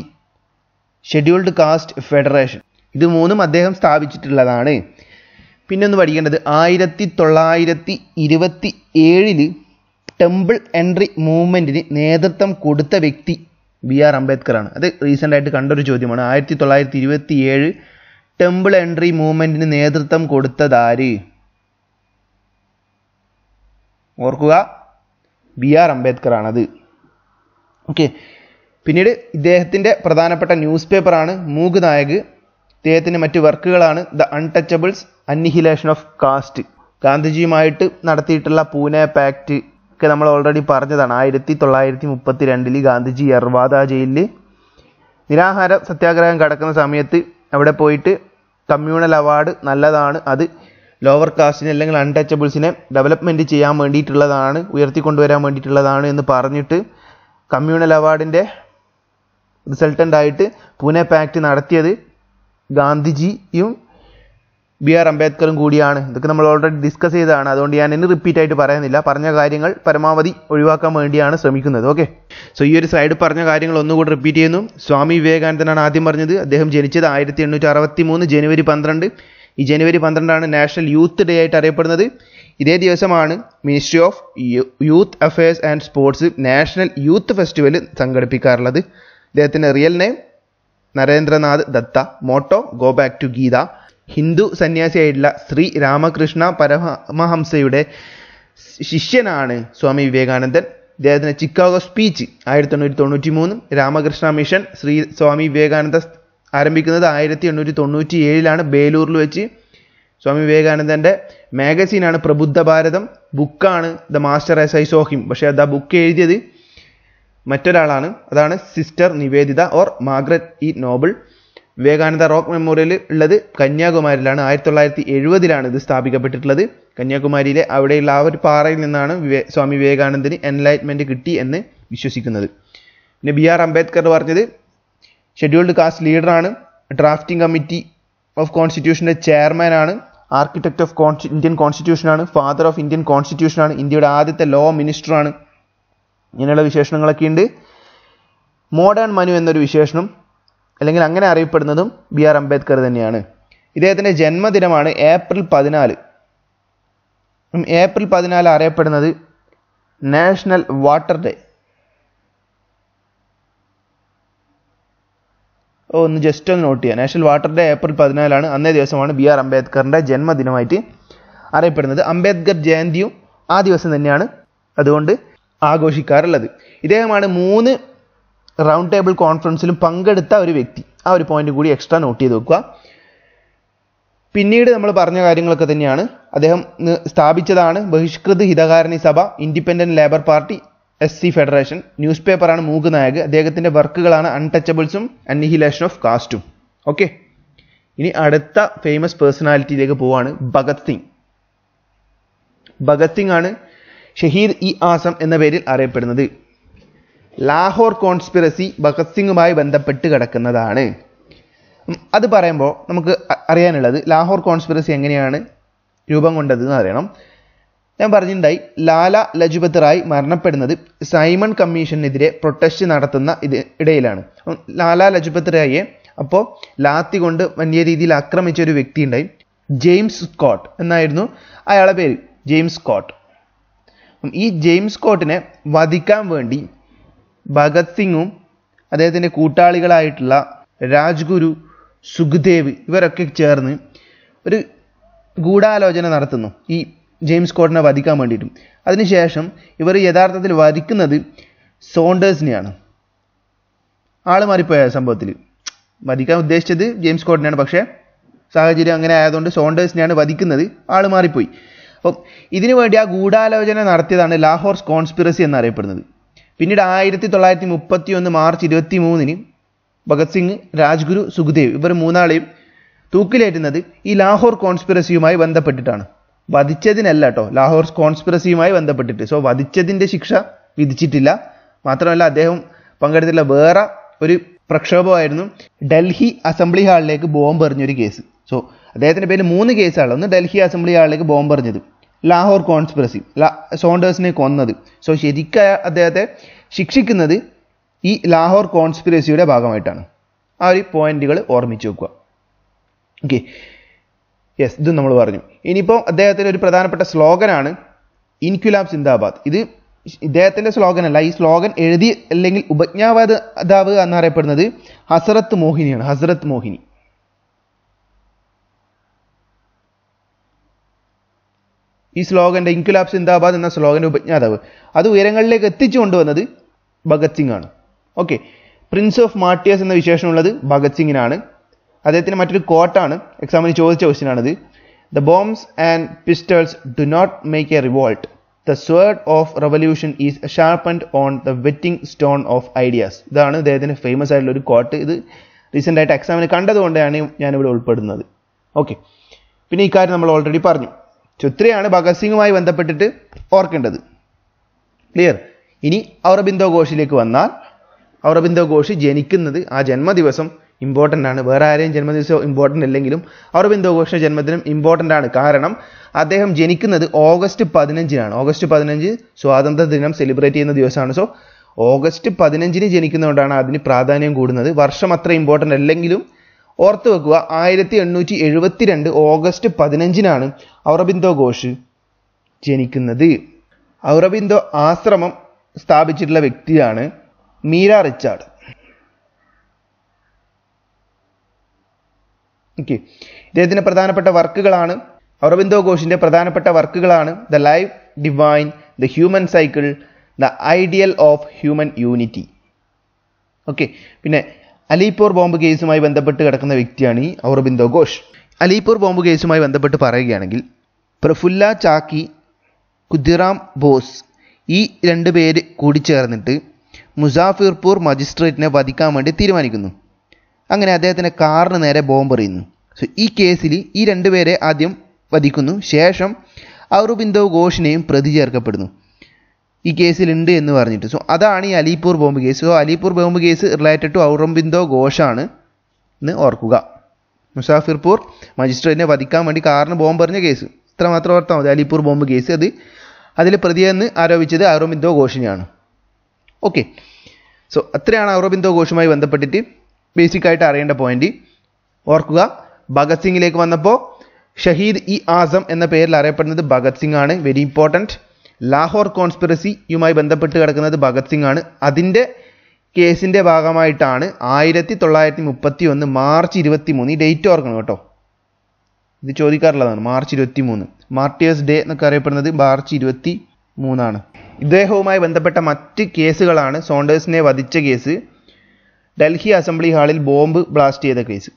scheduled caste federation ഇത് മൂന്നും അദ്ദേഹം സ്ഥാപിച്ചിട്ടുള്ളതാണ് പിന്നൊന്ന് പഠിക്കേണ്ടത് ആയിരത്തി തൊള്ളായിരത്തി ഇരുപത്തി ഏഴിൽ ടെമ്പിൾ എൻട്രി മൂവ്മെൻറ്റിന് നേതൃത്വം കൊടുത്ത വ്യക്തി ബി ആർ അംബേദ്കറാണ് അത് റീസെൻ്റായിട്ട് കണ്ടൊരു ചോദ്യമാണ് ആയിരത്തി തൊള്ളായിരത്തി ഇരുപത്തി ഏഴ് ടെമ്പിൾ എൻട്രി മൂവ്മെൻറ്റിന് നേതൃത്വം കൊടുത്തതാര് ഓർക്കുക ബി ആർ അംബേദ്കർ ആണത് ഓക്കെ പിന്നീട് ഇദ്ദേഹത്തിൻ്റെ പ്രധാനപ്പെട്ട ന്യൂസ് പേപ്പറാണ് മൂഗ് നായക് ഇദ്ദേഹത്തിൻ്റെ മറ്റ് വർക്കുകളാണ് the untouchables annihilation of caste ഗാന്ധിജിയുമായിട്ട് നടത്തിയിട്ടുള്ള പൂനെ പാക്റ്റ് ഒക്കെ നമ്മൾ ഓൾറെഡി പറഞ്ഞതാണ് ആയിരത്തി തൊള്ളായിരത്തി മുപ്പത്തി രണ്ടിൽ ഗാന്ധിജി അർവാദ ജയിലിൽ നിരാഹാര സത്യാഗ്രഹം കടക്കുന്ന സമയത്ത് അവിടെ പോയിട്ട് കമ്മ്യൂണൽ അവാർഡ് നല്ലതാണ് അത് ലോവർ കാസ്റ്റിനെ അല്ലെങ്കിൽ അൺടച്ചബിൾസിനെ ഡെവലപ്മെൻറ്റ് ചെയ്യാൻ വേണ്ടിയിട്ടുള്ളതാണ് ഉയർത്തിക്കൊണ്ടുവരാൻ വേണ്ടിയിട്ടുള്ളതാണ് എന്ന് പറഞ്ഞിട്ട് കമ്മ്യൂണൽ അവാർഡിൻ്റെ റിസൾട്ടൻ്റായിട്ട് പൂനെ പാക്റ്റ് നടത്തിയത് ഗാന്ധിജിയും ബി ആർ അംബേദ്കറും കൂടിയാണ് ഇതൊക്കെ നമ്മൾ ഓൾറെഡി ഡിസ്കസ് ചെയ്തതാണ് അതുകൊണ്ട് ഞാൻ ഇനി റിപ്പീറ്റ് ആയിട്ട് പറയുന്നില്ല പറഞ്ഞ കാര്യങ്ങൾ പരമാവധി ഒഴിവാക്കാൻ വേണ്ടിയാണ് ശ്രമിക്കുന്നത് ഓക്കെ സോ ഈ ഒരു സ്ലൈഡ് പറഞ്ഞ കാര്യങ്ങൾ ഒന്നുകൂടി റിപ്പീറ്റ് ചെയ്യുന്നു സ്വാമി വിവേകാനന്ദനാണ് ആദ്യം പറഞ്ഞത് അദ്ദേഹം ജനിച്ചത് ആയിരത്തി എണ്ണൂറ്റി അറുപത്തി മൂന്ന് ജനുവരി പന്ത്രണ്ട് ഈ ജനുവരി പന്ത്രണ്ടാണ് നാഷണൽ യൂത്ത് ഡേ ആയിട്ട് അറിയപ്പെടുന്നത് ഇതേ ദിവസമാണ് ministry of youth affairs and sports national youth festival സംഘടിപ്പിക്കാറുള്ളത് അദ്ദേഹത്തിൻ്റെ real name Narendranath Datta motto go back to Gita Hindu സന്യാസിയായിട്ടുള്ള ശ്രീ രാമകൃഷ്ണ പരമഹംസയുടെ ശിഷ്യനാണ് സ്വാമി വിവേകാനന്ദൻ അദ്ദേഹത്തിൻ്റെ ചിക്കാഗോ സ്പീച്ച് ആയിരത്തി എണ്ണൂറ്റി തൊണ്ണൂറ്റി മൂന്നും രാമകൃഷ്ണ മിഷൻ ശ്രീ സ്വാമി വിവേകാനന്ദ ആരംഭിക്കുന്നത് ആയിരത്തി എണ്ണൂറ്റി തൊണ്ണൂറ്റി ഏഴിലാണ് ബേലൂരിൽ വെച്ച് സ്വാമി വിവേകാനന്ദൻ്റെ മാഗസീനാണ് പ്രബുദ്ധ ഭാരതം ബുക്കാണ് the master as I saw him പക്ഷേ അത് ആ ബുക്ക് എഴുതിയത് മറ്റൊരാളാണ് അതാണ് sister Nivedita or Margaret E Noble Vivekananda rock memorial ഉള്ളത് കന്യാകുമാരിയിലാണ് ആയിരത്തി തൊള്ളായിരത്തി എഴുപതിലാണ് ഇത് സ്ഥാപിക്കപ്പെട്ടിട്ടുള്ളത് കന്യാകുമാരിയിലെ അവിടെയുള്ള ആ ഒരു പാറയിൽ നിന്നാണ് സ്വാമി വിവേകാനന്ദന് എൻലൈറ്റ്മെൻറ്റ് കിട്ടി എന്ന് വിശ്വസിക്കുന്നത് പിന്നെ ബി ആർ അംബേദ്കർ പറഞ്ഞത് ഷെഡ്യൂൾഡ് കാസ്റ്റ് ലീഡറാണ് ഡ്രാഫ്റ്റിംഗ് കമ്മിറ്റി ഓഫ് കോൺസ്റ്റിറ്റ്യൂഷൻ്റെ ചെയർമാനാണ് ആർക്കിടെക്ട് ഓഫ് കോൺസ് ഇന്ത്യൻ കോൺസ്റ്റിറ്റ്യൂഷനാണ് ഫാദർ ഓഫ് ഇന്ത്യൻ കോൺസ്റ്റിറ്റ്യൂഷനാണ് ഇന്ത്യയുടെ ആദ്യത്തെ ലോ മിനിസ്റ്ററാണ് ഇങ്ങനെയുള്ള വിശേഷണങ്ങളൊക്കെ ഉണ്ട് മോഡേൺ മനു എന്നൊരു വിശേഷണം അല്ലെങ്കിൽ അങ്ങനെ അറിയപ്പെടുന്നതും ബി ആർ അംബേദ്കർ തന്നെയാണ് ഇദ്ദേഹത്തിൻ്റെ ജന്മദിനമാണ് ഏപ്രിൽ പതിനാല് ഏപ്രിൽ പതിനാല് അറിയപ്പെടുന്നത് നാഷണൽ വാട്ടർ ഡേ ഓ ഒന്ന് ജസ്റ്റ് ഒന്ന് നോട്ട് ചെയ്യാം നാഷണൽ വാട്ടർ ഡേ ഏപ്രിൽ പതിനാലാണ് അന്നേ ദിവസമാണ് ബി ആർ അംബേദ്കറിൻ്റെ ജന്മദിനമായിട്ട് അറിയപ്പെടുന്നത് അംബേദ്കർ ജയന്തിയും ആ ദിവസം തന്നെയാണ് അതുകൊണ്ട് ആഘോഷിക്കാറുള്ളത് ഇദ്ദേഹമാണ് മൂന്ന് റൗണ്ട് ടേബിൾ കോൺഫറൻസിലും പങ്കെടുത്ത ഒരു വ്യക്തി ആ ഒരു പോയിന്റ് കൂടി എക്സ്ട്രാ നോട്ട് ചെയ്ത് വെക്കുക പിന്നീട് നമ്മൾ പറഞ്ഞ കാര്യങ്ങളൊക്കെ തന്നെയാണ് അദ്ദേഹം സ്ഥാപിച്ചതാണ് Bahishkrita Hitakarini Sabha independent labour party S C federation news പേപ്പറാണ് മൂക്ക് നായക് അദ്ദേഹത്തിൻ്റെ വർക്കുകളാണ് അൺടച്ചബിൾസും അന്നിഹിലേഷൻ ഓഫ് കാസ്റ്റും ഓക്കെ ഇനി അടുത്ത ഫേമസ് പേഴ്സണാലിറ്റിയിലേക്ക് പോവാണ് ഭഗത് സിംഗ് ഭഗത് സിംഗ് ആണ് ഷഹീദ് ഇ ആസം എന്ന പേരിൽ അറിയപ്പെടുന്നത് ലാഹോർ കോൺസ്പിറസി ഭഗത് സിംഗുമായി ബന്ധപ്പെട്ട് കിടക്കുന്നതാണ് അത് പറയുമ്പോൾ നമുക്ക് അറിയാനുള്ളത് ലാഹോർ കോൺസ്പിറസി എങ്ങനെയാണ് രൂപം കൊണ്ടത് എന്ന് അറിയണം ഞാൻ പറഞ്ഞിട്ടുണ്ടായി ലാല ലജ്പത് റായ് മരണപ്പെടുന്നത് സൈമൺ കമ്മീഷനെതിരെ പ്രൊട്ടസ്റ്റ് നടത്തുന്ന ഇത് ഇടയിലാണ് ലാല ലജ്പത് റായിയെ അപ്പോൾ ലാത്തി കൊണ്ട് വലിയ രീതിയിൽ ആക്രമിച്ച ഒരു വ്യക്തി ഉണ്ടായി ജെയിംസ് സ്കോട്ട് എന്നായിരുന്നു അയാളുടെ പേര് ജെയിംസ് സ്കോട്ട് ഈ ജെയിംസ് സ്കോട്ടിനെ വധിക്കാൻ വേണ്ടി ഭഗത് സിംഗും അദ്ദേഹത്തിൻ്റെ കൂട്ടാളികളായിട്ടുള്ള രാജ്ഗുരു സുഖ്ദേവ് ഇവരൊക്കെ ചേർന്ന് ഒരു ഗൂഢാലോചന നടത്തുന്നു ഈ ജെയിംസ് കോട്ടിനെ വധിക്കാൻ വേണ്ടിയിട്ടും അതിനുശേഷം ഇവർ യഥാർത്ഥത്തിൽ വധിക്കുന്നത് സോണ്ടേഴ്സിനെയാണ് ആൾ മാറിപ്പോയ സംഭവത്തിൽ വധിക്കാൻ ഉദ്ദേശിച്ചത് ജെയിംസ് കോട്ടിനെയാണ് പക്ഷേ സാഹചര്യം അങ്ങനെ ആയതുകൊണ്ട് സോണ്ടേഴ്സിനെയാണ് വധിക്കുന്നത് ആൾ മാറിപ്പോയി അപ്പം ഇതിനു വേണ്ടി ആ ഗൂഢാലോചന നടത്തിയതാണ് ലാഹോർസ് കോൺസ്പിറസി എന്നറിയപ്പെടുന്നത് പിന്നീട് ആയിരത്തി തൊള്ളായിരത്തി മുപ്പത്തി ഒന്ന് മാർച്ച് ഇരുപത്തി മൂന്നിന് ഭഗത് സിംഗ് രാജ്ഗുരു സുഖ്ദേവ് ഇവർ മൂന്നാളെയും തൂക്കിലേറ്റുന്നത് ഈ ലാഹോർ കോൺസ്പിറസിയുമായി ബന്ധപ്പെട്ടിട്ടാണ് വധിച്ചതിനല്ല കേട്ടോ ലാഹോർ കോൺസ്പിറസിയുമായി ബന്ധപ്പെട്ടിട്ട് സോ വധിച്ചതിൻ്റെ ശിക്ഷ വിധിച്ചിട്ടില്ല മാത്രമല്ല അദ്ദേഹം പങ്കെടുത്തിട്ടുള്ള വേറെ ഒരു പ്രക്ഷോഭമായിരുന്നു ഡൽഹി അസംബ്ലി ഹാളിലേക്ക് ബോംബ് എറിഞ്ഞൊരു കേസ് സോ അദ്ദേഹത്തിൻ്റെ പേരിൽ മൂന്ന് കേസാണ് ഒന്ന് ഡൽഹി അസംബ്ലി ഹാളിലേക്ക് ബോംബ് എറിഞ്ഞത് ലാഹോർ കോൺസ്പിറസി സോണ്ടേഴ്സിനെ കൊന്നത് സോ ശരിക്കും അദ്ദേഹത്തെ ശിക്ഷിക്കുന്നത് ഈ ലാഹോർ കോൺസ്പിറസിയുടെ ഭാഗമായിട്ടാണ് ആ ഒരു പോയിന്റുകൾ ഓർമ്മിച്ച് വെക്കുക ഓക്കെ യെസ് ഇത് നമ്മൾ പറഞ്ഞു ഇനിയിപ്പോൾ അദ്ദേഹത്തിൻ്റെ ഒരു പ്രധാനപ്പെട്ട സ്ലോഗനാണ് ഇൻക്യുലാബ് സിന്ദാബാദ് ഇത് ഇദ്ദേഹത്തിൻ്റെ സ്ലോഗനല്ല ഈ സ്ലോഗൻ എഴുതി അല്ലെങ്കിൽ ഉപജ്ഞാപതാവ് എന്നറിയപ്പെടുന്നത് ഹസ്രത്ത് മോഹിനിയാണ് ഹസ്രത്ത് മോഹിനി ഈ സ്ലോഗൻ്റെ ഇൻകുലാബ് സിന്ദാബാദ് എന്ന സ്ലോഗൻ്റെ ഉപജ്ഞാതാവ് അത് ഉയരങ്ങളിലേക്ക് എത്തിച്ചു കൊണ്ടുവന്നത് ഭഗത് സിംഗ് ആണ് ഓക്കെ പ്രിൻസ് ഓഫ് മാർട്ടിയേഴ്സ് എന്ന വിശേഷമുള്ളത് ഭഗത് സിംഗിനാണ് അദ്ദേഹത്തിന് മറ്റൊരു കോട്ടാണ് എക്സാമിന് ചോദിച്ച ക്വസ്റ്റ്യനാണിത് the bombs and pistols do not make a revolt the sword of revolution is sharpened on the whetting stone of ideas ഇതാണ് അദ്ദേഹത്തിൻ്റെ ഫേമസ് ആയിട്ടുള്ള ഒരു കോട്ട് ഇത് റീസെൻ്റായിട്ട് എക്സാമിന് കണ്ടതുകൊണ്ടാണ് ഞാനിവിടെ ഉൾപ്പെടുന്നത് ഓക്കെ പിന്നെ ഈ കാര്യം നമ്മൾ ഓൾറെഡി പറഞ്ഞു ചുത്രയാണ് ഭഗത് സിംഗുമായി ബന്ധപ്പെട്ടിട്ട് ഓർക്കേണ്ടത് ക്ലിയർ ഇനി ഔറബിന്ദോ ഘോഷിലേക്ക് വന്നാൽ ഔറബിന്ദോ ഘോഷ് ജനിക്കുന്നത് ആ ജന്മദിവസം ഇമ്പോർട്ടൻ്റ് ആണ് വേറെ ആരെയും ജന്മദിവസം ഇമ്പോർട്ടൻ്റ് അല്ലെങ്കിലും ഔറബിന്ദോ ഘോഷിൻ്റെ ജന്മദിനം ഇമ്പോർട്ടൻ്റ് ആണ് കാരണം അദ്ദേഹം ജനിക്കുന്നത് ഓഗസ്റ്റ് പതിനഞ്ചിനാണ് ഓഗസ്റ്റ് പതിനഞ്ച് സ്വാതന്ത്ര്യ ദിനം സെലിബ്രേറ്റ് ചെയ്യുന്ന ദിവസമാണ് സോ ഓഗസ്റ്റ് പതിനഞ്ചിന് ജനിക്കുന്നതുകൊണ്ടാണ് അതിന് പ്രാധാന്യം കൂടുന്നത് വർഷം അത്ര ഇമ്പോർട്ടൻ്റ് അല്ലെങ്കിലും ഓർത്തു വെക്കുക ആയിരത്തി എണ്ണൂറ്റി എഴുപത്തിരണ്ട് ഓഗസ്റ്റ് പതിനഞ്ചിനാണ് ഔറബിന്ദോ ഘോഷ് ജനിക്കുന്നത് ഔറബിന്ദോ ആശ്രമം സ്ഥാപിച്ചിട്ടുള്ള വ്യക്തിയാണ് മീര റിച്ചാർഡ് ഓക്കെ ഇദ്ദേഹത്തിൻ്റെ പ്രധാനപ്പെട്ട വർക്കുകളാണ് ഔറബിന്ദോ ഘോഷിൻ്റെ പ്രധാനപ്പെട്ട വർക്കുകളാണ് the life divine the human cycle the ideal of human unity okay പിന്നെ അലിപ്പൂർ ബോംബ് കേസുമായി ബന്ധപ്പെട്ട് കിടക്കുന്ന വ്യക്തിയാണ് ഈ ഔറബിന്ദോ ഘോഷ് അലിപ്പൂർ ബോംബ് കേസുമായി ബന്ധപ്പെട്ട് പറയുകയാണെങ്കിൽ പ്രഫുല്ല ചാക്കി കുതിറാം ബോസ് ഈ രണ്ട് പേര് കൂടി ചേർന്നിട്ട് മുസാഫിർപൂർ മജിസ്ട്രേറ്റിനെ വധിക്കാൻ വേണ്ടി തീരുമാനിക്കുന്നു അങ്ങനെ അദ്ദേഹത്തിൻ്റെ കാറിന് നേരെ ബോംബെറിയുന്നു സോ ഈ കേസിൽ ഈ രണ്ടുപേരെ ആദ്യം വധിക്കുന്നു ശേഷം ഔറുബിന്ദോ ഘോഷിനെയും പ്രതി ചേർക്കപ്പെടുന്നു ഈ കേസിലുണ്ട് എന്ന് പറഞ്ഞിട്ട് സോ അതാണ് ഈ Alipore bomb case so Alipore bomb case related to Aurobindo ഘോഷാണ് എന്ന് ഓർക്കുക മുസാഫിർപൂർ മജിസ്ട്രേറ്റിനെ വധിക്കാൻ വേണ്ടി കാറിന് ബോംബ് പറഞ്ഞ കേസ് ഇത്രമാത്രം ഓർത്താൽ മതി അലിപൂർ ബോംബ് കേസ് അത് അതിൽ പ്രതിയെന്ന് ആരോപിച്ചത് ഔറംബിന്ദോ ഘോഷിനെയാണ് ഓക്കെ സോ അത്രയാണ് ഔറബിന്ദോ ഘോഷുമായി ബന്ധപ്പെട്ടിട്ട് ബേസിക് ആയിട്ട് അറിയേണ്ട പോയിന്റ് ഓർക്കുക ഭഗത് സിംഗിലേക്ക് വന്നപ്പോൾ ഷഹീദ് ഇ ആസം എന്ന പേരിൽ അറിയപ്പെടുന്നത് ഭഗത് സിംഗ് ആണ് വെരി ഇമ്പോർട്ടൻറ്റ് ലാഹോർ കോൺസ്പിറസിയുമായി ബന്ധപ്പെട്ട് കിടക്കുന്നത് ഭഗത് സിംഗ് ആണ് അതിൻ്റെ കേസിൻ്റെ ഭാഗമായിട്ടാണ് ആയിരത്തി തൊള്ളായിരത്തി മുപ്പത്തി ഒന്ന് മാർച്ച് ഇരുപത്തി മൂന്ന് ഈ ഡേറ്റ് ഓർക്കണം കേട്ടോ ഇത് ചോദിക്കാറുള്ളതാണ് മാർച്ച് ഇരുപത്തി മൂന്ന് മാർട്ടിയേഴ്സ് ഡേ എന്നൊക്കെ അറിയപ്പെടുന്നത് മാർച്ച് ഇരുപത്തി മൂന്നാണ് ഇദ്ദേഹവുമായി ബന്ധപ്പെട്ട മറ്റ് കേസുകളാണ് സോണ്ടേഴ്സിനെ വധിച്ച കേസ് ഡൽഹി അസംബ്ലി ഹാളിൽ ബോംബ് ബ്ലാസ്റ്റ് ചെയ്ത കേസ്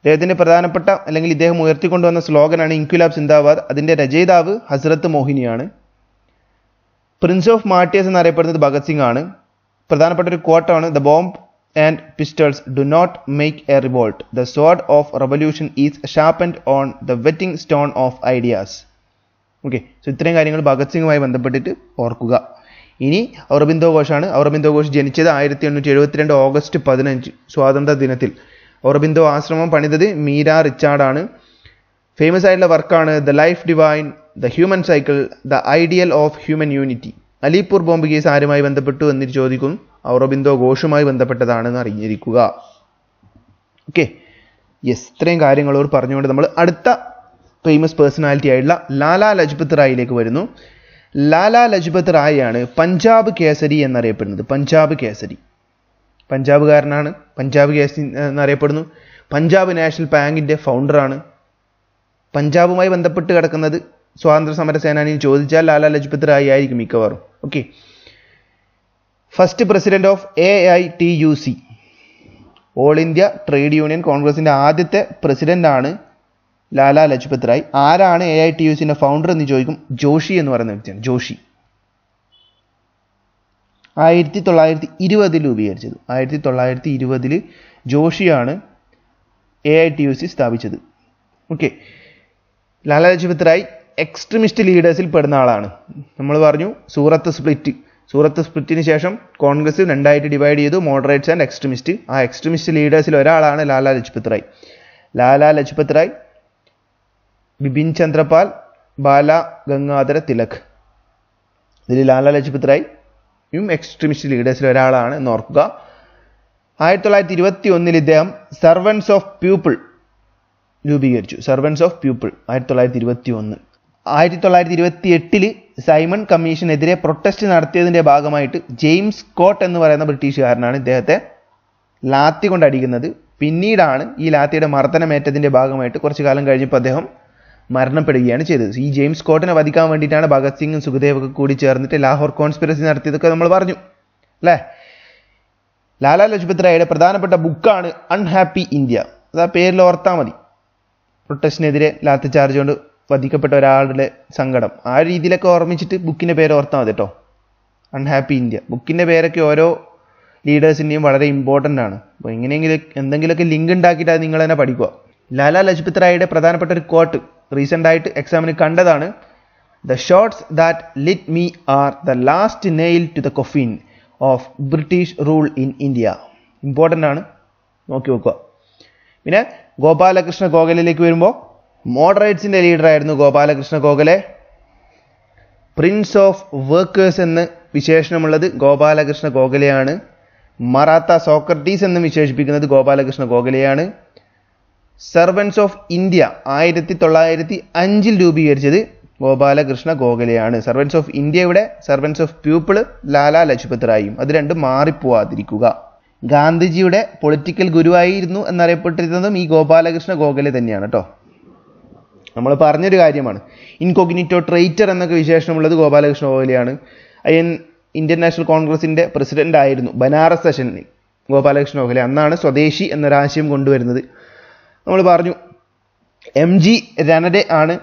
അദ്ദേഹത്തിൻ്റെ പ്രധാനപ്പെട്ട അല്ലെങ്കിൽ ഇദ്ദേഹം ഉയർത്തിക്കൊണ്ടുവന്ന സ്ലോഗനാണ് ഇൻക്വിലാബ് സിന്ദാബാദ് അതിൻ്റെ രചയിതാവ് ഹസ്രത്ത് മോഹിനിയാണ് പ്രിൻസ് ഓഫ് മാർട്ടിയേഴ്സ് എന്നറിയപ്പെടുന്നത് ഭഗത് സിംഗ് ആണ് പ്രധാനപ്പെട്ട ഒരു കോട്ടാണ് the bomb and pistols do not make a revolt the sword of revolution is sharpened on the whetting stone of ideas okay so ഇത്രയും കാര്യങ്ങൾ ഭഗത് സിംഗുമായി ബന്ധപ്പെട്ടിട്ട് ഓർക്കുക ഇനി ഔറബിന്ദോ ഘോഷാണ് ഔറബിന്ദോ ഘോഷ് ജനിച്ചത് ആയിരത്തി എണ്ണൂറ്റി എഴുപത്തിരണ്ട് ഓഗസ്റ്റ് പതിനഞ്ച് സ്വാതന്ത്ര്യ ദിനത്തിൽ ഔറബിന്ദോ ആശ്രമം പണിതത് മീര റിച്ചാർഡാണ് ഫേമസ് ആയിട്ടുള്ള വർക്കാണ് the life divine the human cycle the ideal of human unity Alipore bomb case ആരുമായി ബന്ധപ്പെട്ടു എന്ന് ചോദിക്കും ഔറബിന്ദോ ഘോഷുമായി ബന്ധപ്പെട്ടതാണെന്ന് അറിഞ്ഞിരിക്കുക ഓക്കെ യെസ് ഇത്രയും കാര്യങ്ങളോട് പറഞ്ഞുകൊണ്ട് നമ്മൾ അടുത്ത ഫേമസ് പേഴ്സണാലിറ്റി ആയിട്ടുള്ള ലാലാ ലജ്പത് റായിലേക്ക് വരുന്നു ലാലാ ലജ്പത് റായാണ് പഞ്ചാബ് കേസരി എന്നറിയപ്പെടുന്നത് പഞ്ചാബ് കേസരി പഞ്ചാബുകാരനാണ് പഞ്ചാബ് കേസരി എന്നറിയപ്പെടുന്നു പഞ്ചാബ് നാഷണൽ ബാങ്കിൻ്റെ ഫൗണ്ടറാണ് പഞ്ചാബുമായി ബന്ധപ്പെട്ട് കിടക്കുന്നത് സ്വാതന്ത്ര്യ സമര ചോദിച്ചാൽ ലാലാ ലജ്പത് റായി ആയിരിക്കും മിക്കവാറും okay first president of A I T U C all India trade union കോൺഗ്രസിൻ്റെ ആദ്യത്തെ പ്രസിഡൻ്റാണ് ലാലാ ലജ്പത് റായ് ആരാണ് എ ഐ ടി യു സിൻ്റെ ഫൗണ്ടർ എന്ന് ചോദിക്കും ജോഷി എന്ന് പറയുന്ന വ്യക്തിയാണ് ജോഷി ആയിരത്തി തൊള്ളായിരത്തി ഇരുപതിൽ രൂപീകരിച്ചത് ആയിരത്തി തൊള്ളായിരത്തി ഇരുപതിൽ ജോഷിയാണ് A I T U C സ്ഥാപിച്ചത് ഓക്കെ ലാലാ ലജ്പത് റായ് എക്സ്ട്രീമിസ്റ്റ് ലീഡേഴ്സിൽ പെടുന്ന ആളാണ് നമ്മൾ പറഞ്ഞു സൂറത്ത് സ്പ്ലിറ്റ് സൂറത്ത് സ്പ്ലിറ്റിന് ശേഷം കോൺഗ്രസ് രണ്ടായിട്ട് ഡിവൈഡ് ചെയ്തു മോഡറേറ്റ്സ് ആൻഡ് എക്സ്ട്രീമിസ്റ്റ് ആ എക്സ്ട്രീമിസ്റ്റ് ലീഡേഴ്സിൽ ഒരാളാണ് ലാലാ ലജ്പത് റായ് ലാലാ ലജ്പത് റായ് ബിപിൻ ചന്ദ്രപാൽ ബാല ഗംഗാധര തിലക് ഇതിൽ ലാലാ ലജ്പത് റായും എക്സ്ട്രീമിസ്റ്റ് ലീഡേഴ്സിൽ ഒരാളാണ് എന്ന് ഓർക്കുക ആയിരത്തി തൊള്ളായിരത്തി ഇരുപത്തി ഒന്നിൽ ഇദ്ദേഹം സർവൻസ് ഓഫ് പീപ്പിൾ രൂപീകരിച്ചു സർവൻസ് ഓഫ് പീപ്പിൾ ആയിരത്തി തൊള്ളായിരത്തി ഇരുപത്തി ഒന്ന് ആയിരത്തി തൊള്ളായിരത്തി ഇരുപത്തി എട്ടിൽ സൈമൺ കമ്മീഷനെതിരെ പ്രൊട്ടസ്റ്റ് നടത്തിയതിൻ്റെ ഭാഗമായിട്ട് ജെയിംസ് സ്കോട്ട് എന്ന് പറയുന്ന ബ്രിട്ടീഷുകാരനാണ് ഇദ്ദേഹത്തെ ലാത്തി കൊണ്ട് അടിക്കുന്നത് പിന്നീടാണ് ഈ ലാത്തിയുടെ മർദ്ദനമേറ്റതിൻ്റെ ഭാഗമായിട്ട് കുറച്ചു കാലം കഴിഞ്ഞപ്പോൾ അദ്ദേഹം മരണപ്പെടുകയാണ് ചെയ്തത് ഈ ജെയിംസ് സ്കോട്ടിനെ വധിക്കാൻ വേണ്ടിയിട്ടാണ് ഭഗത് സിംഗും സുഖദേവൊക്കെ കൂടി ചേർന്നിട്ട് ലാഹോർ കോൺസ്പിറസി നടത്തിയതൊക്കെ നമ്മൾ പറഞ്ഞു അല്ലേ ലാലാ ലജ്പത് റായയുടെ പ്രധാനപ്പെട്ട ബുക്കാണ് അൺഹാപ്പി ഇന്ത്യ അത് ആ പേരിൽ ഓർത്താൽ മതി പ്രൊട്ടസ്റ്റിനെതിരെ ലാത്തി ചാർജ് കൊണ്ട് വധിക്കപ്പെട്ട ഒരാളുടെ സങ്കടം ആ രീതിയിലൊക്കെ ഓർമ്മിച്ചിട്ട് ബുക്കിൻ്റെ പേര് ഓർത്താൽ മതി കേട്ടോ അൺഹാപ്പി ഇന്ത്യ ബുക്കിൻ്റെ പേരൊക്കെ ഓരോ ലീഡേഴ്സിൻ്റെയും വളരെ ഇമ്പോർട്ടൻ്റ് ആണ് അപ്പോൾ ഇങ്ങനെയെങ്കിലും എന്തെങ്കിലുമൊക്കെ ലിങ്ക് ഉണ്ടാക്കിയിട്ട് അത് നിങ്ങൾ തന്നെ പഠിക്കുക ലാല ലജ്പത് റായിയുടെ പ്രധാനപ്പെട്ട ഒരു കോട്ട് റീസെൻ്റ് ആയിട്ട് എക്സാമിന് കണ്ടതാണ് the shots that lit me are the last nail to the coffin of British rule in India important ആണ് നോക്കി വെക്കുക പിന്നെ ഗോപാലകൃഷ്ണ ഗോഖലയിലേക്ക് വരുമ്പോൾ മോഡറേറ്റ്സിൻ്റെ ലീഡറായിരുന്നു Gopalakrishna Gokhale prince of workers എന്ന് വിശേഷണമുള്ളത് ഗോപാലകൃഷ്ണ ഗോഖലെയാണ് മറാത്ത സോക്രട്ടീസ് എന്ന് വിശേഷിപ്പിക്കുന്നത് ഗോപാലകൃഷ്ണ ഗോഖലെയാണ് സർവൻസ് ഓഫ് ഇന്ത്യ ആയിരത്തി തൊള്ളായിരത്തി അഞ്ചിൽ രൂപീകരിച്ചത് ഗോപാലകൃഷ്ണ ഗോഖലെയാണ് സർവൻസ് ഓഫ് ഇന്ത്യയുടെ servants of people Lala Lajpat റായും അത് രണ്ടും മാറിപ്പോവാതിരിക്കുക ഗാന്ധിജിയുടെ പൊളിറ്റിക്കൽ ഗുരുവായിരുന്നു എന്നറിയപ്പെട്ടിരുന്നതും ഈ ഗോപാലകൃഷ്ണ ഗോഖലെ തന്നെയാണ് കേട്ടോ നമ്മൾ പറഞ്ഞൊരു കാര്യമാണ് ഇൻകോഗ്നിറ്റോ ട്രെയ്റ്റർ എന്നൊക്കെ വിശേഷമുള്ളത് ഗോപാലകൃഷ്ണ ഗോഖലെയാണ് അയ്യൻ ഇന്ത്യൻ നാഷണൽ കോൺഗ്രസിൻ്റെ പ്രസിഡന്റ് ആയിരുന്നു ബനാറസ് സെഷനിൽ ഗോപാലകൃഷ്ണ ഗോഖലെ അന്നാണ് സ്വദേശി എന്നൊരാശയം കൊണ്ടുവരുന്നത് നമ്മൾ പറഞ്ഞു എം ജി രനഡെ ആണ്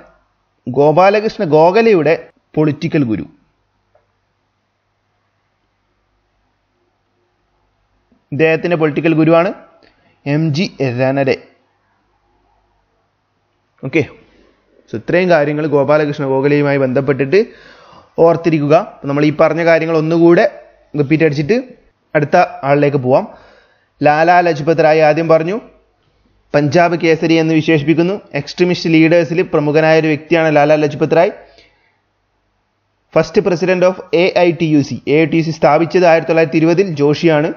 ഗോപാലകൃഷ്ണ ഗോഖലയുടെ പൊളിറ്റിക്കൽ ഗുരു ഇദ്ദേഹത്തിൻ്റെ പൊളിറ്റിക്കൽ ഗുരുവാണ് M G Ranade okay so ഇത്രയും കാര്യങ്ങൾ ഗോപാലകൃഷ്ണ ഗോഖലയുമായി ബന്ധപ്പെട്ടിട്ട് ഓർത്തിരിക്കുക നമ്മൾ ഈ പറഞ്ഞ കാര്യങ്ങൾ ഒന്നുകൂടെ റിപ്പീറ്റ് അടിച്ചിട്ട് അടുത്ത ആളിലേക്ക് പോവാം ലാലാ ലജ്പത് റായ് ആദ്യം പറഞ്ഞു പഞ്ചാബ് കേസരി എന്ന് വിശേഷിപ്പിക്കുന്നു എക്സ്ട്രീമിസ്റ്റ് ലീഡേഴ്സിൽ പ്രമുഖനായ ഒരു വ്യക്തിയാണ് Lala Lajpat Rai first president of A I T U C A I T U C സ്ഥാപിച്ചത് ആയിരത്തി തൊള്ളായിരത്തി ഇരുപതിൽ ജോഷിയാണ്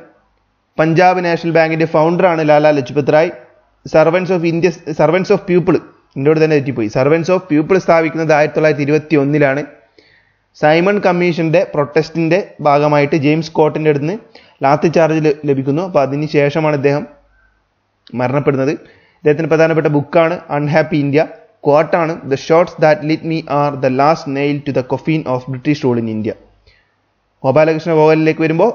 പഞ്ചാബ് നാഷണൽ ബാങ്കിൻ്റെ ഫൗണ്ടറാണ് Lala Lajpat Rai servants of India servants of people ഇന്നോട് തന്നെ തെറ്റിപ്പോയി സർവൻസ് ഓഫ് പീപ്പിൾ സ്ഥാപിക്കുന്നത് ആയിരത്തി തൊള്ളായിരത്തി ഇരുപത്തി ഒന്നിലാണ് സൈമൺ കമ്മീഷൻ്റെ പ്രൊട്ടസ്റ്റിൻ്റെ ഭാഗമായിട്ട് ജെയിംസ് കോട്ടിൻ്റെ അടുത്ത് ലാത്തി ചാർജ് ലഭിക്കുന്നു അപ്പോൾ അതിന് ശേഷമാണ് ഇദ്ദേഹം മരണപ്പെടുന്നത് ഇദ്ദേഹത്തിൻ്റെ പ്രധാനപ്പെട്ട ബുക്കാണ് അൺഹാപ്പി ഇന്ത്യ കോട്ടാണ് the shots that lit me are the last nail to the coffin of British rule in India Gopalakrishna ഗോഖലിലേക്ക് വരുമ്പോൾ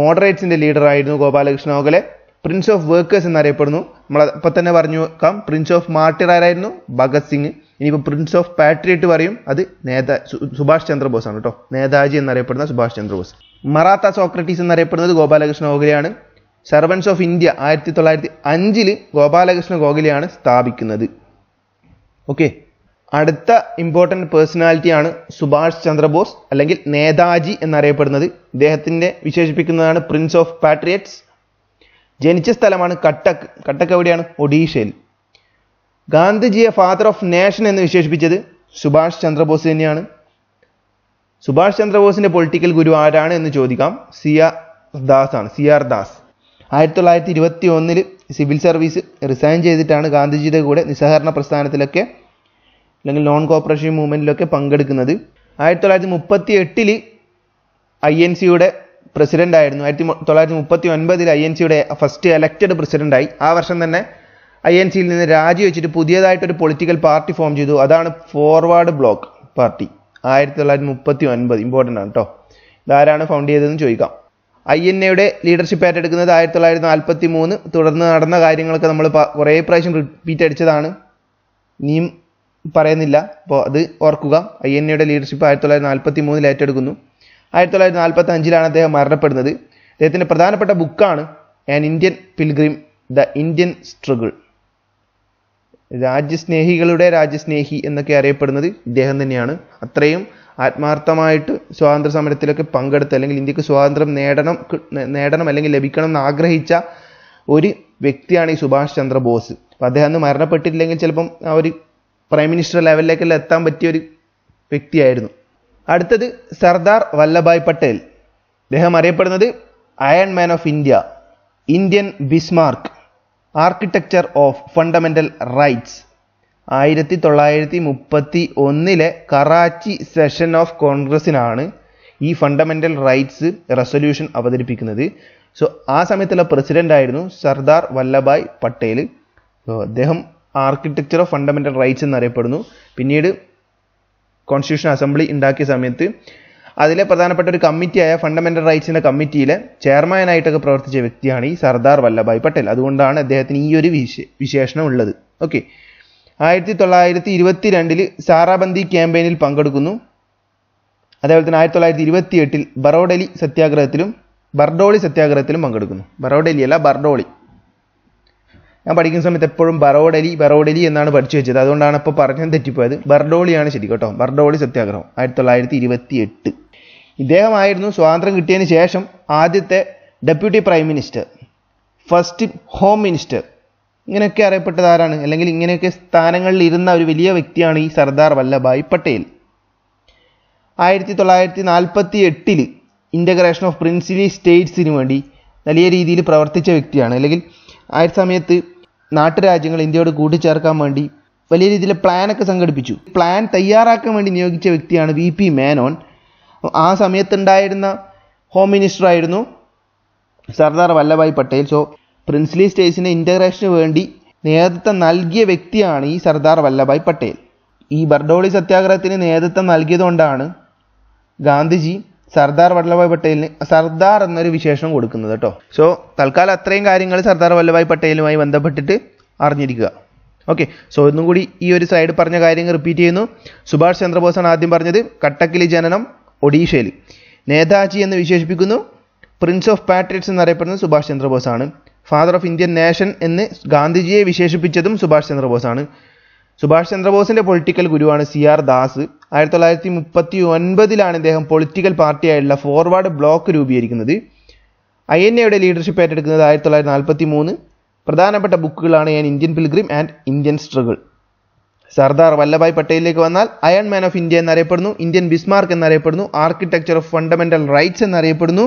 മോഡറേറ്റ്സിൻ്റെ ലീഡറായിരുന്നു Gopalakrishna Gokhale prince of workers എന്നറിയപ്പെടുന്നു നമ്മൾ ഇപ്പം തന്നെ പറഞ്ഞു വെക്കാം പ്രിൻസ് ഓഫ് മാർട്ടിർ ആരായിരുന്നു ഭഗത് സിംഗ് ഇനിയിപ്പോൾ പ്രിൻസ് ഓഫ് പാട്രിയറ്റ് പറയും അത് നേതാ സുഭാഷ് ചന്ദ്രബോസ് ആണ് കേട്ടോ നേതാജി എന്നറിയപ്പെടുന്ന സുഭാഷ് ചന്ദ്രബോസ് മറാത്ത സോക്രട്ടീസ് എന്നറിയപ്പെടുന്നത് ഗോപാലകൃഷ്ണ ഗോഖലെയാണ് സെർവൻസ് ഓഫ് ഇന്ത്യ ആയിരത്തി തൊള്ളായിരത്തി അഞ്ചിൽ ഗോപാലകൃഷ്ണ ഗോഖലെയാണ് സ്ഥാപിക്കുന്നത് ഓക്കെ അടുത്ത ഇമ്പോർട്ടൻ്റ് പേഴ്സണാലിറ്റിയാണ് സുഭാഷ് ചന്ദ്രബോസ് അല്ലെങ്കിൽ നേതാജി എന്നറിയപ്പെടുന്നത് ഇദ്ദേഹത്തിൻ്റെ വിശേഷിപ്പിക്കുന്നതാണ് പ്രിൻസ് ഓഫ് പാട്രിയറ്റ്സ് ജനിച്ച സ്ഥലമാണ് കട്ടക് കട്ടക്ക് എവിടെയാണ് ഒഡീഷയിൽ ഗാന്ധിജിയെ ഫാദർ ഓഫ് നേഷൻ എന്ന് വിശേഷിപ്പിച്ചത് സുഭാഷ് ചന്ദ്രബോസ് തന്നെയാണ് സുഭാഷ് ചന്ദ്രബോസിൻ്റെ പൊളിറ്റിക്കൽ ഗുരു ആരാണ് എന്ന് ചോദിക്കാം സി ആർ ദാസ് ആണ് സി ആർ ദാസ് ആയിരത്തി തൊള്ളായിരത്തി ഇരുപത്തി ഒന്നിൽ സിവിൽ സർവീസ് റിസൈൻ ചെയ്തിട്ടാണ് ഗാന്ധിജിയുടെ കൂടെ നിസ്സഹകരണ പ്രസ്ഥാനത്തിലൊക്കെ അല്ലെങ്കിൽ നോൺ കോപ്പറേഷൻ മൂവ്മെൻറ്റിലൊക്കെ പങ്കെടുക്കുന്നത് ആയിരത്തി തൊള്ളായിരത്തി മുപ്പത്തി എട്ടിൽ ഐ എൻ സിയുടെ പ്രസിഡന്റ് ആയിരുന്നു ആയിരത്തി തൊള്ളായിരത്തി മുപ്പത്തി ഒൻപതിൽ ഐ എൻ സിയുടെ ഫസ്റ്റ് എലക്റ്റഡ് പ്രസിഡന്റായി ആ വർഷം തന്നെ ഐ എൻ സിയിൽ നിന്ന് രാജിവെച്ചിട്ട് പുതിയതായിട്ടൊരു പൊളിറ്റിക്കൽ പാർട്ടി ഫോം ചെയ്തു അതാണ് ഫോർവേഡ് ബ്ലോക്ക് പാർട്ടി ആയിരത്തി തൊള്ളായിരത്തി മുപ്പത്തി ഒൻപത് ഇമ്പോർട്ടൻ്റ് ആണ് കേട്ടോ ഇതാരാണ് ഫൗണ്ട് ചെയ്തതെന്ന് ചോദിക്കാം ഐ എൻ എയുടെ ലീഡർഷിപ്പ് ഏറ്റെടുക്കുന്നത് ആയിരത്തി തൊള്ളായിരത്തി നാൽപ്പത്തി മൂന്ന് തുടർന്ന് നടന്ന കാര്യങ്ങളൊക്കെ നമ്മൾ കുറേ പ്രാവശ്യം റിപ്പീറ്റ് അടിച്ചതാണ് ഇനിയും പറയുന്നില്ല അപ്പോൾ അത് ഓർക്കുക ഐ എൻ എയുടെ ലീഡർഷിപ്പ് ആയിരത്തി തൊള്ളായിരത്തി നാൽപ്പത്തി മൂന്നിൽ ഏറ്റെടുക്കുന്നു ആയിരത്തി തൊള്ളായിരത്തി നാൽപ്പത്തി അഞ്ചിലാണ് അദ്ദേഹം മരണപ്പെടുന്നത് അദ്ദേഹത്തിൻ്റെ പ്രധാനപ്പെട്ട ബുക്കാണ് an Indian pilgrim the Indian struggle രാജ്യസ്നേഹികളുടെ രാജ്യസ്നേഹി എന്നൊക്കെ അറിയപ്പെടുന്നത് ഇദ്ദേഹം തന്നെയാണ് അത്രയും ആത്മാർത്ഥമായിട്ട് സ്വാതന്ത്ര്യ സമരത്തിലൊക്കെ പങ്കെടുത്ത് അല്ലെങ്കിൽ ഇന്ത്യക്ക് സ്വാതന്ത്ര്യം നേടണം നേടണം അല്ലെങ്കിൽ ലഭിക്കണം എന്ന് ആഗ്രഹിച്ച ഒരു വ്യക്തിയാണ് ഈ സുഭാഷ് ചന്ദ്ര ബോസ് അപ്പം അദ്ദേഹം അന്ന് മരണപ്പെട്ടിട്ടില്ലെങ്കിൽ ചിലപ്പം ആ ഒരു പ്രൈം മിനിസ്റ്റർ ലെവലിലേക്കെല്ലാം എത്താൻ പറ്റിയ ഒരു വ്യക്തിയായിരുന്നു അടുത്തത് സർദാർ വല്ലഭായ് പട്ടേൽ അദ്ദേഹം അറിയപ്പെടുന്നത് iron man of India Indian Bismarck architecture of fundamental rights ആയിരത്തി തൊള്ളായിരത്തി മുപ്പത്തി ഒന്നിലെ കറാച്ചി സെഷൻ ഓഫ് കോൺഗ്രസിനാണ് ഈ ഫണ്ടമെൻ്റൽ റൈറ്റ്സ് റെസൊല്യൂഷൻ അവതരിപ്പിക്കുന്നത് സോ ആ സമയത്തുള്ള പ്രസിഡൻ്റ് ആയിരുന്നു സർദാർ വല്ലഭായ് പട്ടേൽ അദ്ദേഹം ആർക്കിടെക്ചർ ഓഫ് ഫണ്ടമെൻ്റൽ റൈറ്റ്സ് എന്നറിയപ്പെടുന്നു പിന്നീട് കോൺസ്റ്റിറ്റ്യൂഷൻ അസംബ്ലി ഉണ്ടാക്കിയ സമയത്ത് അതിലെ പ്രധാനപ്പെട്ട ഒരു കമ്മിറ്റിയായ ഫണ്ടമെന്റൽ റൈറ്റ്സിന്റെ കമ്മിറ്റിയിലെ ചെയർമാനായിട്ടൊക്കെ പ്രവർത്തിച്ച വ്യക്തിയാണ് ഈ സർദാർ വല്ലഭായ് പട്ടേൽ അതുകൊണ്ടാണ് അദ്ദേഹത്തിന് ഈ ഒരു വിശേഷണം ഉള്ളത് ഓക്കെ ആയിരത്തി തൊള്ളായിരത്തി ഇരുപത്തി രണ്ടിൽ സാറാബന്ദി ക്യാമ്പയിനിൽ പങ്കെടുക്കുന്നു അതേപോലെ തന്നെ ആയിരത്തി തൊള്ളായിരത്തി ഇരുപത്തി എട്ടിൽ ബറോഡലി സത്യാഗ്രഹത്തിലും ബർഡോളി സത്യാഗ്രഹത്തിലും പങ്കെടുക്കുന്നു ബറോഡലി അല്ല ബർഡോളി ഞാൻ പഠിക്കുന്ന സമയത്ത് എപ്പോഴും ബറോഡലി ബറോഡലി എന്നാണ് പഠിച്ചു വെച്ചത് അതുകൊണ്ടാണ് ഇപ്പോൾ പറഞ്ഞത് തെറ്റിപ്പോയത് ബർഡോളിയാണ് ശരി കേട്ടോ ബർഡോളി സത്യാഗ്രഹം ആയിരത്തി തൊള്ളായിരത്തി ഇരുപത്തി എട്ട് ഇദ്ദേഹമായിരുന്നു സ്വാതന്ത്ര്യം കിട്ടിയതിന് ശേഷം ആദ്യത്തെ deputy prime minister first home minister ഇങ്ങനെയൊക്കെ അറിയപ്പെട്ടത് ആരാണ് അല്ലെങ്കിൽ ഇങ്ങനെയൊക്കെ സ്ഥാനങ്ങളിൽ ഇരുന്ന ഒരു വലിയ വ്യക്തിയാണ് ഈ സർദാർ വല്ലഭായ് പട്ടേൽ ആയിരത്തി തൊള്ളായിരത്തി നാൽപ്പത്തി എട്ടിൽ ഇൻ്റഗ്രേഷൻ ഓഫ് പ്രിൻസിലി സ്റ്റേറ്റ്സിന് വേണ്ടി വലിയ രീതിയിൽ പ്രവർത്തിച്ച വ്യക്തിയാണ് അല്ലെങ്കിൽ ആ ഒരു സമയത്ത് നാട്ടുരാജ്യങ്ങൾ ഇന്ത്യയോട് കൂട്ടിച്ചേർക്കാൻ വേണ്ടി വലിയ രീതിയിൽ പ്ലാനൊക്കെ സംഘടിപ്പിച്ചു പ്ലാൻ തയ്യാറാക്കാൻ വേണ്ടി നിയോഗിച്ച വ്യക്തിയാണ് വി പി മേനോൻ ആ സമയത്തുണ്ടായിരുന്ന ഹോം മിനിസ്റ്റർ ആയിരുന്നു സർദാർ വല്ലഭായ് പട്ടേൽ സോ പ്രിൻസ്ലി സ്റ്റേറ്റ്സിൻ്റെ ഇൻ്റഗ്രേഷന് വേണ്ടി നേതൃത്വം നൽകിയ വ്യക്തിയാണ് ഈ സർദാർ വല്ലഭായ് പട്ടേൽ ഈ ബർഡോളി സത്യാഗ്രഹത്തിന് നേതൃത്വം നൽകിയതുകൊണ്ടാണ് ഗാന്ധിജി സർദാർ വല്ലഭായ് പട്ടേലിന് സർദാർ എന്നൊരു വിശേഷണം കൊടുക്കുന്നത് കേട്ടോ സോ തൽക്കാലം അത്രയും കാര്യങ്ങൾ സർദാർ വല്ലഭായ് പട്ടേലുമായി ബന്ധപ്പെട്ടിട്ട് അറിഞ്ഞിരിക്കുക ഓക്കെ സോ ഒന്നും കൂടി ഈ ഒരു സൈഡ് പറഞ്ഞ കാര്യങ്ങൾ റിപ്പീറ്റ് ചെയ്യുന്നു സുഭാഷ് ചന്ദ്രബോസാണ് ആദ്യം പറഞ്ഞത് കട്ടക്കിലി ജനനം ഒഡീഷയിൽ നേതാജി എന്ന് വിശേഷിപ്പിക്കുന്നു പ്രിൻസ് ഓഫ് പാട്രിയറ്റ്സ് എന്നറിയപ്പെടുന്നത് സുഭാഷ് ചന്ദ്രബോസാണ് ഫാദർ ഓഫ് ഇന്ത്യൻ നേഷൻ എന്ന് ഗാന്ധിജിയെ വിശേഷിപ്പിച്ചതും സുഭാഷ് ചന്ദ്രബോസാണ് സുഭാഷ് ചന്ദ്രബോസിൻ്റെ പൊളിറ്റിക്കൽ ഗുരുവാണ് സി ആർ ദാസ് ആയിരത്തി തൊള്ളായിരത്തി മുപ്പത്തി ഒൻപതിലാണ് ഇദ്ദേഹം പൊളിറ്റിക്കൽ പാർട്ടിയായുള്ള ഫോർവേഡ് ബ്ലോക്ക് രൂപീകരിക്കുന്നത് ഐ എൻ എയുടെ ലീഡർഷിപ്പ് ഏറ്റെടുക്കുന്നത് ആയിരത്തി തൊള്ളായിരത്തി നാൽപ്പത്തി മൂന്ന് പ്രധാനപ്പെട്ട ബുക്കുകളാണ് ഞാൻ Indian pilgrim and Indian struggle Sardar Vallabhbhai പട്ടേലിലേക്ക് വന്നാൽ അയൺ മാൻ ഓഫ് ഇന്ത്യ എന്നറിയപ്പെടുന്നു ഇന്ത്യൻ ബിസ്മാർക്ക് എന്നറിയപ്പെടുന്നു ആർക്കിടെക്ചർ ഓഫ് ഫണ്ടമെന്റൽ റൈറ്റ്സ് എന്നറിയപ്പെടുന്നു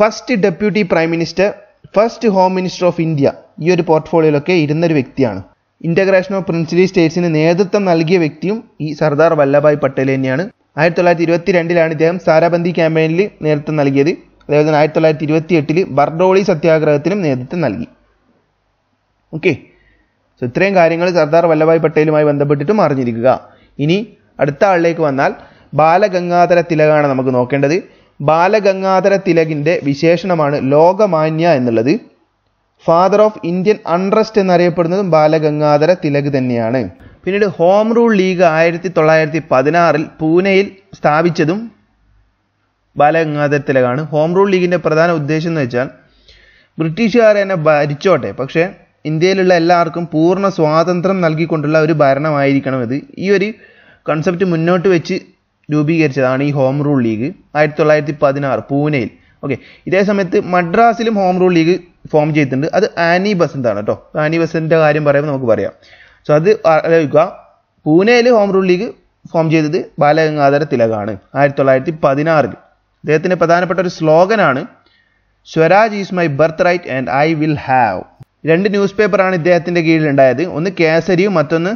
first deputy prime minister first home minister of India ഈ ഒരു പോർട്ട്ഫോളിയോയിലൊക്കെ ഇരുന്നൊരു വ്യക്തിയാണ് ഇൻ്റഗ്രേഷൻ ഓഫ് പ്രിൻസിലി സ്റ്റേറ്റ്സിന് നേതൃത്വം നൽകിയ വ്യക്തിയും ഈ സർദാർ വല്ലഭായ് പട്ടേൽ തന്നെയാണ് ആയിരത്തി തൊള്ളായിരത്തി ഇരുപത്തി രണ്ടിലാണ് ഇദ്ദേഹം സാരാബന്ദി ക്യാമ്പയിനിൽ നേതൃത്വം നൽകിയത് അതേപോലെ തന്നെ ആയിരത്തി തൊള്ളായിരത്തി ഇരുപത്തി എട്ടിൽ ബർഡോളി സത്യാഗ്രഹത്തിനും നേതൃത്വം നൽകി ഓക്കെ സോ ഇത്രയും കാര്യങ്ങൾ സർദാർ വല്ലഭായ് പട്ടേലുമായി ബന്ധപ്പെട്ടിട്ടും അറിഞ്ഞിരിക്കുക ഇനി അടുത്ത ആളിലേക്ക് വന്നാൽ ബാലഗംഗാധര തിലകാണ് നമുക്ക് നോക്കേണ്ടത് ബാലഗംഗാധര തിലകിൻ്റെ വിശേഷണമാണ് ലോകമാന്യ എന്നുള്ളത് ഫാദർ ഓഫ് ഇന്ത്യൻ അൺറസ്റ്റ് എന്നറിയപ്പെടുന്നതും ബാലഗംഗാധര തിലക് തന്നെയാണ് പിന്നീട് ഹോം റൂൾ ലീഗ് ആയിരത്തി തൊള്ളായിരത്തി പതിനാറിൽ പൂനെയിൽ സ്ഥാപിച്ചതും ബാലഗംഗാധര തിലകാണ് ഹോം റൂൾ ലീഗിൻ്റെ പ്രധാന ഉദ്ദേശം എന്ന് വെച്ചാൽ ബ്രിട്ടീഷുകാർ തന്നെ ഭരിച്ചോട്ടെ പക്ഷേ ഇന്ത്യയിലുള്ള എല്ലാവർക്കും പൂർണ്ണ സ്വാതന്ത്ര്യം നൽകിക്കൊണ്ടുള്ള ഒരു ഭരണമായിരിക്കണം ഇത് ഈ ഒരു കൺസെപ്റ്റ് മുന്നോട്ട് വെച്ച് രൂപീകരിച്ചതാണ് ഈ ഹോം റൂൾ ലീഗ് ആയിരത്തി തൊള്ളായിരത്തി പതിനാറ് പൂനെയിൽ ഓക്കെ ഇതേ സമയത്ത് മദ്രാസിലും ഹോം റൂൾ ലീഗ് ഫോം ചെയ്തിട്ടുണ്ട് അത് ആനി ആണ് കേട്ടോ ആനി ബസന്റിന്റെ കാര്യം പറയുമ്പോൾ നമുക്ക് പറയാം സോ അത് ആലോചിക്കുക പൂനെയിൽ ഹോം റൂൾ ലീഗ് ഫോം ചെയ്തത് ബാലഗംഗാധര തിലകാണ് ആയിരത്തി തൊള്ളായിരത്തി പതിനാറിൽ അദ്ദേഹത്തിൻ്റെ പ്രധാനപ്പെട്ട ഒരു സ്ലോഗനാണ് swaraj is my birth right and I will have രണ്ട് ന്യൂസ് പേപ്പറാണ് ഇദ്ദേഹത്തിൻ്റെ ഉണ്ടായത് ഒന്ന് കേസരിയും മറ്റൊന്ന്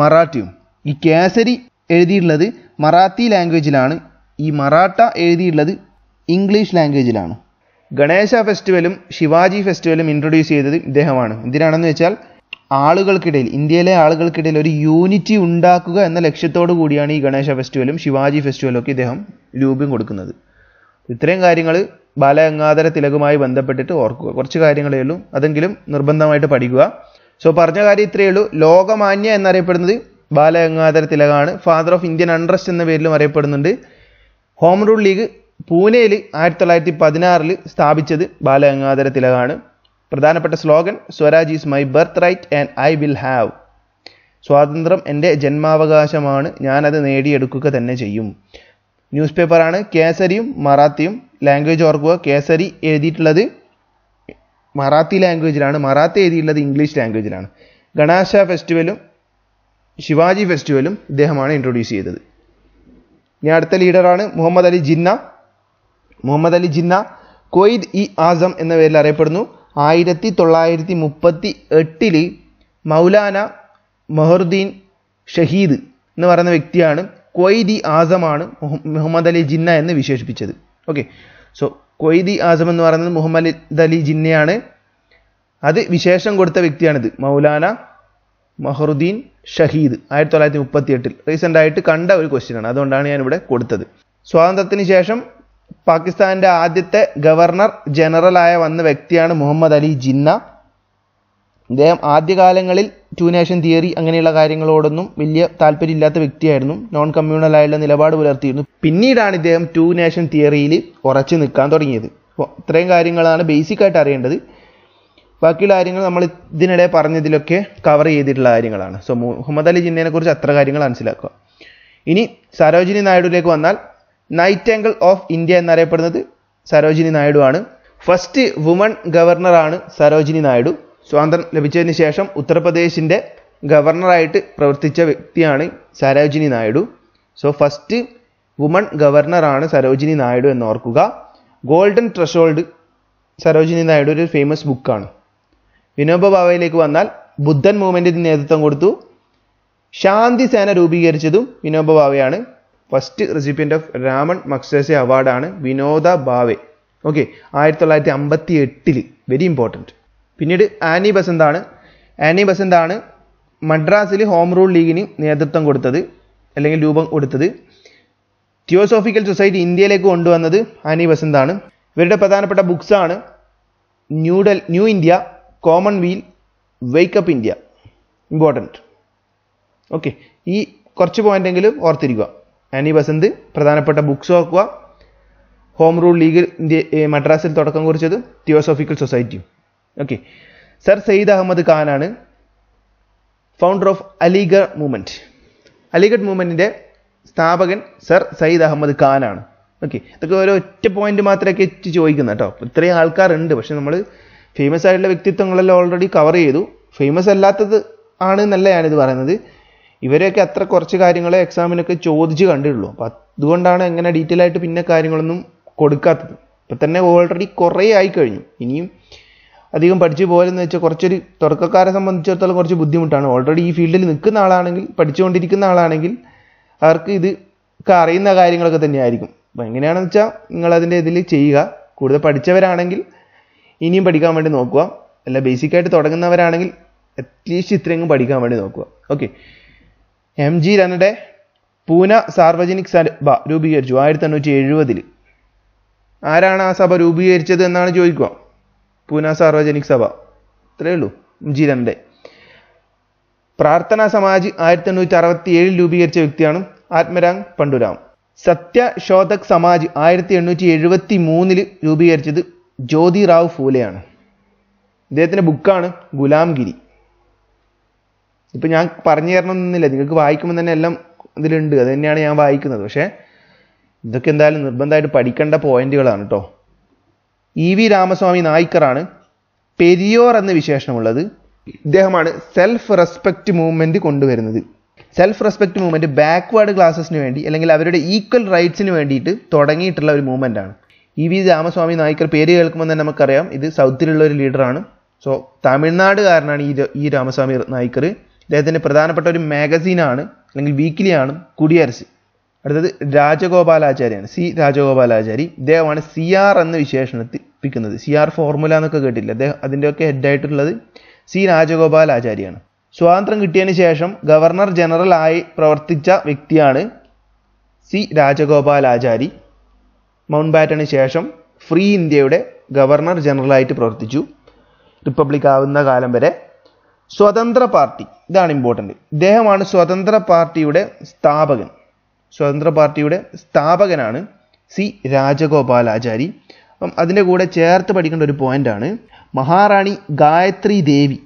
മറാഠിയും ഈ കേസരി എഴുതിയിട്ടുള്ളത് മറാത്തി ലാംഗ്വേജിലാണ് ഈ മറാഠ എഴുതിയിട്ടുള്ളത് ഇംഗ്ലീഷ് ലാംഗ്വേജിലാണ് ഗണേശ ഫെസ്റ്റിവലും ശിവാജി ഫെസ്റ്റിവലും ഇൻട്രൊഡ്യൂസ് ചെയ്തത് ഇദ്ദേഹമാണ് എന്തിനാണെന്ന് വെച്ചാൽ ആളുകൾക്കിടയിൽ ഇന്ത്യയിലെ ആളുകൾക്കിടയിൽ ഒരു യൂണിറ്റി ഉണ്ടാക്കുക എന്ന ലക്ഷ്യത്തോടു കൂടിയാണ് ഈ ഗണേശ ഫെസ്റ്റിവലും ശിവാജി ഫെസ്റ്റിവലും ഒക്കെ ഇദ്ദേഹം രൂപം കൊടുക്കുന്നത് ഇത്രയും കാര്യങ്ങൾ ബാലഗംഗാധര തിലകുമായി ബന്ധപ്പെട്ടിട്ട് ഓർക്കുക കുറച്ച് കാര്യങ്ങളേ ഉള്ളൂ അതെങ്കിലും നിർബന്ധമായിട്ട് പഠിക്കുക സോ പറഞ്ഞ കാര്യം ഇത്രയേ ഉള്ളൂ ലോകമാന്യ എന്നറിയപ്പെടുന്നത് ബാലഗംഗാധര തിലകാണ് ഫാദർ ഓഫ് ഇന്ത്യൻ അൺട്രസ്റ്റ് എന്ന പേരിലും അറിയപ്പെടുന്നുണ്ട് ഹോം റൂൾ ലീഗ് പൂനെയിൽ ആയിരത്തി തൊള്ളായിരത്തി പതിനാറിൽ സ്ഥാപിച്ചത് ബാലഗംഗാധര തിലകാണ് പ്രധാനപ്പെട്ട slogan swaraj is my birth right and I will have സ്വാതന്ത്ര്യം എൻ്റെ ജന്മാവകാശമാണ് ഞാനത് നേടിയെടുക്കുക തന്നെ ചെയ്യും ന്യൂസ് പേപ്പറാണ് കേസരിയും മറാത്തിയും ലാംഗ്വേജ് ഓർക്കുക കേസരി എഴുതിയിട്ടുള്ളത് മറാത്തി ലാംഗ്വേജിലാണ് മറാത്തി എഴുതിയിട്ടുള്ളത് ഇംഗ്ലീഷ് ലാംഗ്വേജിലാണ് ഗണാശ ഫെസ്റ്റിവലും ശിവാജി ഫെസ്റ്റിവലും ഇദ്ദേഹമാണ് ഇൻട്രൊഡ്യൂസ് ചെയ്തത് ഇനി അടുത്ത ലീഡറാണ് മുഹമ്മദ് അലി ജിന്ന മുഹമ്മദ് അലി ജിന്ന കൊയ്ദ് ഇ ആസം എന്ന പേരിൽ അറിയപ്പെടുന്നു ആയിരത്തി തൊള്ളായിരത്തി മുപ്പത്തി എട്ടില് മൗലാന മൊഹറുദ്ദീൻ ഷഹീദ് എന്ന് പറയുന്ന വ്യക്തിയാണ് ഇ ആസമാണ് മുഹമ്മദ് അലി ജിന്ന എന്ന് വിശേഷിപ്പിച്ചത് ഓക്കെ സോ ഇ ആസം എന്ന് പറയുന്നത് മുഹമ്മദ് അലി ജിന്നയാണ് അത് വിശേഷം കൊടുത്ത വ്യക്തിയാണിത് മൗലാന മഹറുദ്ദീൻ ഷഹീദ് ആയിരത്തി തൊള്ളായിരത്തി മുപ്പത്തി എട്ടിൽ ആയിട്ട് കണ്ട ഒരു ക്വസ്റ്റ്യൻ ആണ് അതുകൊണ്ടാണ് ഞാനിവിടെ കൊടുത്തത് സ്വാതന്ത്ര്യത്തിന് ശേഷം പാകിസ്ഥാൻ്റെ ആദ്യത്തെ ഗവർണർ ജനറലായ വന്ന വ്യക്തിയാണ് മുഹമ്മദ് അലി ജിന്ന അദ്ദേഹം ആദ്യകാലങ്ങളിൽ ടു നേഷൻ തിയറി അങ്ങനെയുള്ള കാര്യങ്ങളോടൊന്നും വലിയ താല്പര്യമില്ലാത്ത വ്യക്തിയായിരുന്നു നോൺ കമ്മ്യൂണലായുള്ള നിലപാട് പുലർത്തിയിരുന്നു പിന്നീടാണ് ഇദ്ദേഹം ടു നേഷൻ തിയറിയിൽ ഉറച്ചു നിൽക്കാൻ തുടങ്ങിയത് അപ്പോൾ ഇത്രയും കാര്യങ്ങളാണ് ബേസിക്കായിട്ട് അറിയേണ്ടത് ബാക്കിയുള്ള കാര്യങ്ങൾ നമ്മൾ ഇതിനിടെ പറഞ്ഞതിലൊക്കെ കവർ ചെയ്തിട്ടുള്ള കാര്യങ്ങളാണ് സോ മുഹമ്മദ് അലി ജിന്നയെക്കുറിച്ച് അത്ര കാര്യങ്ങൾ മനസ്സിലാക്കുക ഇനി സരോജിനി നായിഡുവിലേക്ക് വന്നാൽ നൈറ്റ് ആംഗിൾ ഓഫ് ഇന്ത്യ എന്നറിയപ്പെടുന്നത് സരോജിനി നായിഡു ആണ് ഫസ്റ്റ് വുമൺ ഗവർണറാണ് സരോജിനി നായിഡു സ്വാതന്ത്ര്യം ലഭിച്ചതിന് ശേഷം ഉത്തർപ്രദേശിൻ്റെ ഗവർണറായിട്ട് പ്രവർത്തിച്ച വ്യക്തിയാണ് Sarojini Naidu so first woman ഗവർണറാണ് സരോജിനി നായിഡു എന്ന് ഓർക്കുക ഗോൾഡൻ ട്രഷോൾഡ് സരോജിനി നായിഡു ഒരു ഫേമസ് ബുക്കാണ് വിനോബ ഭാവയിലേക്ക് വന്നാൽ ബുദ്ധൻ മൂവ്മെൻറ്റിന് നേതൃത്വം കൊടുത്തു ശാന്തി സേന രൂപീകരിച്ചതും വിനോബ ഭാവയാണ് first recipient of Ramon Magsaysay അവാർഡാണ് വിനോദ ഭാവെ ഓക്കെ ആയിരത്തി തൊള്ളായിരത്തി അമ്പത്തി എട്ടിൽ വെരി ഇമ്പോർട്ടൻറ്റ് പിന്നീട് ആനി ബസന്താണ് ആനി ബസന്താണ് മദ്രാസിൽ ഹോം റൂൾ ലീഗിന് നേതൃത്വം കൊടുത്തത് അല്ലെങ്കിൽ രൂപം കൊടുത്തത് തിയോസോഫിക്കൽ സൊസൈറ്റി ഇന്ത്യയിലേക്ക് കൊണ്ടുവന്നത് ആനി ബസന്താണ് ഇവരുടെ പ്രധാനപ്പെട്ട ബുക്സാണ് ന്യൂഡൽ new India commonweal wake up India important okay ഈ കുറച്ച് പോയിൻ്റെങ്കിലും ഓർത്തിരിക്കുക ആനി ബസന്ത് പ്രധാനപ്പെട്ട ബുക്സ് നോക്കുക ഹോം റൂൾ ലീഗ് ഇന്ത്യ മദ്രാസിൽ തുടക്കം കുറിച്ചത് തിയോസോഫിക്കൽ സൊസൈറ്റിയും ഓക്കെ സർ സയ്യിദ് അഹമ്മദ് ഖാനാണ് founder of Aligarh movement Aligarh മൂവ്മെൻറ്റിൻ്റെ സ്ഥാപകൻ സർ സയ്യിദ് അഹമ്മദ് ഖാനാണ് ഓക്കെ ഇതൊക്കെ ഓരോ ഒറ്റ പോയിന്റ് മാത്രമേ എത്തി ചോദിക്കുന്നത് കേട്ടോ ഇത്രയും ആൾക്കാരുണ്ട് പക്ഷെ നമ്മൾ ഫേമസ് ആയിട്ടുള്ള വ്യക്തിത്വങ്ങളെല്ലാം ഓൾറെഡി കവർ ചെയ്തു ഫേമസ് അല്ലാത്തത് ആണ് എന്നല്ല ഞാനിത് പറയുന്നത് ഇവരെയൊക്കെ അത്ര കുറച്ച് കാര്യങ്ങളെ എക്സാമിനൊക്കെ ചോദിച്ച് കണ്ടിട്ടുള്ളൂ അപ്പം അതുകൊണ്ടാണ് എങ്ങനെ ഡീറ്റെയിൽ ആയിട്ട് പിന്നെ കാര്യങ്ങളൊന്നും കൊടുക്കാത്തത് ഇപ്പം തന്നെ ഓൾറെഡി കുറേ ആയി കഴിഞ്ഞു ഇനിയും അധികം പഠിച്ചു പോലെന്ന് വെച്ചാൽ കുറച്ചൊരു തുടക്കക്കാരെ സംബന്ധിച്ചിടത്തോളം കുറച്ച് ബുദ്ധിമുട്ടാണ് ഓൾറെഡി ഈ ഫീൽഡിൽ നിൽക്കുന്ന ആളാണെങ്കിൽ പഠിച്ചുകൊണ്ടിരിക്കുന്ന ആളാണെങ്കിൽ അവർക്ക് ഇത് അറിയുന്ന കാര്യങ്ങളൊക്കെ തന്നെയായിരിക്കും അപ്പം എങ്ങനെയാണെന്ന് വെച്ചാൽ നിങ്ങളതിൻ്റെ ഇതിൽ ചെയ്യുക കൂടുതൽ പഠിച്ചവരാണെങ്കിൽ ഇനിയും പഠിക്കാൻ വേണ്ടി നോക്കുക അല്ല ബേസിക്കായിട്ട് തുടങ്ങുന്നവരാണെങ്കിൽ അറ്റ്ലീസ്റ്റ് ഇത്രയെങ്കിലും പഠിക്കാൻ വേണ്ടി നോക്കുക okay M G Ranade Poona Sarvajanik Sabha രൂപീകരിച്ചു ആയിരത്തി എണ്ണൂറ്റി എഴുപതിൽ ആരാണ് ആ സഭ രൂപീകരിച്ചത് എന്നാണ് ചോദിക്കുക പൂന സാർവജനിക് സഭ അത്രയേ ഉള്ളൂ എം ജി രനഡെ പ്രാർത്ഥനാ സമാജ് ആയിരത്തി എണ്ണൂറ്റി അറുപത്തി ഏഴിൽ രൂപീകരിച്ച വ്യക്തിയാണ് ആത്മരാം പണ്ടുരാം സത്യശോധക് സമാജ് ആയിരത്തി എണ്ണൂറ്റി എഴുപത്തി മൂന്നിൽ രൂപീകരിച്ചത് ജ്യോതിറാവ് ഫൂലെയാണ് ഇദ്ദേഹത്തിൻ്റെ ബുക്കാണ് ഗുലാംഗിരി ഇപ്പം ഞാൻ പറഞ്ഞു തരണമെന്നില്ല നിങ്ങൾക്ക് വായിക്കുമ്പോൾ തന്നെ എല്ലാം ഇതിലുണ്ട് അത് തന്നെയാണ് ഞാൻ വായിക്കുന്നത് പക്ഷേ ഇതൊക്കെ എന്തായാലും നിർബന്ധമായിട്ട് പഠിക്കേണ്ട പോയിന്റുകളാണ് കേട്ടോ ഇ വി രാമസ്വാമി നായിക്കറാണ് പെരിയോർ എന്ന വിശേഷണമുള്ളത് ഇദ്ദേഹമാണ് സെൽഫ് റെസ്പെക്റ്റ് മൂവ്മെൻറ്റ് കൊണ്ടുവരുന്നത് സെൽഫ് റെസ്പെക്റ്റ് മൂവ്മെൻറ്റ് ബാക്ക്വേഡ് ക്ലാസ്സിന് വേണ്ടി അല്ലെങ്കിൽ അവരുടെ ഈക്വൽ റൈറ്റ്സിന് വേണ്ടിയിട്ട് തുടങ്ങിയിട്ടുള്ള ഒരു ആണ് ഇ വി രാമസ്വാമി നായിക്കർ പേര് കേൾക്കുമ്പോൾ തന്നെ നമുക്കറിയാം ഇത് സൗത്തിലുള്ള ഒരു ലീഡറാണ് സോ തമിഴ്നാടുകാരനാണ് ഈ രാമസ്വാമി നായിക്കർ അദ്ദേഹത്തിൻ്റെ പ്രധാനപ്പെട്ട ഒരു മാഗസീനാണ് അല്ലെങ്കിൽ വീക്കിലിയാണ് കുടിയരശ് അടുത്തത് രാജഗോപാലാചാര്യാണ് സി രാജഗോപാലാചാരി ഇദ്ദേഹമാണ് സി ആർ എന്ന് വിശേഷണത്തിപ്പിക്കുന്നത് സി ആർ ഫോർമുല എന്നൊക്കെ കേട്ടില്ല അദ്ദേഹം അതിൻ്റെയൊക്കെ ഹെഡായിട്ടുള്ളത് സി രാജഗോപാലാചാര്യാണ് സ്വാതന്ത്ര്യം കിട്ടിയതിന് ശേഷം ഗവർണർ ജനറലായി പ്രവർത്തിച്ച വ്യക്തിയാണ് സി രാജഗോപാലാചാരി മൗണ്ട് ബാറ്റന് ശേഷം ഫ്രീ ഇന്ത്യയുടെ ഗവർണർ ജനറലായിട്ട് പ്രവർത്തിച്ചു റിപ്പബ്ലിക് ആവുന്ന കാലം വരെ സ്വതന്ത്ര പാർട്ടി ഇതാണ് ഇമ്പോർട്ടൻ്റ് ഇദ്ദേഹമാണ് സ്വതന്ത്ര പാർട്ടിയുടെ സ്ഥാപകൻ സ്വതന്ത്ര പാർട്ടിയുടെ സ്ഥാപകനാണ് സി രാജഗോപാലാചാരി അപ്പം അതിൻ്റെ കൂടെ ചേർത്ത് പഠിക്കേണ്ട ഒരു പോയിൻ്റാണ് മഹാറാണി ഗായത്രി ദേവി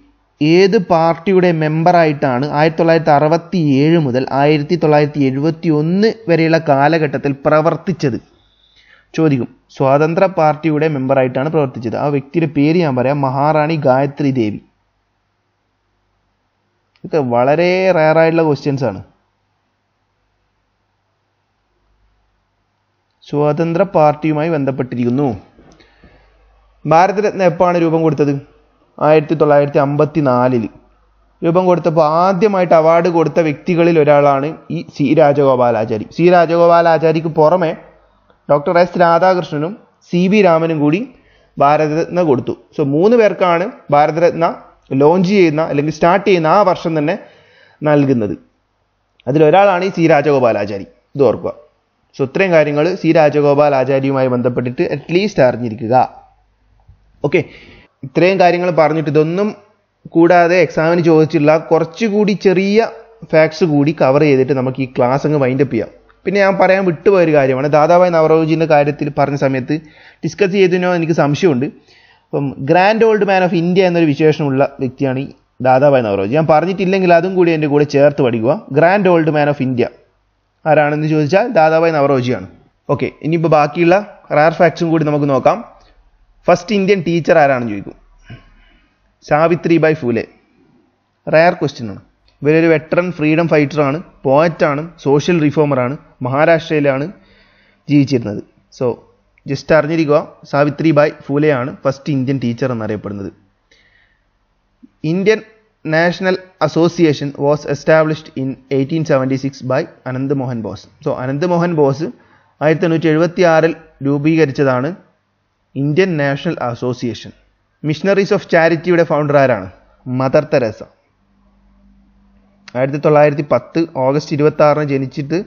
ഏത് പാർട്ടിയുടെ മെമ്പറായിട്ടാണ് ആയിരത്തി തൊള്ളായിരത്തി അറുപത്തി ഏഴ് മുതൽ ആയിരത്തി തൊള്ളായിരത്തി എഴുപത്തി ഒന്ന് വരെയുള്ള കാലഘട്ടത്തിൽ പ്രവർത്തിച്ചത് ചോദിക്കും സ്വാതന്ത്ര്യ പാർട്ടിയുടെ മെമ്പറായിട്ടാണ് പ്രവർത്തിച്ചത് ആ വ്യക്തിയുടെ പേര് ഞാൻ പറയാം മഹാറാണി ഗായത്രി ദേവി ഇതൊക്കെ വളരെ റയറായിട്ടുള്ള ക്വസ്റ്റ്യൻസ് ആണ് സ്വാതന്ത്ര്യ പാർട്ടിയുമായി ബന്ധപ്പെട്ടിരിക്കുന്നു ഭാരതരത്ന എപ്പോഴാണ് രൂപം കൊടുത്തത് ആയിരത്തി തൊള്ളായിരത്തി അമ്പത്തി നാലിൽ രൂപം കൊടുത്തപ്പോൾ ആദ്യമായിട്ട് അവാർഡ് കൊടുത്ത വ്യക്തികളിൽ ഒരാളാണ് ഈ സി രാജഗോപാലാചാരി സി രാജഗോപാലാചാരിക്ക് പുറമെ ഡോക്ടർ എസ് രാധാകൃഷ്ണനും സി വി രാമനും കൂടി ഭാരതരത്ന കൊടുത്തു സോ മൂന്ന് പേർക്കാണ് ഭാരതരത്ന ലോഞ്ച് ചെയ്യുന്ന അല്ലെങ്കിൽ സ്റ്റാർട്ട് ചെയ്യുന്ന ആ വർഷം തന്നെ നൽകുന്നത് അതിലൊരാളാണ് ഈ സി രാജഗോപാലാചാരി ഇത് ഓർക്കുക സോ ഇത്രയും കാര്യങ്ങൾ സി രാജഗോപാൽ ബന്ധപ്പെട്ടിട്ട് അറ്റ്ലീസ്റ്റ് അറിഞ്ഞിരിക്കുക ഓക്കെ ഇത്രയും കാര്യങ്ങൾ പറഞ്ഞിട്ട് ഇതൊന്നും കൂടാതെ എക്സാമിന് ചോദിച്ചിട്ടുള്ള കുറച്ചുകൂടി ചെറിയ ഫാക്ട്സ് കൂടി കവർ ചെയ്തിട്ട് നമുക്ക് ഈ ക്ലാസ് അങ്ങ് വൈൻഡപ്പ് ചെയ്യാം പിന്നെ ഞാൻ പറയാൻ വിട്ടുപോയ ഒരു കാര്യമാണ് ദാദാഭായ് നവറോജിൻ്റെ കാര്യത്തിൽ പറഞ്ഞ സമയത്ത് ഡിസ്കസ് ചെയ്തതിനോ എനിക്ക് സംശയമുണ്ട് ഇപ്പം grand old man of India എന്നൊരു വിശേഷമുള്ള വ്യക്തിയാണ് ഈ ദാദാഭായ് നവറോജി ഞാൻ പറഞ്ഞിട്ടില്ലെങ്കിൽ അതും കൂടി എൻ്റെ കൂടെ ചേർത്ത് പഠിക്കുക grand old man of India ആരാണെന്ന് ചോദിച്ചാൽ ദാദാഭായ് നവറോജിയാണ് ഓക്കെ ഇനിയിപ്പോൾ ബാക്കിയുള്ള റയർ ഫാക്ട്സും കൂടി നമുക്ക് നോക്കാം ഫസ്റ്റ് ഇന്ത്യൻ ടീച്ചർ ആരാണെന്ന് ചോദിക്കും സാവിത്രി ബായ് ഫൂലെ റയർ ക്വസ്റ്റ്യൻ ആണ് ഇവരൊരു വെറ്ററൻ ഫ്രീഡം ഫൈറ്ററാണ് പോയറ്റാണ് സോഷ്യൽ റിഫോമറാണ് മഹാരാഷ്ട്രയിലാണ് ജീവിച്ചിരുന്നത് സോ ജസ്റ്റ് അറിഞ്ഞിരിക്കുക സാവിത്രിബായ് ഫൂലെയാണ് ഫസ്റ്റ് ഇന്ത്യൻ ടീച്ചർ എന്നറിയപ്പെടുന്നത് Indian national association was established in eighteen seventy six by Anand Mohan Bose so Anand Mohan Bose ആയിരത്തി എണ്ണൂറ്റി എഴുപത്തി ആറിൽ രൂപീകരിച്ചതാണ് Indian national association missionaries of ചാരിറ്റിയുടെ ഫൗണ്ടർ ആരാണ് മദർ തെരേസ ആയിരത്തി തൊള്ളായിരത്തി പത്ത് ഓഗസ്റ്റ് ഇരുപത്തി ആറിന് ജനിച്ചിട്ട്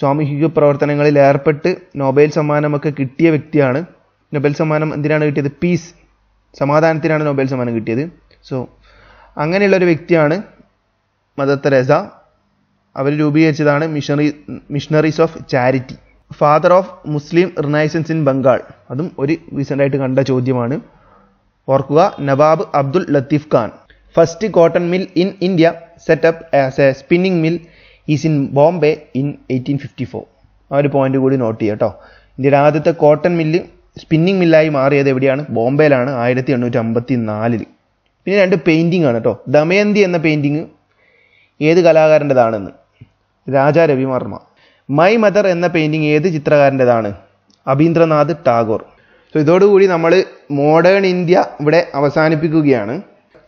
സാമൂഹിക പ്രവർത്തനങ്ങളിൽ ഏർപ്പെട്ട് നൊബേൽ സമ്മാനമൊക്കെ കിട്ടിയ വ്യക്തിയാണ് നൊബേൽ സമ്മാനം എന്തിനാണ് കിട്ടിയത് പീസ് സമാധാനത്തിനാണ് നൊബേൽ സമ്മാനം കിട്ടിയത് സോ അങ്ങനെയുള്ള ഒരു വ്യക്തിയാണ് മദർ തെരേസ അവർ രൂപീകരിച്ചതാണ് missionary missionaries of charity father of Muslim renaissance in Bengal അതും ഒരു റീസെൻ്റായിട്ട് കണ്ട ചോദ്യമാണ് ഓർക്കുക Nawab Abdul Latif Khan first cotton mill in India set up as a spinning mill is in Bombay in eighteen fifty four ആ ഒരു പോയിന്റ് കൂടി നോട്ട് ചെയ്യുക കേട്ടോ ഇന്ത്യയുടെ ആദ്യത്തെ കോട്ടൺ മില്ല് സ്പിന്നിങ് മില്ലായി മാറിയത് എവിടെയാണ് ബോംബെയിലാണ് ആയിരത്തി എണ്ണൂറ്റി അമ്പത്തി നാലിൽ പിന്നെ രണ്ട് പെയിൻറ്റിംഗ് ആണ് കേട്ടോ ദമയന്തി എന്ന പെയിൻറ്റിങ് ഏത് കലാകാരൻ്റെതാണെന്ന് രാജാ രവിവർമ്മ മൈ മദർ എന്ന പെയിൻറ്റിങ് ഏത് ചിത്രകാരൻ്റെതാണ് അബീന്ദ്രനാഥ് ടാഗോർ സോ ഇതോടുകൂടി നമ്മൾ മോഡേൺ ഇന്ത്യ ഇവിടെ അവസാനിപ്പിക്കുകയാണ്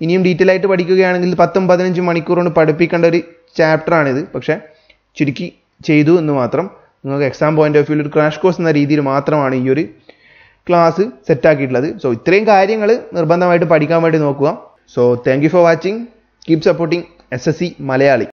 ഇനിയും ഡീറ്റെയിൽ ആയിട്ട് പഠിക്കുകയാണെങ്കിൽ പത്തും പതിനഞ്ചും മണിക്കൂർ കൊണ്ട് പഠിപ്പിക്കേണ്ട ഒരു ചാപ്റ്റർ ആണിത് പക്ഷേ ചുരുക്കി ചെയ്തു എന്ന് മാത്രം നിങ്ങൾക്ക് എക്സാം പോയിന്റ് ഓഫ് വ്യൂ ഒരു ക്രാഷ് കോഴ്സ് എന്ന രീതിയിൽ മാത്രമാണ് ഈ ഒരു ക്ലാസ് സെറ്റാക്കിയിട്ടുള്ളത് സോ ഇത്രയും കാര്യങ്ങൾ നിർബന്ധമായിട്ട് പഠിക്കാൻ വേണ്ടി നോക്കുക so thank you for watching keep supporting S S C Malayali